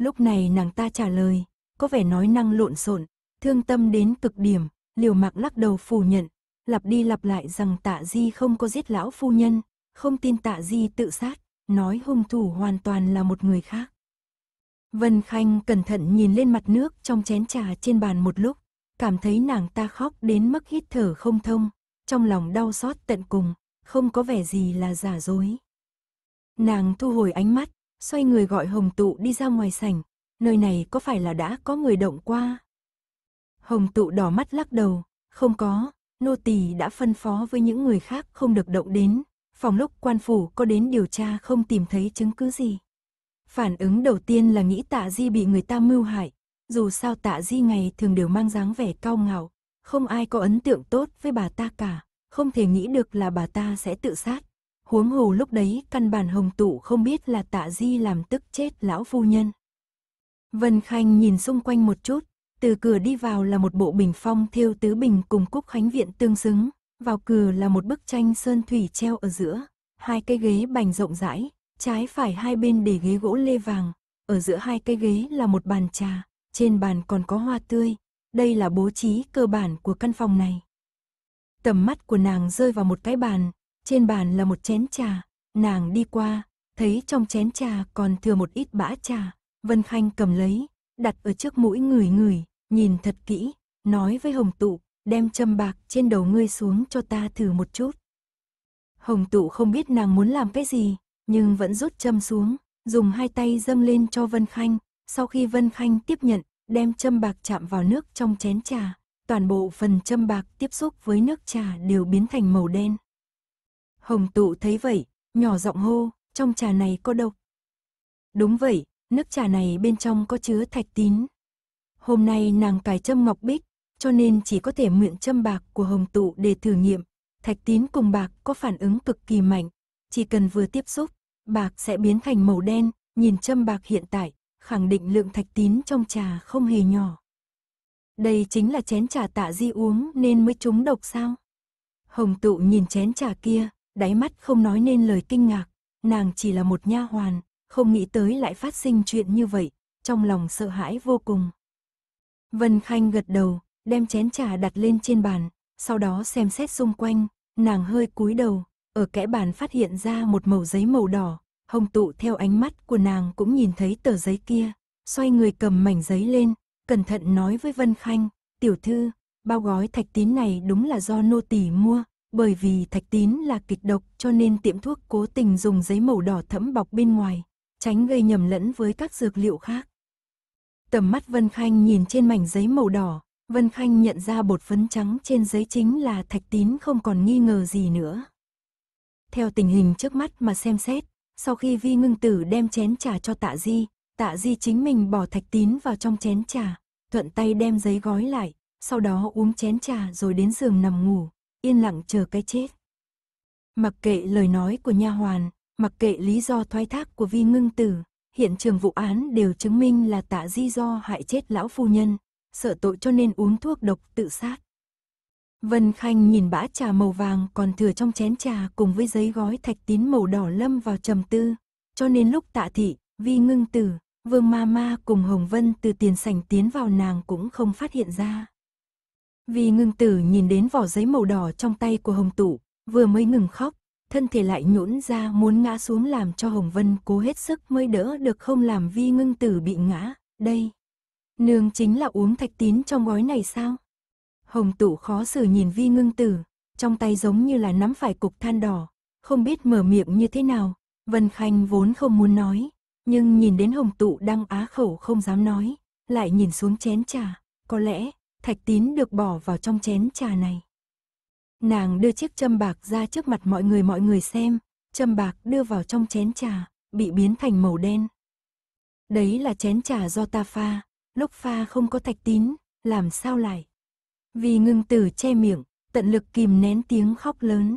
[SPEAKER 1] Lúc này nàng ta trả lời, có vẻ nói năng lộn xộn, thương tâm đến cực điểm, liều mạng lắc đầu phủ nhận, lặp đi lặp lại rằng tạ di không có giết lão phu nhân, không tin tạ di tự sát, nói hung thủ hoàn toàn là một người khác. Vân Khanh cẩn thận nhìn lên mặt nước trong chén trà trên bàn một lúc, cảm thấy nàng ta khóc đến mức hít thở không thông, trong lòng đau xót tận cùng, không có vẻ gì là giả dối. Nàng thu hồi ánh mắt, xoay người gọi Hồng Tụ đi ra ngoài sảnh, nơi này có phải là đã có người động qua? Hồng Tụ đỏ mắt lắc đầu, không có, nô tỳ đã phân phó với những người khác không được động đến, phòng lúc quan phủ có đến điều tra không tìm thấy chứng cứ gì. Phản ứng đầu tiên là nghĩ tạ di bị người ta mưu hại, dù sao tạ di ngày thường đều mang dáng vẻ cao ngạo, không ai có ấn tượng tốt với bà ta cả không thể nghĩ được là bà ta sẽ tự sát. Huống hồ lúc đấy căn bản hồng tụ không biết là tạ di làm tức chết lão phu nhân. Vân Khanh nhìn xung quanh một chút, từ cửa đi vào là một bộ bình phong thiêu tứ bình cùng cúc khánh viện tương xứng, vào cửa là một bức tranh sơn thủy treo ở giữa, hai cây ghế bành rộng rãi, trái phải hai bên để ghế gỗ lê vàng, ở giữa hai cây ghế là một bàn trà, trên bàn còn có hoa tươi, đây là bố trí cơ bản của căn phòng này. Tầm mắt của nàng rơi vào một cái bàn, trên bàn là một chén trà. Nàng đi qua, thấy trong chén trà còn thừa một ít bã trà. Vân Khanh cầm lấy, đặt ở trước mũi người người, nhìn thật kỹ, nói với Hồng Tụ, đem châm bạc trên đầu ngươi xuống cho ta thử một chút. Hồng Tụ không biết nàng muốn làm cái gì, nhưng vẫn rút châm xuống, dùng hai tay dâng lên cho Vân Khanh, sau khi Vân Khanh tiếp nhận, đem châm bạc chạm vào nước trong chén trà, toàn bộ phần châm bạc tiếp xúc với nước trà đều biến thành màu đen. Hồng tụ thấy vậy, nhỏ giọng hô, trong trà này có độc. Đúng vậy, nước trà này bên trong có chứa thạch tín. Hôm nay nàng cài châm ngọc bích, cho nên chỉ có thể mượn châm bạc của hồng tụ để thử nghiệm. Thạch tín cùng bạc có phản ứng cực kỳ mạnh, chỉ cần vừa tiếp xúc, bạc sẽ biến thành màu đen, nhìn châm bạc hiện tại, khẳng định lượng thạch tín trong trà không hề nhỏ. Đây chính là chén trà tạ di uống nên mới trúng độc sao? Hồng tụ nhìn chén trà kia, đáy mắt không nói nên lời kinh ngạc. Nàng chỉ là một nha hoàn, không nghĩ tới lại phát sinh chuyện như vậy, trong lòng sợ hãi vô cùng. Vân Khanh gật đầu, đem chén trà đặt lên trên bàn, sau đó xem xét xung quanh, nàng hơi cúi đầu, ở kẽ bàn phát hiện ra một mẩu giấy màu đỏ, hồng tụ theo ánh mắt của nàng cũng nhìn thấy tờ giấy kia, xoay người cầm mảnh giấy lên, cẩn thận nói với Vân Khanh, tiểu thư, bao gói thạch tín này đúng là do nô tỳ mua, bởi vì thạch tín là kịch độc cho nên tiệm thuốc cố tình dùng giấy màu đỏ thẫm bọc bên ngoài, tránh gây nhầm lẫn với các dược liệu khác. Tầm mắt Vân Khanh nhìn trên mảnh giấy màu đỏ, Vân Khanh nhận ra bột phấn trắng trên giấy chính là thạch tín không còn nghi ngờ gì nữa. Theo tình hình trước mắt mà xem xét, sau khi Vi Ngưng Tử đem chén trà cho Tạ Di, Tạ Di chính mình bỏ thạch tín vào trong chén trà, thuận tay đem giấy gói lại, sau đó uống chén trà rồi đến giường nằm ngủ, yên lặng chờ cái chết. Mặc kệ lời nói của nha hoàn, mặc kệ lý do thoái thác của vi ngưng tử, hiện trường vụ án đều chứng minh là tạ di do hại chết lão phu nhân, sợ tội cho nên uống thuốc độc tự sát. Vân Khanh nhìn bã trà màu vàng còn thừa trong chén trà cùng với giấy gói thạch tín màu đỏ lâm vào trầm tư, cho nên lúc tạ thị, vi ngưng tử, Vương Ma Ma cùng Hồng Vân từ tiền sảnh tiến vào nàng cũng không phát hiện ra. Vì ngưng tử nhìn đến vỏ giấy màu đỏ trong tay của Hồng Tụ, vừa mới ngừng khóc, thân thể lại nhũn ra muốn ngã xuống làm cho Hồng Vân cố hết sức mới đỡ được không làm vi ngưng tử bị ngã, đây. Nương chính là uống thạch tín trong gói này sao? Hồng Tụ khó xử nhìn vi ngưng tử, trong tay giống như là nắm phải cục than đỏ, không biết mở miệng như thế nào, Vân Khanh vốn không muốn nói, nhưng nhìn đến hồng tụ đang á khẩu không dám nói, lại nhìn xuống chén trà, có lẽ thạch tín được bỏ vào trong chén trà này. Nàng đưa chiếc châm bạc ra trước mặt mọi người mọi người xem, châm bạc đưa vào trong chén trà, bị biến thành màu đen. Đấy là chén trà do ta pha, lúc pha không có thạch tín, làm sao lại? Vì ngưng tử che miệng, tận lực kìm nén tiếng khóc lớn.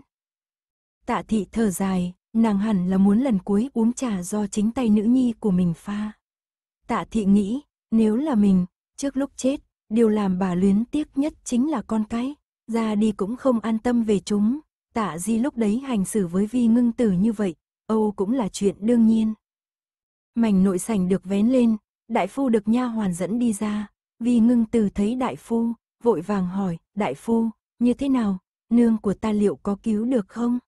[SPEAKER 1] Tạ thị thở dài, Nàng hẳn là muốn lần cuối uống trà do chính tay nữ nhi của mình pha. Tạ thị nghĩ, nếu là mình, trước lúc chết, điều làm bà luyến tiếc nhất chính là con cái, ra đi cũng không an tâm về chúng. Tạ Di lúc đấy hành xử với Vi Ngưng Tử như vậy, Âu cũng là chuyện đương nhiên. Mảnh nội sảnh được vén lên, đại phu được nha hoàn dẫn đi ra, Vi Ngưng Tử thấy đại phu, vội vàng hỏi, "Đại phu, như thế nào, nương của ta liệu có cứu được không?"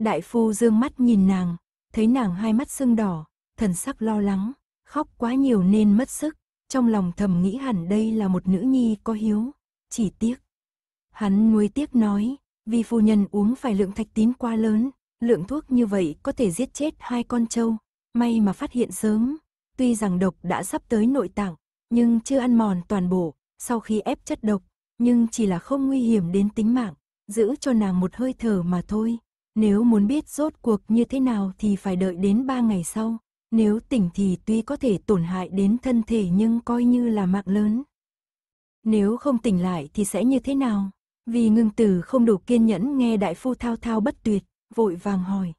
[SPEAKER 1] Đại phu dương mắt nhìn nàng, thấy nàng hai mắt sưng đỏ, thần sắc lo lắng, khóc quá nhiều nên mất sức, trong lòng thầm nghĩ hẳn đây là một nữ nhi có hiếu, chỉ tiếc. Hắn nuối tiếc nói, vì phu nhân uống phải lượng thạch tín quá lớn, lượng thuốc như vậy có thể giết chết hai con trâu, may mà phát hiện sớm, tuy rằng độc đã sắp tới nội tạng, nhưng chưa ăn mòn toàn bộ, sau khi ép chất độc, nhưng chỉ là không nguy hiểm đến tính mạng, giữ cho nàng một hơi thở mà thôi. Nếu muốn biết rốt cuộc như thế nào thì phải đợi đến 3 ngày sau. Nếu tỉnh thì tuy có thể tổn hại đến thân thể nhưng coi như là mạng lớn. Nếu không tỉnh lại thì sẽ như thế nào? Vì ngưng tử không đủ kiên nhẫn nghe đại phu thao thao bất tuyệt, vội vàng hỏi.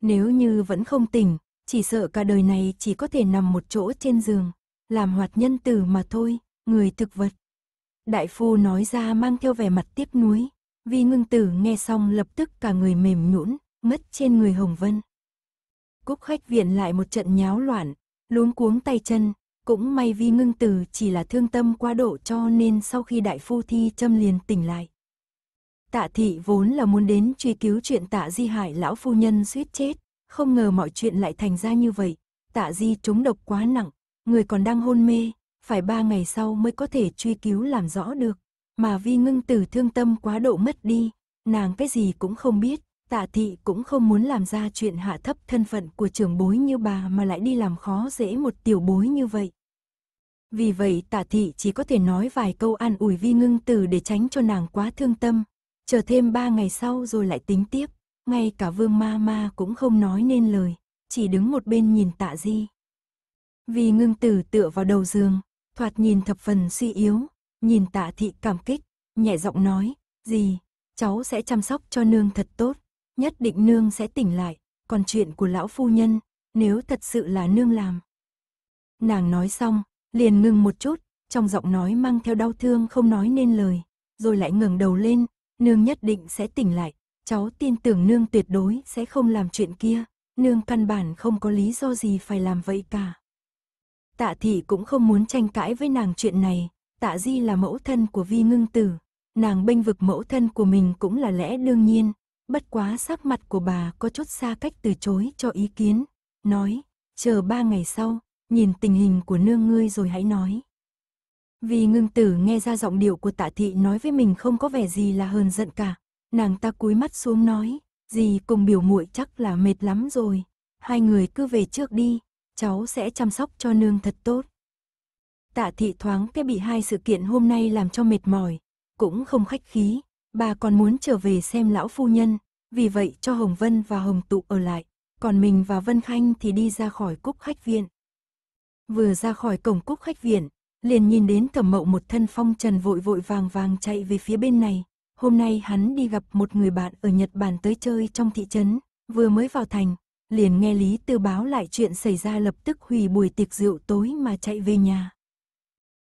[SPEAKER 1] Nếu như vẫn không tỉnh, chỉ sợ cả đời này chỉ có thể nằm một chỗ trên giường, làm hoạt nhân tử mà thôi, người thực vật. Đại phu nói ra mang theo vẻ mặt tiếp nuối. Vi ngưng tử nghe xong lập tức cả người mềm nhũn, mất trên người Hồng Vân. Cúc khách viện lại một trận nháo loạn, luống cuống tay chân, cũng may Vi ngưng tử chỉ là thương tâm quá độ cho nên sau khi đại phu thi châm liền tỉnh lại. Tạ thị vốn là muốn đến truy cứu chuyện tạ di hại lão phu nhân suýt chết, không ngờ mọi chuyện lại thành ra như vậy. Tạ di trúng độc quá nặng, người còn đang hôn mê, phải ba ngày sau mới có thể truy cứu làm rõ được. Mà vi ngưng tử thương tâm quá độ mất đi, nàng cái gì cũng không biết, tạ thị cũng không muốn làm ra chuyện hạ thấp thân phận của trưởng bối như bà mà lại đi làm khó dễ một tiểu bối như vậy. Vì vậy tạ thị chỉ có thể nói vài câu an ủi vi ngưng tử để tránh cho nàng quá thương tâm, chờ thêm ba ngày sau rồi lại tính tiếp, ngay cả vương ma ma cũng không nói nên lời, chỉ đứng một bên nhìn tạ di. Vì ngưng tử tựa vào đầu giường, thoạt nhìn thập phần suy yếu, nhìn tạ thị cảm kích, nhẹ giọng nói, gì, cháu sẽ chăm sóc cho nương thật tốt, nhất định nương sẽ tỉnh lại, còn chuyện của lão phu nhân, nếu thật sự là nương làm. Nàng nói xong, liền ngừng một chút, trong giọng nói mang theo đau thương không nói nên lời, rồi lại ngẩng đầu lên, nương nhất định sẽ tỉnh lại, cháu tin tưởng nương tuyệt đối sẽ không làm chuyện kia, nương căn bản không có lý do gì phải làm vậy cả. Tạ thị cũng không muốn tranh cãi với nàng chuyện này, tạ di là mẫu thân của vi ngưng tử. Nàng bênh vực mẫu thân của mình cũng là lẽ đương nhiên, bất quá sắc mặt của bà có chút xa cách từ chối cho ý kiến, nói, chờ ba ngày sau, nhìn tình hình của nương ngươi rồi hãy nói. Vì ngưng tử nghe ra giọng điệu của tạ thị nói với mình không có vẻ gì là hờn giận cả, nàng ta cúi mắt xuống nói, gì cùng biểu muội chắc là mệt lắm rồi, hai người cứ về trước đi, cháu sẽ chăm sóc cho nương thật tốt. Tạ thị thoáng cái bị hai sự kiện hôm nay làm cho mệt mỏi, cũng không khách khí, bà còn muốn trở về xem lão phu nhân, vì vậy cho Hồng Vân và Hồng Tụ ở lại, còn mình và Vân Khanh thì đi ra khỏi cúc khách viện. Vừa ra khỏi cổng cúc khách viện, liền nhìn đến thẩm mậu một thân phong trần vội vội vàng vàng chạy về phía bên này. Hôm nay hắn đi gặp một người bạn ở Nhật Bản tới chơi trong thị trấn, vừa mới vào thành, liền nghe Lý Tư báo lại chuyện xảy ra lập tức hủy buổi tiệc rượu tối mà chạy về nhà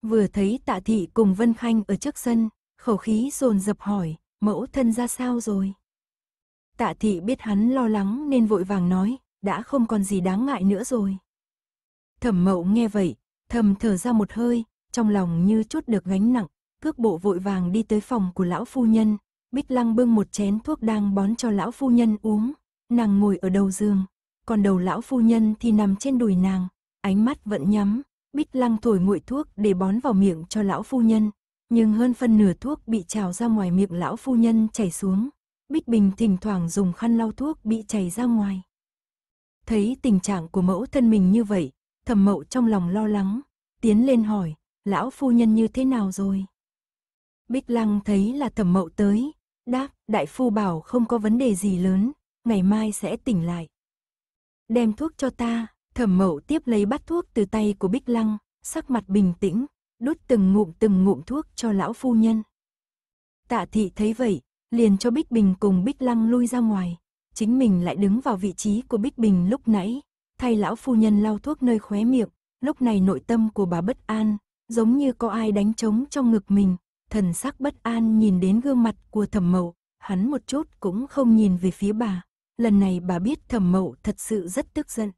[SPEAKER 1] vừa thấy tạ thị cùng Vân Khanh ở trước sân, khẩu khí dồn dập hỏi, mẫu thân ra sao rồi? Tạ thị biết hắn lo lắng nên vội vàng nói, đã không còn gì đáng ngại nữa rồi. Thẩm mậu nghe vậy, thầm thở ra một hơi, trong lòng như chút được gánh nặng, cước bộ vội vàng đi tới phòng của lão phu nhân, Bích Lăng bưng một chén thuốc đang bón cho lão phu nhân uống, nàng ngồi ở đầu giường, còn đầu lão phu nhân thì nằm trên đùi nàng, ánh mắt vẫn nhắm, Bích Lăng thổi nguội thuốc để bón vào miệng cho lão phu nhân, nhưng hơn phân nửa thuốc bị trào ra ngoài miệng lão phu nhân chảy xuống. Bích Bình thỉnh thoảng dùng khăn lau thuốc bị chảy ra ngoài. Thấy tình trạng của mẫu thân mình như vậy, thầm mậu trong lòng lo lắng, tiến lên hỏi, lão phu nhân như thế nào rồi? Bích Lăng thấy là thầm mậu tới, đáp, đại phu bảo không có vấn đề gì lớn, ngày mai sẽ tỉnh lại. Đem thuốc cho ta, Thẩm mậu tiếp lấy bát thuốc từ tay của Bích Lăng, sắc mặt bình tĩnh, đút từng ngụm từng ngụm thuốc cho lão phu nhân. Tạ thị thấy vậy, liền cho Bích Bình cùng Bích Lăng lui ra ngoài. Chính mình lại đứng vào vị trí của Bích Bình lúc nãy, thay lão phu nhân lau thuốc nơi khóe miệng. Lúc này nội tâm của bà bất an, giống như có ai đánh trống trong ngực mình. Thần sắc bất an nhìn đến gương mặt của thẩm mậu, hắn một chút cũng không nhìn về phía bà. Lần này bà biết thẩm mậu thật sự rất tức giận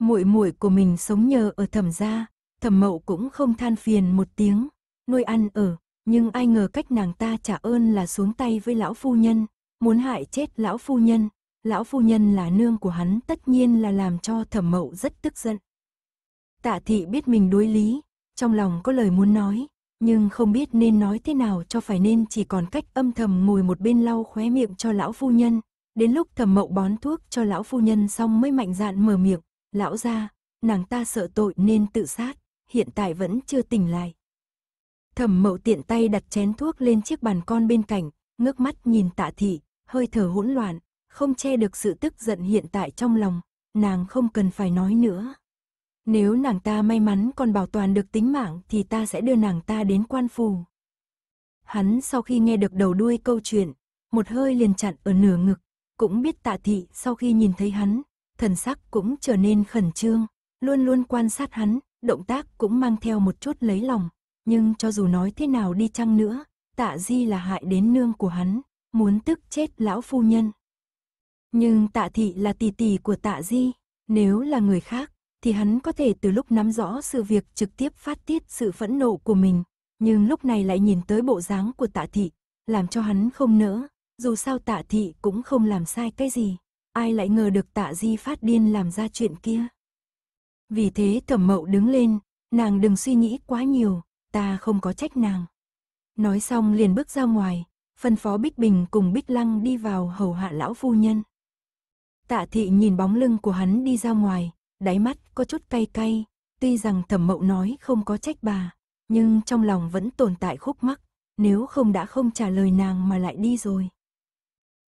[SPEAKER 1] muội muội của mình sống nhờ ở thẩm gia, thẩm mậu cũng không than phiền một tiếng, nuôi ăn ở, nhưng ai ngờ cách nàng ta trả ơn là xuống tay với lão phu nhân, muốn hại chết lão phu nhân, lão phu nhân là nương của hắn tất nhiên là làm cho thẩm mậu rất tức giận. Tạ thị biết mình đối lý, trong lòng có lời muốn nói, nhưng không biết nên nói thế nào cho phải nên chỉ còn cách âm thầm ngồi một bên lau khóe miệng cho lão phu nhân. Đến lúc thẩm mậu bón thuốc cho lão phu nhân xong mới mạnh dạn mở miệng, Lão gia nàng ta sợ tội nên tự sát, hiện tại vẫn chưa tỉnh lại. Thẩm mậu tiện tay đặt chén thuốc lên chiếc bàn con bên cạnh, ngước mắt nhìn tạ thị, hơi thở hỗn loạn, không che được sự tức giận hiện tại trong lòng, nàng không cần phải nói nữa. Nếu nàng ta may mắn còn bảo toàn được tính mạng thì ta sẽ đưa nàng ta đến quan phù. Hắn sau khi nghe được đầu đuôi câu chuyện, một hơi liền chặn ở nửa ngực, cũng biết tạ thị sau khi nhìn thấy hắn, thần sắc cũng trở nên khẩn trương, luôn luôn quan sát hắn, động tác cũng mang theo một chút lấy lòng. Nhưng cho dù nói thế nào đi chăng nữa, tạ di là hại đến nương của hắn, muốn tức chết lão phu nhân. Nhưng tạ thị là tỷ tỷ của tạ di, nếu là người khác, thì hắn có thể từ lúc nắm rõ sự việc trực tiếp phát tiết sự phẫn nộ của mình, nhưng lúc này lại nhìn tới bộ dáng của tạ thị, làm cho hắn không nỡ, dù sao tạ thị cũng không làm sai cái gì ai lại ngờ được tạ di phát điên làm ra chuyện kia. Vì thế thẩm mậu đứng lên, nàng đừng suy nghĩ quá nhiều, ta không có trách nàng. Nói xong liền bước ra ngoài, phân phó Bích Bình cùng Bích Lăng đi vào hầu hạ lão phu nhân. Tạ thị nhìn bóng lưng của hắn đi ra ngoài, đáy mắt có chút cay cay, tuy rằng thẩm mậu nói không có trách bà, nhưng trong lòng vẫn tồn tại khúc mắc, nếu không đã không trả lời nàng mà lại đi rồi.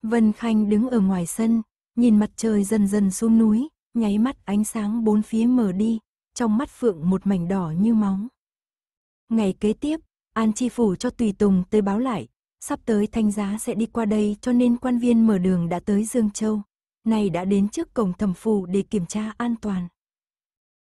[SPEAKER 1] Vân Khanh đứng ở ngoài sân, Nhìn mặt trời dần dần xuống núi, nháy mắt ánh sáng bốn phía mở đi, trong mắt Phượng một mảnh đỏ như móng. Ngày kế tiếp, An Chi Phủ cho Tùy Tùng tới báo lại, sắp tới thanh giá sẽ đi qua đây cho nên quan viên mở đường đã tới Dương Châu, nay đã đến trước cổng thẩm phủ để kiểm tra an toàn.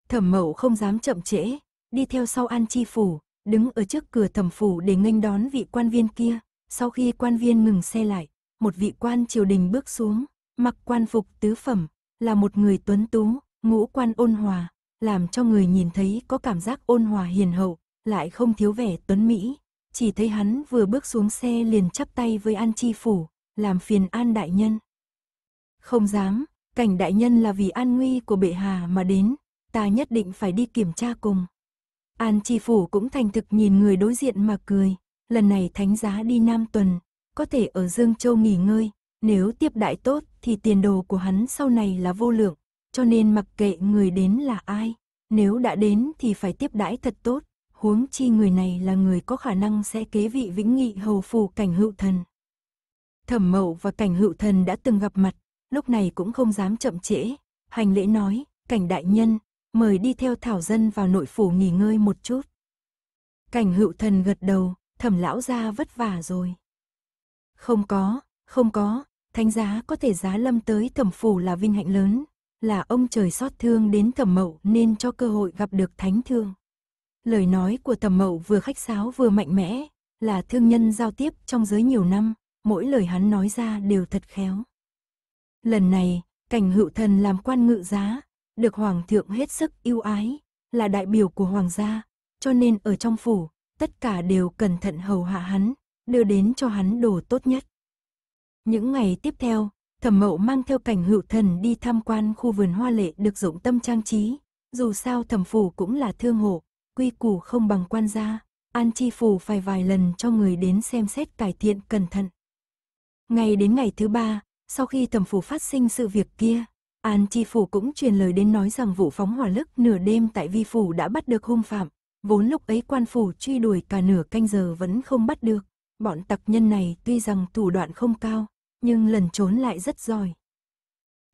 [SPEAKER 1] Thẩm mẫu không dám chậm trễ, đi theo sau An Chi Phủ, đứng ở trước cửa thẩm phủ để nghênh đón vị quan viên kia. Sau khi quan viên ngừng xe lại, một vị quan triều đình bước xuống, mặc quan phục tứ phẩm, là một người tuấn tú, ngũ quan ôn hòa, làm cho người nhìn thấy có cảm giác ôn hòa hiền hậu, lại không thiếu vẻ tuấn mỹ. Chỉ thấy hắn vừa bước xuống xe liền chắp tay với An Chi Phủ, làm phiền An Đại Nhân. Không dám, cảnh Đại Nhân là vì an nguy của bệ hà mà đến, ta nhất định phải đi kiểm tra cùng. An Chi Phủ cũng thành thực nhìn người đối diện mà cười, lần này thánh giá đi Nam Tuần, có thể ở Dương Châu nghỉ ngơi, nếu tiếp đại tốt thì tiền đồ của hắn sau này là vô lượng, cho nên mặc kệ người đến là ai, nếu đã đến thì phải tiếp đãi thật tốt, huống chi người này là người có khả năng sẽ kế vị vĩnh nghị hầu phù cảnh hữu thần. Thẩm mậu và cảnh hữu thần đã từng gặp mặt, lúc này cũng không dám chậm trễ, hành lễ nói, cảnh đại nhân, mời đi theo thảo dân vào nội phủ nghỉ ngơi một chút. Cảnh hữu thần gật đầu, thẩm lão ra vất vả rồi. Không có, không có, thánh giá có thể giá lâm tới thẩm phủ là vinh hạnh lớn, là ông trời xót thương đến thẩm mậu nên cho cơ hội gặp được thánh thương. Lời nói của thẩm mậu vừa khách sáo vừa mạnh mẽ, là thương nhân giao tiếp trong giới nhiều năm, mỗi lời hắn nói ra đều thật khéo. Lần này, cảnh hữu thần làm quan ngự giá, được hoàng thượng hết sức yêu ái, là đại biểu của hoàng gia, cho nên ở trong phủ, tất cả đều cẩn thận hầu hạ hắn, đưa đến cho hắn đồ tốt nhất. Những ngày tiếp theo, thẩm mậu mang theo cảnh hữu thần đi tham quan khu vườn hoa lệ được dụng tâm trang trí. Dù sao thẩm phủ cũng là thương hộ, quy củ không bằng quan gia, an chi phủ phải vài lần cho người đến xem xét cải thiện cẩn thận. Ngày đến ngày thứ ba, sau khi thẩm phủ phát sinh sự việc kia, An Chi Phủ cũng truyền lời đến nói rằng vụ phóng hỏa lức nửa đêm tại Vi Phủ đã bắt được hung phạm, vốn lúc ấy quan phủ truy đuổi cả nửa canh giờ vẫn không bắt được. Bọn tặc nhân này tuy rằng thủ đoạn không cao, nhưng lần trốn lại rất giỏi.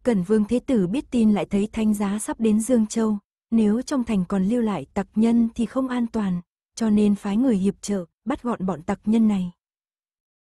[SPEAKER 1] Cẩn Vương Thế Tử biết tin lại thấy Thanh giá sắp đến Dương Châu, nếu trong thành còn lưu lại tặc nhân thì không an toàn, cho nên phái người hiệp trợ, bắt gọn bọn tặc nhân này.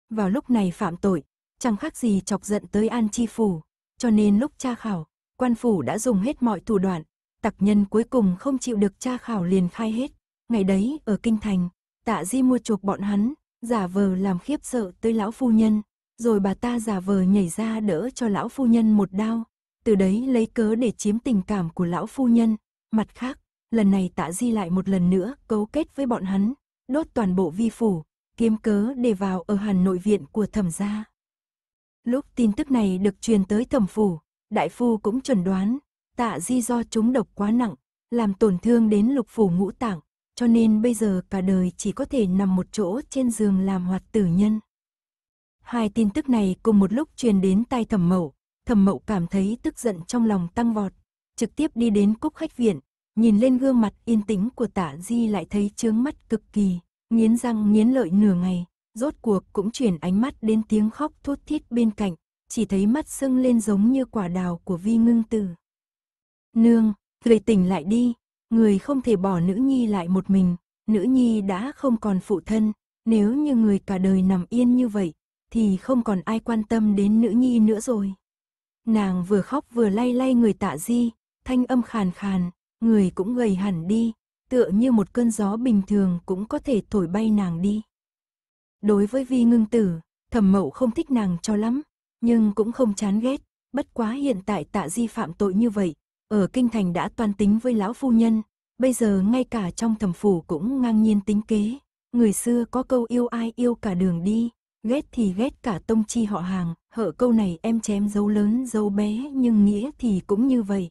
[SPEAKER 1] Vào lúc này phạm tội, chẳng khác gì chọc giận tới An Chi Phủ, cho nên lúc tra khảo, quan phủ đã dùng hết mọi thủ đoạn, tặc nhân cuối cùng không chịu được tra khảo liền khai hết. Ngày đấy, ở Kinh Thành, tạ di mua chuộc bọn hắn, giả vờ làm khiếp sợ tới lão phu nhân, rồi bà ta giả vờ nhảy ra đỡ cho lão phu nhân một đao, từ đấy lấy cớ để chiếm tình cảm của lão phu nhân. Mặt khác, lần này tạ di lại một lần nữa cấu kết với bọn hắn, đốt toàn bộ vi phủ, kiếm cớ để vào ở hàn nội viện của thẩm gia. Lúc tin tức này được truyền tới thẩm phủ, đại phu cũng chuẩn đoán, tạ di do chúng độc quá nặng, làm tổn thương đến lục phủ ngũ tạng, cho nên bây giờ cả đời chỉ có thể nằm một chỗ trên giường làm hoạt tử nhân. Hai tin tức này cùng một lúc truyền đến tai thẩm mậu, thẩm mậu cảm thấy tức giận trong lòng tăng vọt, trực tiếp đi đến cúc khách viện, nhìn lên gương mặt yên tĩnh của tả di lại thấy chướng mắt cực kỳ, nghiến răng nghiến lợi nửa ngày, rốt cuộc cũng chuyển ánh mắt đến tiếng khóc thút thít bên cạnh, chỉ thấy mắt sưng lên giống như quả đào của vi ngưng tử. Nương, người tỉnh lại đi, người không thể bỏ nữ nhi lại một mình, nữ nhi đã không còn phụ thân, nếu như người cả đời nằm yên như vậy, thì không còn ai quan tâm đến nữ nhi nữa rồi. Nàng vừa khóc vừa lay lay người tạ di, thanh âm khàn khàn, người cũng gầy hẳn đi, tựa như một cơn gió bình thường cũng có thể thổi bay nàng đi. Đối với vi ngưng tử, thẩm mậu không thích nàng cho lắm, nhưng cũng không chán ghét, bất quá hiện tại tạ di phạm tội như vậy, ở kinh thành đã toàn tính với lão phu nhân, bây giờ ngay cả trong thẩm phủ cũng ngang nhiên tính kế, người xưa có câu yêu ai yêu cả đường đi, Ghét thì ghét cả tông chi họ hàng, hở câu này em chém dấu lớn dấu bé nhưng nghĩa thì cũng như vậy.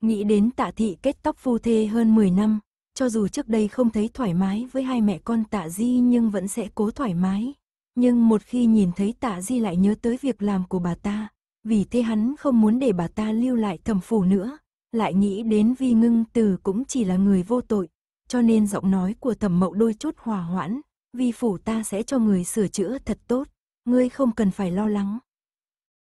[SPEAKER 1] Nghĩ đến tạ thị kết tóc phu thê hơn 10 năm, cho dù trước đây không thấy thoải mái với hai mẹ con tạ di nhưng vẫn sẽ cố thoải mái. Nhưng một khi nhìn thấy tạ di lại nhớ tới việc làm của bà ta, vì thế hắn không muốn để bà ta lưu lại thẩm phủ nữa, lại nghĩ đến vi ngưng từ cũng chỉ là người vô tội, cho nên giọng nói của thẩm mậu đôi chút hòa hoãn, vi phủ ta sẽ cho người sửa chữa thật tốt, ngươi không cần phải lo lắng.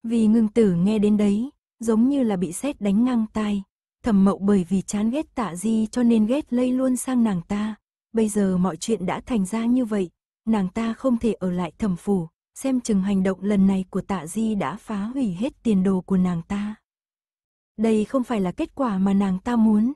[SPEAKER 1] Vì ngưng tử nghe đến đấy, giống như là bị sét đánh ngang tai, thẩm mậu bởi vì chán ghét tạ di cho nên ghét lây luôn sang nàng ta. Bây giờ mọi chuyện đã thành ra như vậy, nàng ta không thể ở lại thẩm phủ, xem chừng hành động lần này của tạ di đã phá hủy hết tiền đồ của nàng ta. Đây không phải là kết quả mà nàng ta muốn.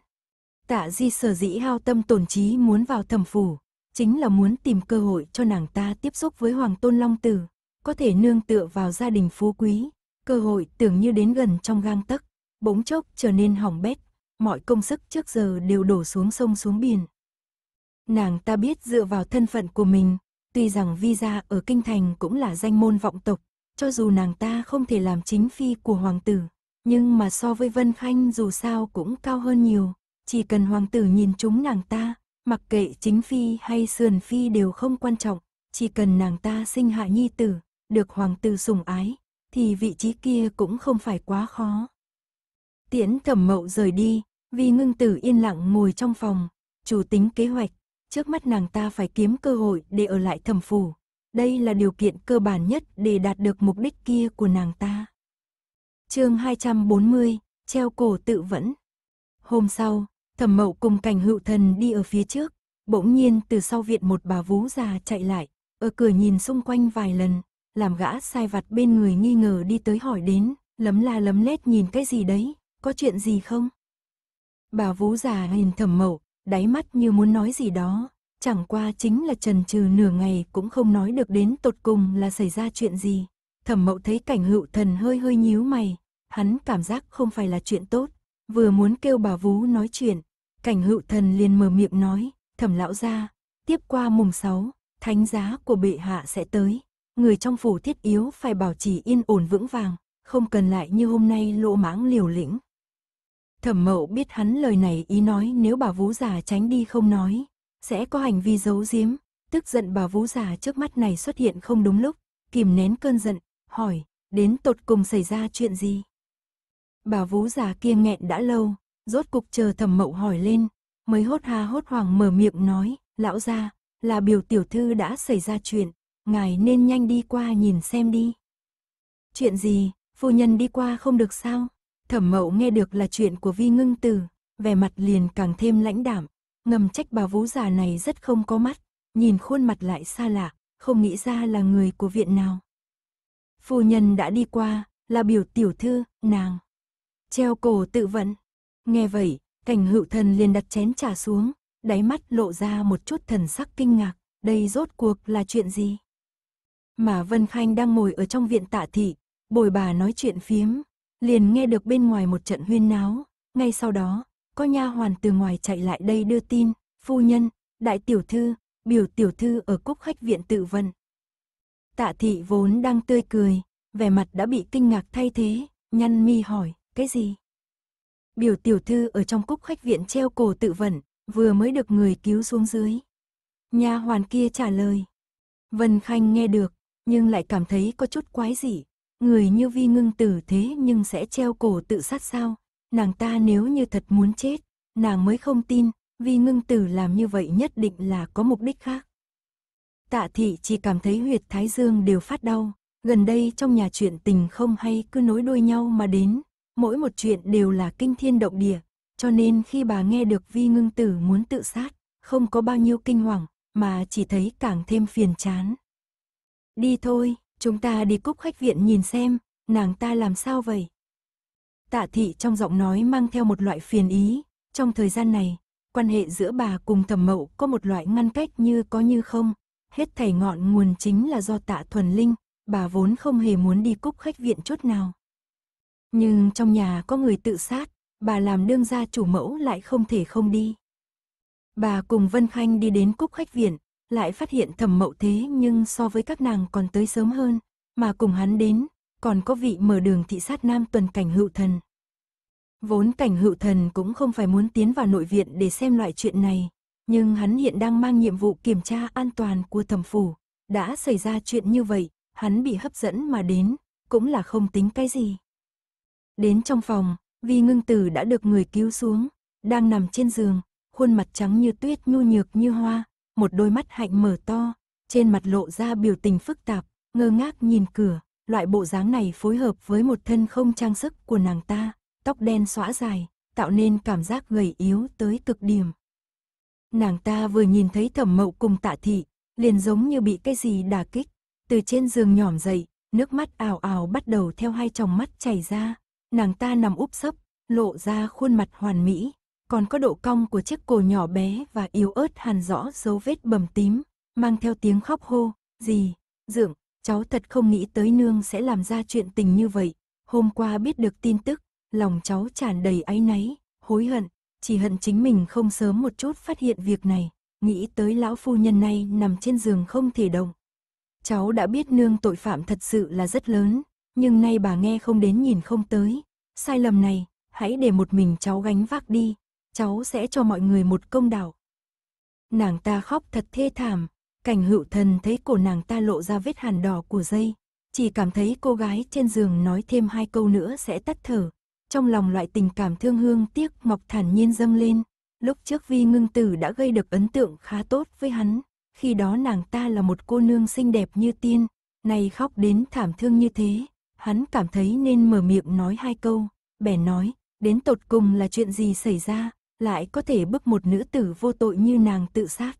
[SPEAKER 1] Tạ di sở dĩ hao tâm tổn trí muốn vào thẩm phủ, chính là muốn tìm cơ hội cho nàng ta tiếp xúc với Hoàng Tôn Long Tử, có thể nương tựa vào gia đình phú quý, cơ hội tưởng như đến gần trong gang tấc, bỗng chốc trở nên hỏng bét, mọi công sức trước giờ đều đổ xuống sông xuống biển. Nàng ta biết dựa vào thân phận của mình, tuy rằng visa ở Kinh Thành cũng là danh môn vọng tộc, cho dù nàng ta không thể làm chính phi của hoàng tử, nhưng mà so với Vân Khanh dù sao cũng cao hơn nhiều, chỉ cần hoàng tử nhìn chúng nàng ta, mặc kệ chính phi hay sườn phi đều không quan trọng, chỉ cần nàng ta sinh hạ nhi tử, được hoàng tử sủng ái, thì vị trí kia cũng không phải quá khó. Tiễn thẩm mậu rời đi, vì ngưng tử yên lặng ngồi trong phòng, chủ tính kế hoạch, trước mắt nàng ta phải kiếm cơ hội để ở lại thẩm phủ. Đây là điều kiện cơ bản nhất để đạt được mục đích kia của nàng ta. chương 240, treo cổ tự vẫn. Hôm sau, Thẩm mậu cùng cảnh hữu thần đi ở phía trước, bỗng nhiên từ sau viện một bà vú già chạy lại, ở cửa nhìn xung quanh vài lần, làm gã sai vặt bên người nghi ngờ đi tới hỏi đến, lấm la lấm lét nhìn cái gì đấy, có chuyện gì không? Bà vú già nhìn thẩm mậu, đáy mắt như muốn nói gì đó, chẳng qua chính là trần trừ nửa ngày cũng không nói được đến tột cùng là xảy ra chuyện gì. Thẩm mậu thấy cảnh hữu thần hơi hơi nhíu mày, hắn cảm giác không phải là chuyện tốt, vừa muốn kêu bà vú nói chuyện, Cảnh hữu thần liền mở miệng nói, thẩm lão gia tiếp qua mùng 6, thánh giá của bệ hạ sẽ tới. Người trong phủ thiết yếu phải bảo trì yên ổn vững vàng, không cần lại như hôm nay lộ mãng liều lĩnh. Thẩm mậu biết hắn lời này ý nói nếu bà vũ già tránh đi không nói, sẽ có hành vi giấu giếm, tức giận bà vũ già trước mắt này xuất hiện không đúng lúc, kìm nén cơn giận, hỏi, đến tột cùng xảy ra chuyện gì? Bà vũ già kia nghẹn đã lâu, Rốt cục chờ thẩm mậu hỏi lên, mới hốt ha hốt hoàng mở miệng nói, lão ra, là biểu tiểu thư đã xảy ra chuyện, ngài nên nhanh đi qua nhìn xem đi. Chuyện gì, phu nhân đi qua không được sao? Thẩm mậu nghe được là chuyện của vi ngưng tử, vẻ mặt liền càng thêm lãnh đảm, ngầm trách bà vũ già này rất không có mắt, nhìn khuôn mặt lại xa lạ, không nghĩ ra là người của viện nào. Phu nhân đã đi qua, là biểu tiểu thư, nàng. Treo cổ tự vẫn. Nghe vậy, cảnh hữu thần liền đặt chén trà xuống, đáy mắt lộ ra một chút thần sắc kinh ngạc, đây rốt cuộc là chuyện gì? Mà Vân Khanh đang ngồi ở trong viện tạ thị, bồi bà nói chuyện phiếm, liền nghe được bên ngoài một trận huyên náo, ngay sau đó, có nha hoàn từ ngoài chạy lại đây đưa tin, phu nhân, đại tiểu thư, biểu tiểu thư ở cúc khách viện tự vân. Tạ thị vốn đang tươi cười, vẻ mặt đã bị kinh ngạc thay thế, nhăn mi hỏi, cái gì? biểu tiểu thư ở trong cúc khách viện treo cổ tự vẫn, vừa mới được người cứu xuống dưới. nhà hoàn kia trả lời. Vân Khanh nghe được, nhưng lại cảm thấy có chút quái dị. Người như vi ngưng tử thế nhưng sẽ treo cổ tự sát sao? Nàng ta nếu như thật muốn chết, nàng mới không tin, vi ngưng tử làm như vậy nhất định là có mục đích khác. Tạ thị chỉ cảm thấy huyệt thái dương đều phát đau, gần đây trong nhà chuyện tình không hay cứ nối đuôi nhau mà đến, mỗi một chuyện đều là kinh thiên động địa, cho nên khi bà nghe được Vi Ngưng Tử muốn tự sát, không có bao nhiêu kinh hoàng, mà chỉ thấy càng thêm phiền chán. Đi thôi, chúng ta đi cúc khách viện nhìn xem, nàng ta làm sao vậy? Tạ thị trong giọng nói mang theo một loại phiền ý, trong thời gian này, quan hệ giữa bà cùng thẩm mậu có một loại ngăn cách như có như không, hết thảy ngọn nguồn chính là do tạ thuần linh, bà vốn không hề muốn đi cúc khách viện chút nào. Nhưng trong nhà có người tự sát, bà làm đương gia chủ mẫu lại không thể không đi. Bà cùng Vân Khanh đi đến cúc khách viện, lại phát hiện thẩm mậu thế nhưng so với các nàng còn tới sớm hơn, mà cùng hắn đến, còn có vị mở đường thị sát nam tuần cảnh hữu thần. Vốn cảnh hữu thần cũng không phải muốn tiến vào nội viện để xem loại chuyện này, nhưng hắn hiện đang mang nhiệm vụ kiểm tra an toàn của thẩm phủ. Đã xảy ra chuyện như vậy, hắn bị hấp dẫn mà đến, cũng là không tính cái gì. Đến trong phòng, Vi Ngưng Tử đã được người cứu xuống, đang nằm trên giường, khuôn mặt trắng như tuyết nhu nhược như hoa, một đôi mắt hạnh mở to, trên mặt lộ ra biểu tình phức tạp, ngơ ngác nhìn cửa, loại bộ dáng này phối hợp với một thân không trang sức của nàng ta, tóc đen xõa dài, tạo nên cảm giác gầy yếu tới cực điểm. Nàng ta vừa nhìn thấy thẩm mậu cùng tạ thị, liền giống như bị cái gì đà kích, từ trên giường nhỏm dậy, nước mắt ảo ảo bắt đầu theo hai tròng mắt chảy ra, nàng ta nằm úp sấp, lộ ra khuôn mặt hoàn mỹ, còn có độ cong của chiếc cổ nhỏ bé và yếu ớt hàn rõ dấu vết bầm tím, mang theo tiếng khóc hô, gì, dưỡng, cháu thật không nghĩ tới nương sẽ làm ra chuyện tình như vậy, hôm qua biết được tin tức, lòng cháu tràn đầy áy náy, hối hận, chỉ hận chính mình không sớm một chút phát hiện việc này, nghĩ tới lão phu nhân này nằm trên giường không thể động. Cháu đã biết nương tội phạm thật sự là rất lớn, nhưng nay bà nghe không đến nhìn không tới. Sai lầm này, hãy để một mình cháu gánh vác đi, cháu sẽ cho mọi người một công đạo. Nàng ta khóc thật thê thảm, cảnh hữu thần thấy cổ nàng ta lộ ra vết hàn đỏ của dây, chỉ cảm thấy cô gái trên giường nói thêm hai câu nữa sẽ tắt thở. Trong lòng loại tình cảm thương hương tiếc mọc thản nhiên dâng lên, lúc trước Vi Ngưng Tử đã gây được ấn tượng khá tốt với hắn, khi đó nàng ta là một cô nương xinh đẹp như tiên, nay khóc đến thảm thương như thế, hắn cảm thấy nên mở miệng nói hai câu, bèn nói, đến tột cùng là chuyện gì xảy ra, lại có thể bức một nữ tử vô tội như nàng tự sát.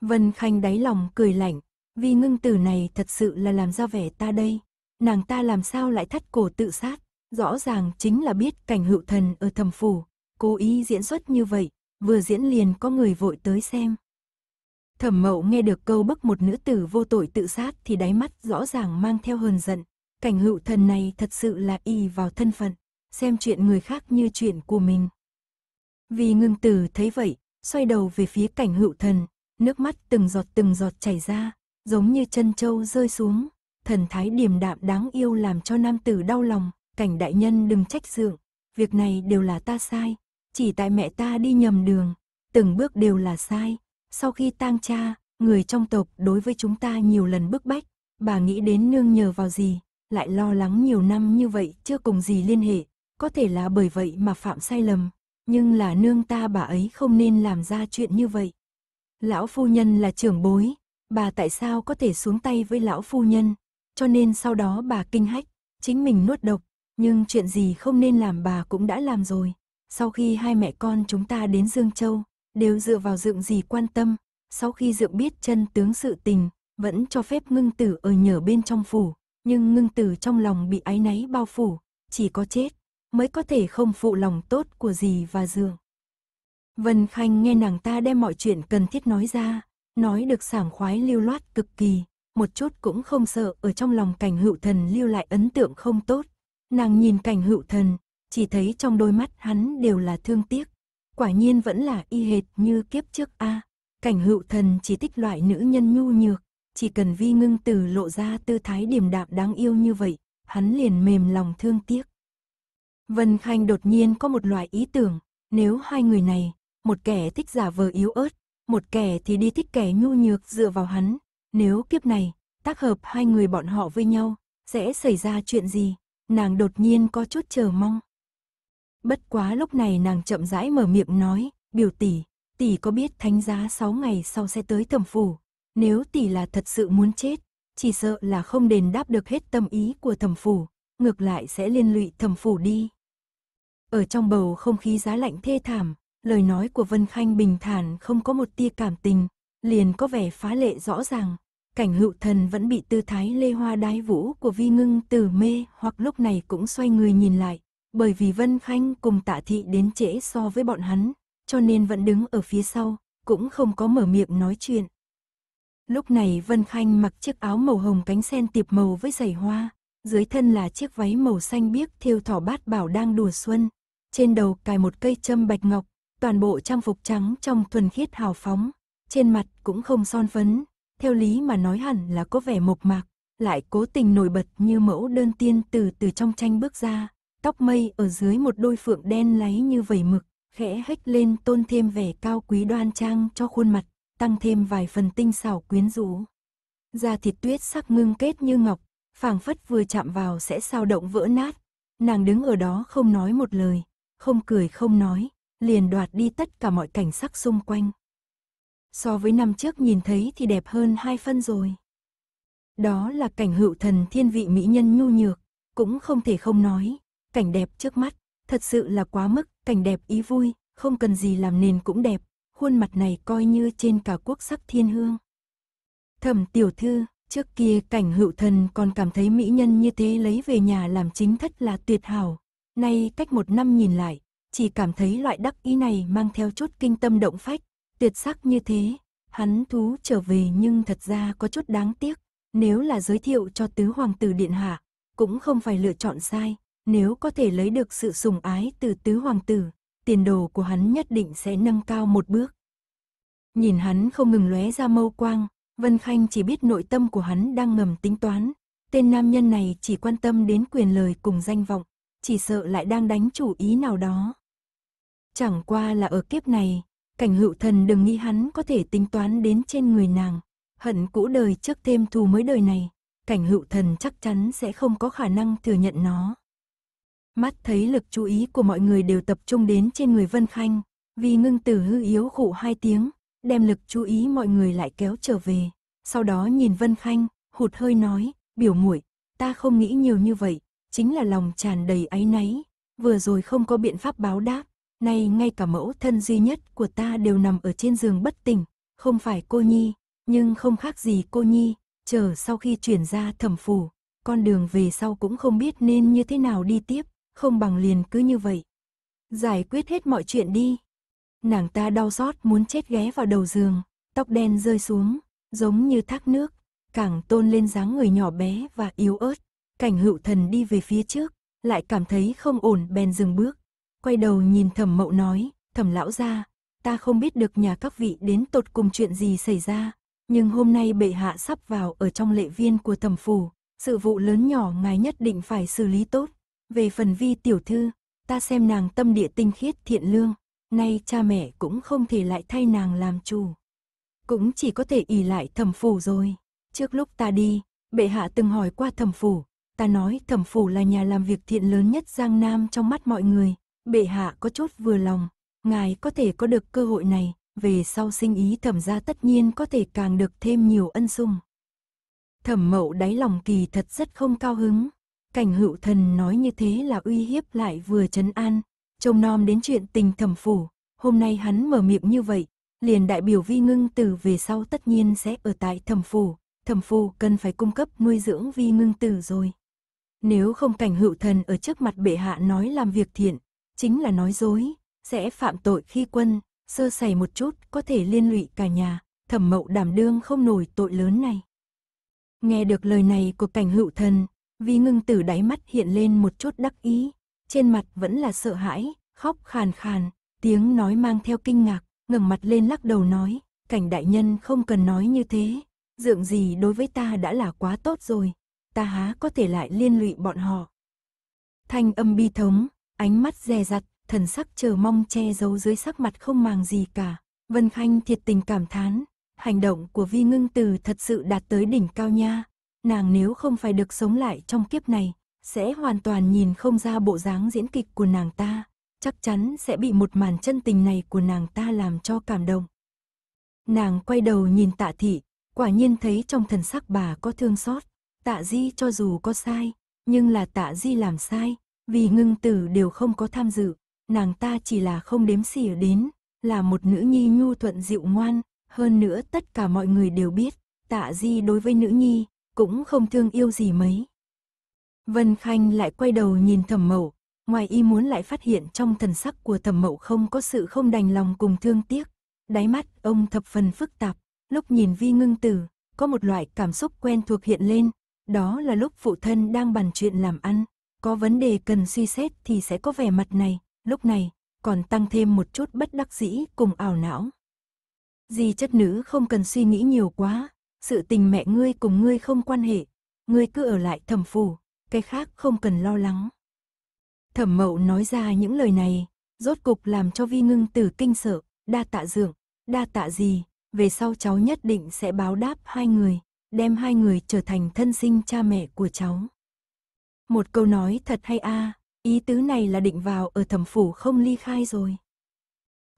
[SPEAKER 1] Vân Khanh đáy lòng cười lạnh, vì ngưng tử này thật sự là làm ra vẻ ta đây, nàng ta làm sao lại thắt cổ tự sát, rõ ràng chính là biết cảnh hữu thần ở thầm phủ, cố ý diễn xuất như vậy, vừa diễn liền có người vội tới xem. Thẩm mậu nghe được câu bức một nữ tử vô tội tự sát thì đáy mắt rõ ràng mang theo hờn giận, Cảnh hữu thần này thật sự là y vào thân phận, xem chuyện người khác như chuyện của mình. Vì ngưng tử thấy vậy, xoay đầu về phía cảnh hữu thần, nước mắt từng giọt từng giọt chảy ra, giống như chân châu rơi xuống. Thần thái điềm đạm đáng yêu làm cho nam tử đau lòng, cảnh đại nhân đừng trách dượng, việc này đều là ta sai, chỉ tại mẹ ta đi nhầm đường, từng bước đều là sai. Sau khi tang cha, người trong tộc đối với chúng ta nhiều lần bức bách, bà nghĩ đến nương nhờ vào gì, lại lo lắng nhiều năm như vậy chưa cùng gì liên hệ, có thể là bởi vậy mà phạm sai lầm, nhưng là nương ta bà ấy không nên làm ra chuyện như vậy. Lão phu nhân là trưởng bối, bà tại sao có thể xuống tay với lão phu nhân, cho nên sau đó bà kinh hách, chính mình nuốt độc, nhưng chuyện gì không nên làm bà cũng đã làm rồi. Sau khi hai mẹ con chúng ta đến Dương Châu, đều dựa vào dượng gì quan tâm, sau khi dượng biết chân tướng sự tình, vẫn cho phép ngưng tử ở nhờ bên trong phủ, nhưng ngưng tử trong lòng bị áy náy bao phủ, chỉ có chết, mới có thể không phụ lòng tốt của dì và dường. Vân Khanh nghe nàng ta đem mọi chuyện cần thiết nói ra, nói được sảng khoái lưu loát cực kỳ, một chút cũng không sợ ở trong lòng cảnh hữu thần lưu lại ấn tượng không tốt. Nàng nhìn cảnh hữu thần, chỉ thấy trong đôi mắt hắn đều là thương tiếc. Quả nhiên vẫn là y hệt như kiếp trước a. cảnh hữu thần chỉ thích loại nữ nhân nhu nhược, chỉ cần vi ngưng tử lộ ra tư thái điềm đạm đáng yêu như vậy, hắn liền mềm lòng thương tiếc. Vân Khanh đột nhiên có một loại ý tưởng, nếu hai người này, một kẻ thích giả vờ yếu ớt, một kẻ thì đi thích kẻ nhu nhược dựa vào hắn, nếu kiếp này, tác hợp hai người bọn họ với nhau, sẽ xảy ra chuyện gì, nàng đột nhiên có chút chờ mong. Bất quá lúc này nàng chậm rãi mở miệng nói, biểu tỷ, tỷ có biết thánh giá 6 ngày sau sẽ tới thẩm phủ, nếu tỷ là thật sự muốn chết, chỉ sợ là không đền đáp được hết tâm ý của thẩm phủ, ngược lại sẽ liên lụy thẩm phủ đi. Ở trong bầu không khí giá lạnh thê thảm, lời nói của Vân Khanh bình thản không có một tia cảm tình, liền có vẻ phá lệ rõ ràng. Cảnh hữu thần vẫn bị tư thái lê hoa đái vũ của vi ngưng tử mê hoặc lúc này cũng xoay người nhìn lại, bởi vì Vân Khanh cùng tạ thị đến trễ so với bọn hắn, cho nên vẫn đứng ở phía sau, cũng không có mở miệng nói chuyện. Lúc này Vân Khanh mặc chiếc áo màu hồng cánh sen tiệp màu với giày hoa, dưới thân là chiếc váy màu xanh biếc thêu thỏ bát bảo đang đùa xuân, trên đầu cài một cây châm bạch ngọc, toàn bộ trang phục trắng trong thuần khiết hào phóng, trên mặt cũng không son phấn, theo lý mà nói hẳn là có vẻ mộc mạc, lại cố tình nổi bật như mẫu đơn tiên từ từ trong tranh bước ra, tóc mây ở dưới một đôi phượng đen láy như vẩy mực, khẽ hếch lên tôn thêm vẻ cao quý đoan trang cho khuôn mặt tăng thêm vài phần tinh xảo quyến rũ. Da thịt tuyết sắc ngưng kết như ngọc, phảng phất vừa chạm vào sẽ sao động vỡ nát. Nàng đứng ở đó không nói một lời, không cười không nói, liền đoạt đi tất cả mọi cảnh sắc xung quanh. So với năm trước nhìn thấy thì đẹp hơn hai phân rồi. Đó là cảnh hữu thần thiên vị mỹ nhân nhu nhược, cũng không thể không nói, cảnh đẹp trước mắt, thật sự là quá mức, cảnh đẹp ý vui, không cần gì làm nền cũng đẹp, khuôn mặt này coi như trên cả quốc sắc thiên hương. Thẩm tiểu thư, trước kia cảnh hữu thần còn cảm thấy mỹ nhân như thế lấy về nhà làm chính thất là tuyệt hảo. Nay cách một năm nhìn lại, chỉ cảm thấy loại đắc ý này mang theo chút kinh tâm động phách, tuyệt sắc như thế. Hắn thú trở về nhưng thật ra có chút đáng tiếc, nếu là giới thiệu cho tứ hoàng tử điện hạ, cũng không phải lựa chọn sai, nếu có thể lấy được sự sủng ái từ tứ hoàng tử, tiền đồ của hắn nhất định sẽ nâng cao một bước. Nhìn hắn không ngừng lóe ra mâu quang, Vân Khanh chỉ biết nội tâm của hắn đang ngầm tính toán. Tên nam nhân này chỉ quan tâm đến quyền lời cùng danh vọng, chỉ sợ lại đang đánh chủ ý nào đó. Chẳng qua là ở kiếp này, cảnh hữu thần đừng nghĩ hắn có thể tính toán đến trên người nàng. Hận cũ đời trước thêm thù mới đời này, cảnh hữu thần chắc chắn sẽ không có khả năng thừa nhận nó. Mắt thấy lực chú ý của mọi người đều tập trung đến trên người Vân Khanh, vì ngưng tử hư yếu khụ hai tiếng, đem lực chú ý mọi người lại kéo trở về. Sau đó nhìn Vân Khanh, hụt hơi nói, biểu muội ta không nghĩ nhiều như vậy, chính là lòng tràn đầy áy náy, vừa rồi không có biện pháp báo đáp, nay ngay cả mẫu thân duy nhất của ta đều nằm ở trên giường bất tỉnh, không phải cô Nhi, nhưng không khác gì cô Nhi, chờ sau khi chuyển ra thẩm phủ, con đường về sau cũng không biết nên như thế nào đi tiếp không bằng liền cứ như vậy. Giải quyết hết mọi chuyện đi. Nàng ta đau xót muốn chết ghé vào đầu giường, tóc đen rơi xuống, giống như thác nước, càng tôn lên dáng người nhỏ bé và yếu ớt. Cảnh hữu thần đi về phía trước, lại cảm thấy không ổn bèn dừng bước. Quay đầu nhìn thẩm mậu nói, thẩm lão ra, ta không biết được nhà các vị đến tột cùng chuyện gì xảy ra, nhưng hôm nay bệ hạ sắp vào ở trong lệ viên của thẩm phủ, sự vụ lớn nhỏ ngài nhất định phải xử lý tốt. Về phần vi tiểu thư, ta xem nàng tâm địa tinh khiết thiện lương, nay cha mẹ cũng không thể lại thay nàng làm chủ. Cũng chỉ có thể ỉ lại thẩm phủ rồi. Trước lúc ta đi, bệ hạ từng hỏi qua thẩm phủ, ta nói thẩm phủ là nhà làm việc thiện lớn nhất Giang Nam trong mắt mọi người, bệ hạ có chốt vừa lòng, ngài có thể có được cơ hội này, về sau sinh ý thẩm ra tất nhiên có thể càng được thêm nhiều ân sung. Thẩm mậu đáy lòng kỳ thật rất không cao hứng, Cảnh hữu thần nói như thế là uy hiếp lại vừa chấn an, trông nom đến chuyện tình thẩm phủ, hôm nay hắn mở miệng như vậy, liền đại biểu vi ngưng tử về sau tất nhiên sẽ ở tại thẩm phủ, thẩm phủ cần phải cung cấp nuôi dưỡng vi ngưng tử rồi. Nếu không cảnh hữu thần ở trước mặt bệ hạ nói làm việc thiện, chính là nói dối, sẽ phạm tội khi quân, sơ sẩy một chút có thể liên lụy cả nhà, thẩm mậu đảm đương không nổi tội lớn này. Nghe được lời này của cảnh hữu thần, Vi ngưng tử đáy mắt hiện lên một chút đắc ý, trên mặt vẫn là sợ hãi, khóc khàn khàn, tiếng nói mang theo kinh ngạc, ngẩng mặt lên lắc đầu nói, cảnh đại nhân không cần nói như thế, dượng gì đối với ta đã là quá tốt rồi, ta há có thể lại liên lụy bọn họ. Thanh âm bi thống, ánh mắt dè dặt, thần sắc chờ mong che giấu dưới sắc mặt không màng gì cả, Vân Khanh thiệt tình cảm thán, hành động của Vi Ngưng Tử thật sự đạt tới đỉnh cao nha, nàng nếu không phải được sống lại trong kiếp này, sẽ hoàn toàn nhìn không ra bộ dáng diễn kịch của nàng ta, chắc chắn sẽ bị một màn chân tình này của nàng ta làm cho cảm động. Nàng quay đầu nhìn tạ thị, quả nhiên thấy trong thần sắc bà có thương xót, tạ di cho dù có sai, nhưng là tạ di làm sai, vì ngưng tử đều không có tham dự, nàng ta chỉ là không đếm xỉa đến, là một nữ nhi nhu thuận dịu ngoan, hơn nữa tất cả mọi người đều biết, tạ di đối với nữ nhi, cũng không thương yêu gì mấy. Vân Khanh lại quay đầu nhìn thẩm mậu, ngoài y muốn lại phát hiện trong thần sắc của thẩm mậu không có sự không đành lòng cùng thương tiếc. Đáy mắt ông thập phần phức tạp, lúc nhìn vi ngưng tử, có một loại cảm xúc quen thuộc hiện lên, đó là lúc phụ thân đang bàn chuyện làm ăn, có vấn đề cần suy xét thì sẽ có vẻ mặt này, lúc này, còn tăng thêm một chút bất đắc dĩ cùng ảo não. Di chất nữ không cần suy nghĩ nhiều quá, sự tình mẹ ngươi cùng ngươi không quan hệ, ngươi cứ ở lại thẩm phủ, cái khác không cần lo lắng. Thẩm mậu nói ra những lời này, rốt cục làm cho vi ngưng tử kinh sợ, đa tạ dưỡng, đa tạ gì, về sau cháu nhất định sẽ báo đáp hai người, đem hai người trở thành thân sinh cha mẹ của cháu. Một câu nói thật hay a, ý tứ này là định vào ở thẩm phủ không ly khai rồi.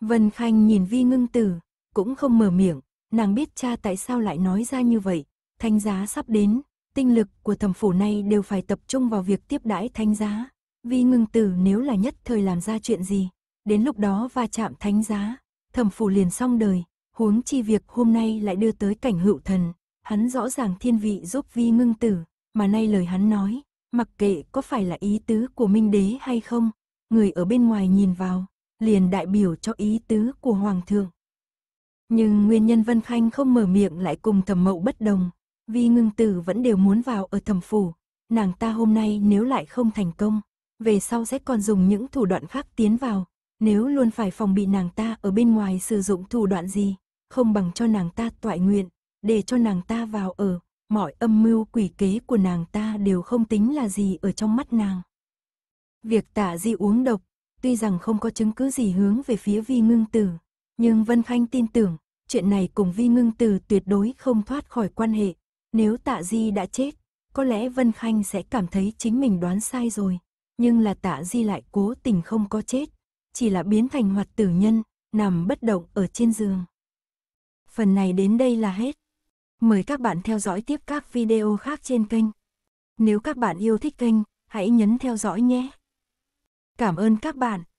[SPEAKER 1] Vân Khanh nhìn vi ngưng tử, cũng không mở miệng, nàng biết cha tại sao lại nói ra như vậy, thánh giá sắp đến, tinh lực của thẩm phủ này đều phải tập trung vào việc tiếp đãi thánh giá, vì ngưng tử nếu là nhất thời làm ra chuyện gì, đến lúc đó va chạm thánh giá, thẩm phủ liền xong đời, huống chi việc hôm nay lại đưa tới cảnh hữu thần, hắn rõ ràng thiên vị giúp vi ngưng tử, mà nay lời hắn nói, mặc kệ có phải là ý tứ của minh đế hay không, người ở bên ngoài nhìn vào, liền đại biểu cho ý tứ của hoàng thượng. Nhưng nguyên nhân Vân Khanh không mở miệng lại cùng thẩm mậu bất đồng, vì ngưng tử vẫn đều muốn vào ở thẩm phủ, nàng ta hôm nay nếu lại không thành công, về sau sẽ còn dùng những thủ đoạn khác tiến vào, nếu luôn phải phòng bị nàng ta ở bên ngoài sử dụng thủ đoạn gì, không bằng cho nàng ta toại nguyện, để cho nàng ta vào ở, mọi âm mưu quỷ kế của nàng ta đều không tính là gì ở trong mắt nàng. Việc tả di uống độc, tuy rằng không có chứng cứ gì hướng về phía vi ngưng tử, nhưng Vân Khanh tin tưởng, chuyện này cùng Vi Ngưng Từ tuyệt đối không thoát khỏi quan hệ. Nếu Tạ Di đã chết, có lẽ Vân Khanh sẽ cảm thấy chính mình đoán sai rồi. Nhưng là Tạ Di lại cố tình không có chết, chỉ là biến thành hoạt tử nhân, nằm bất động ở trên giường. Phần này đến đây là hết. Mời các bạn theo dõi tiếp các video khác trên kênh. Nếu các bạn yêu thích kênh, hãy nhấn theo dõi nhé. Cảm ơn các bạn.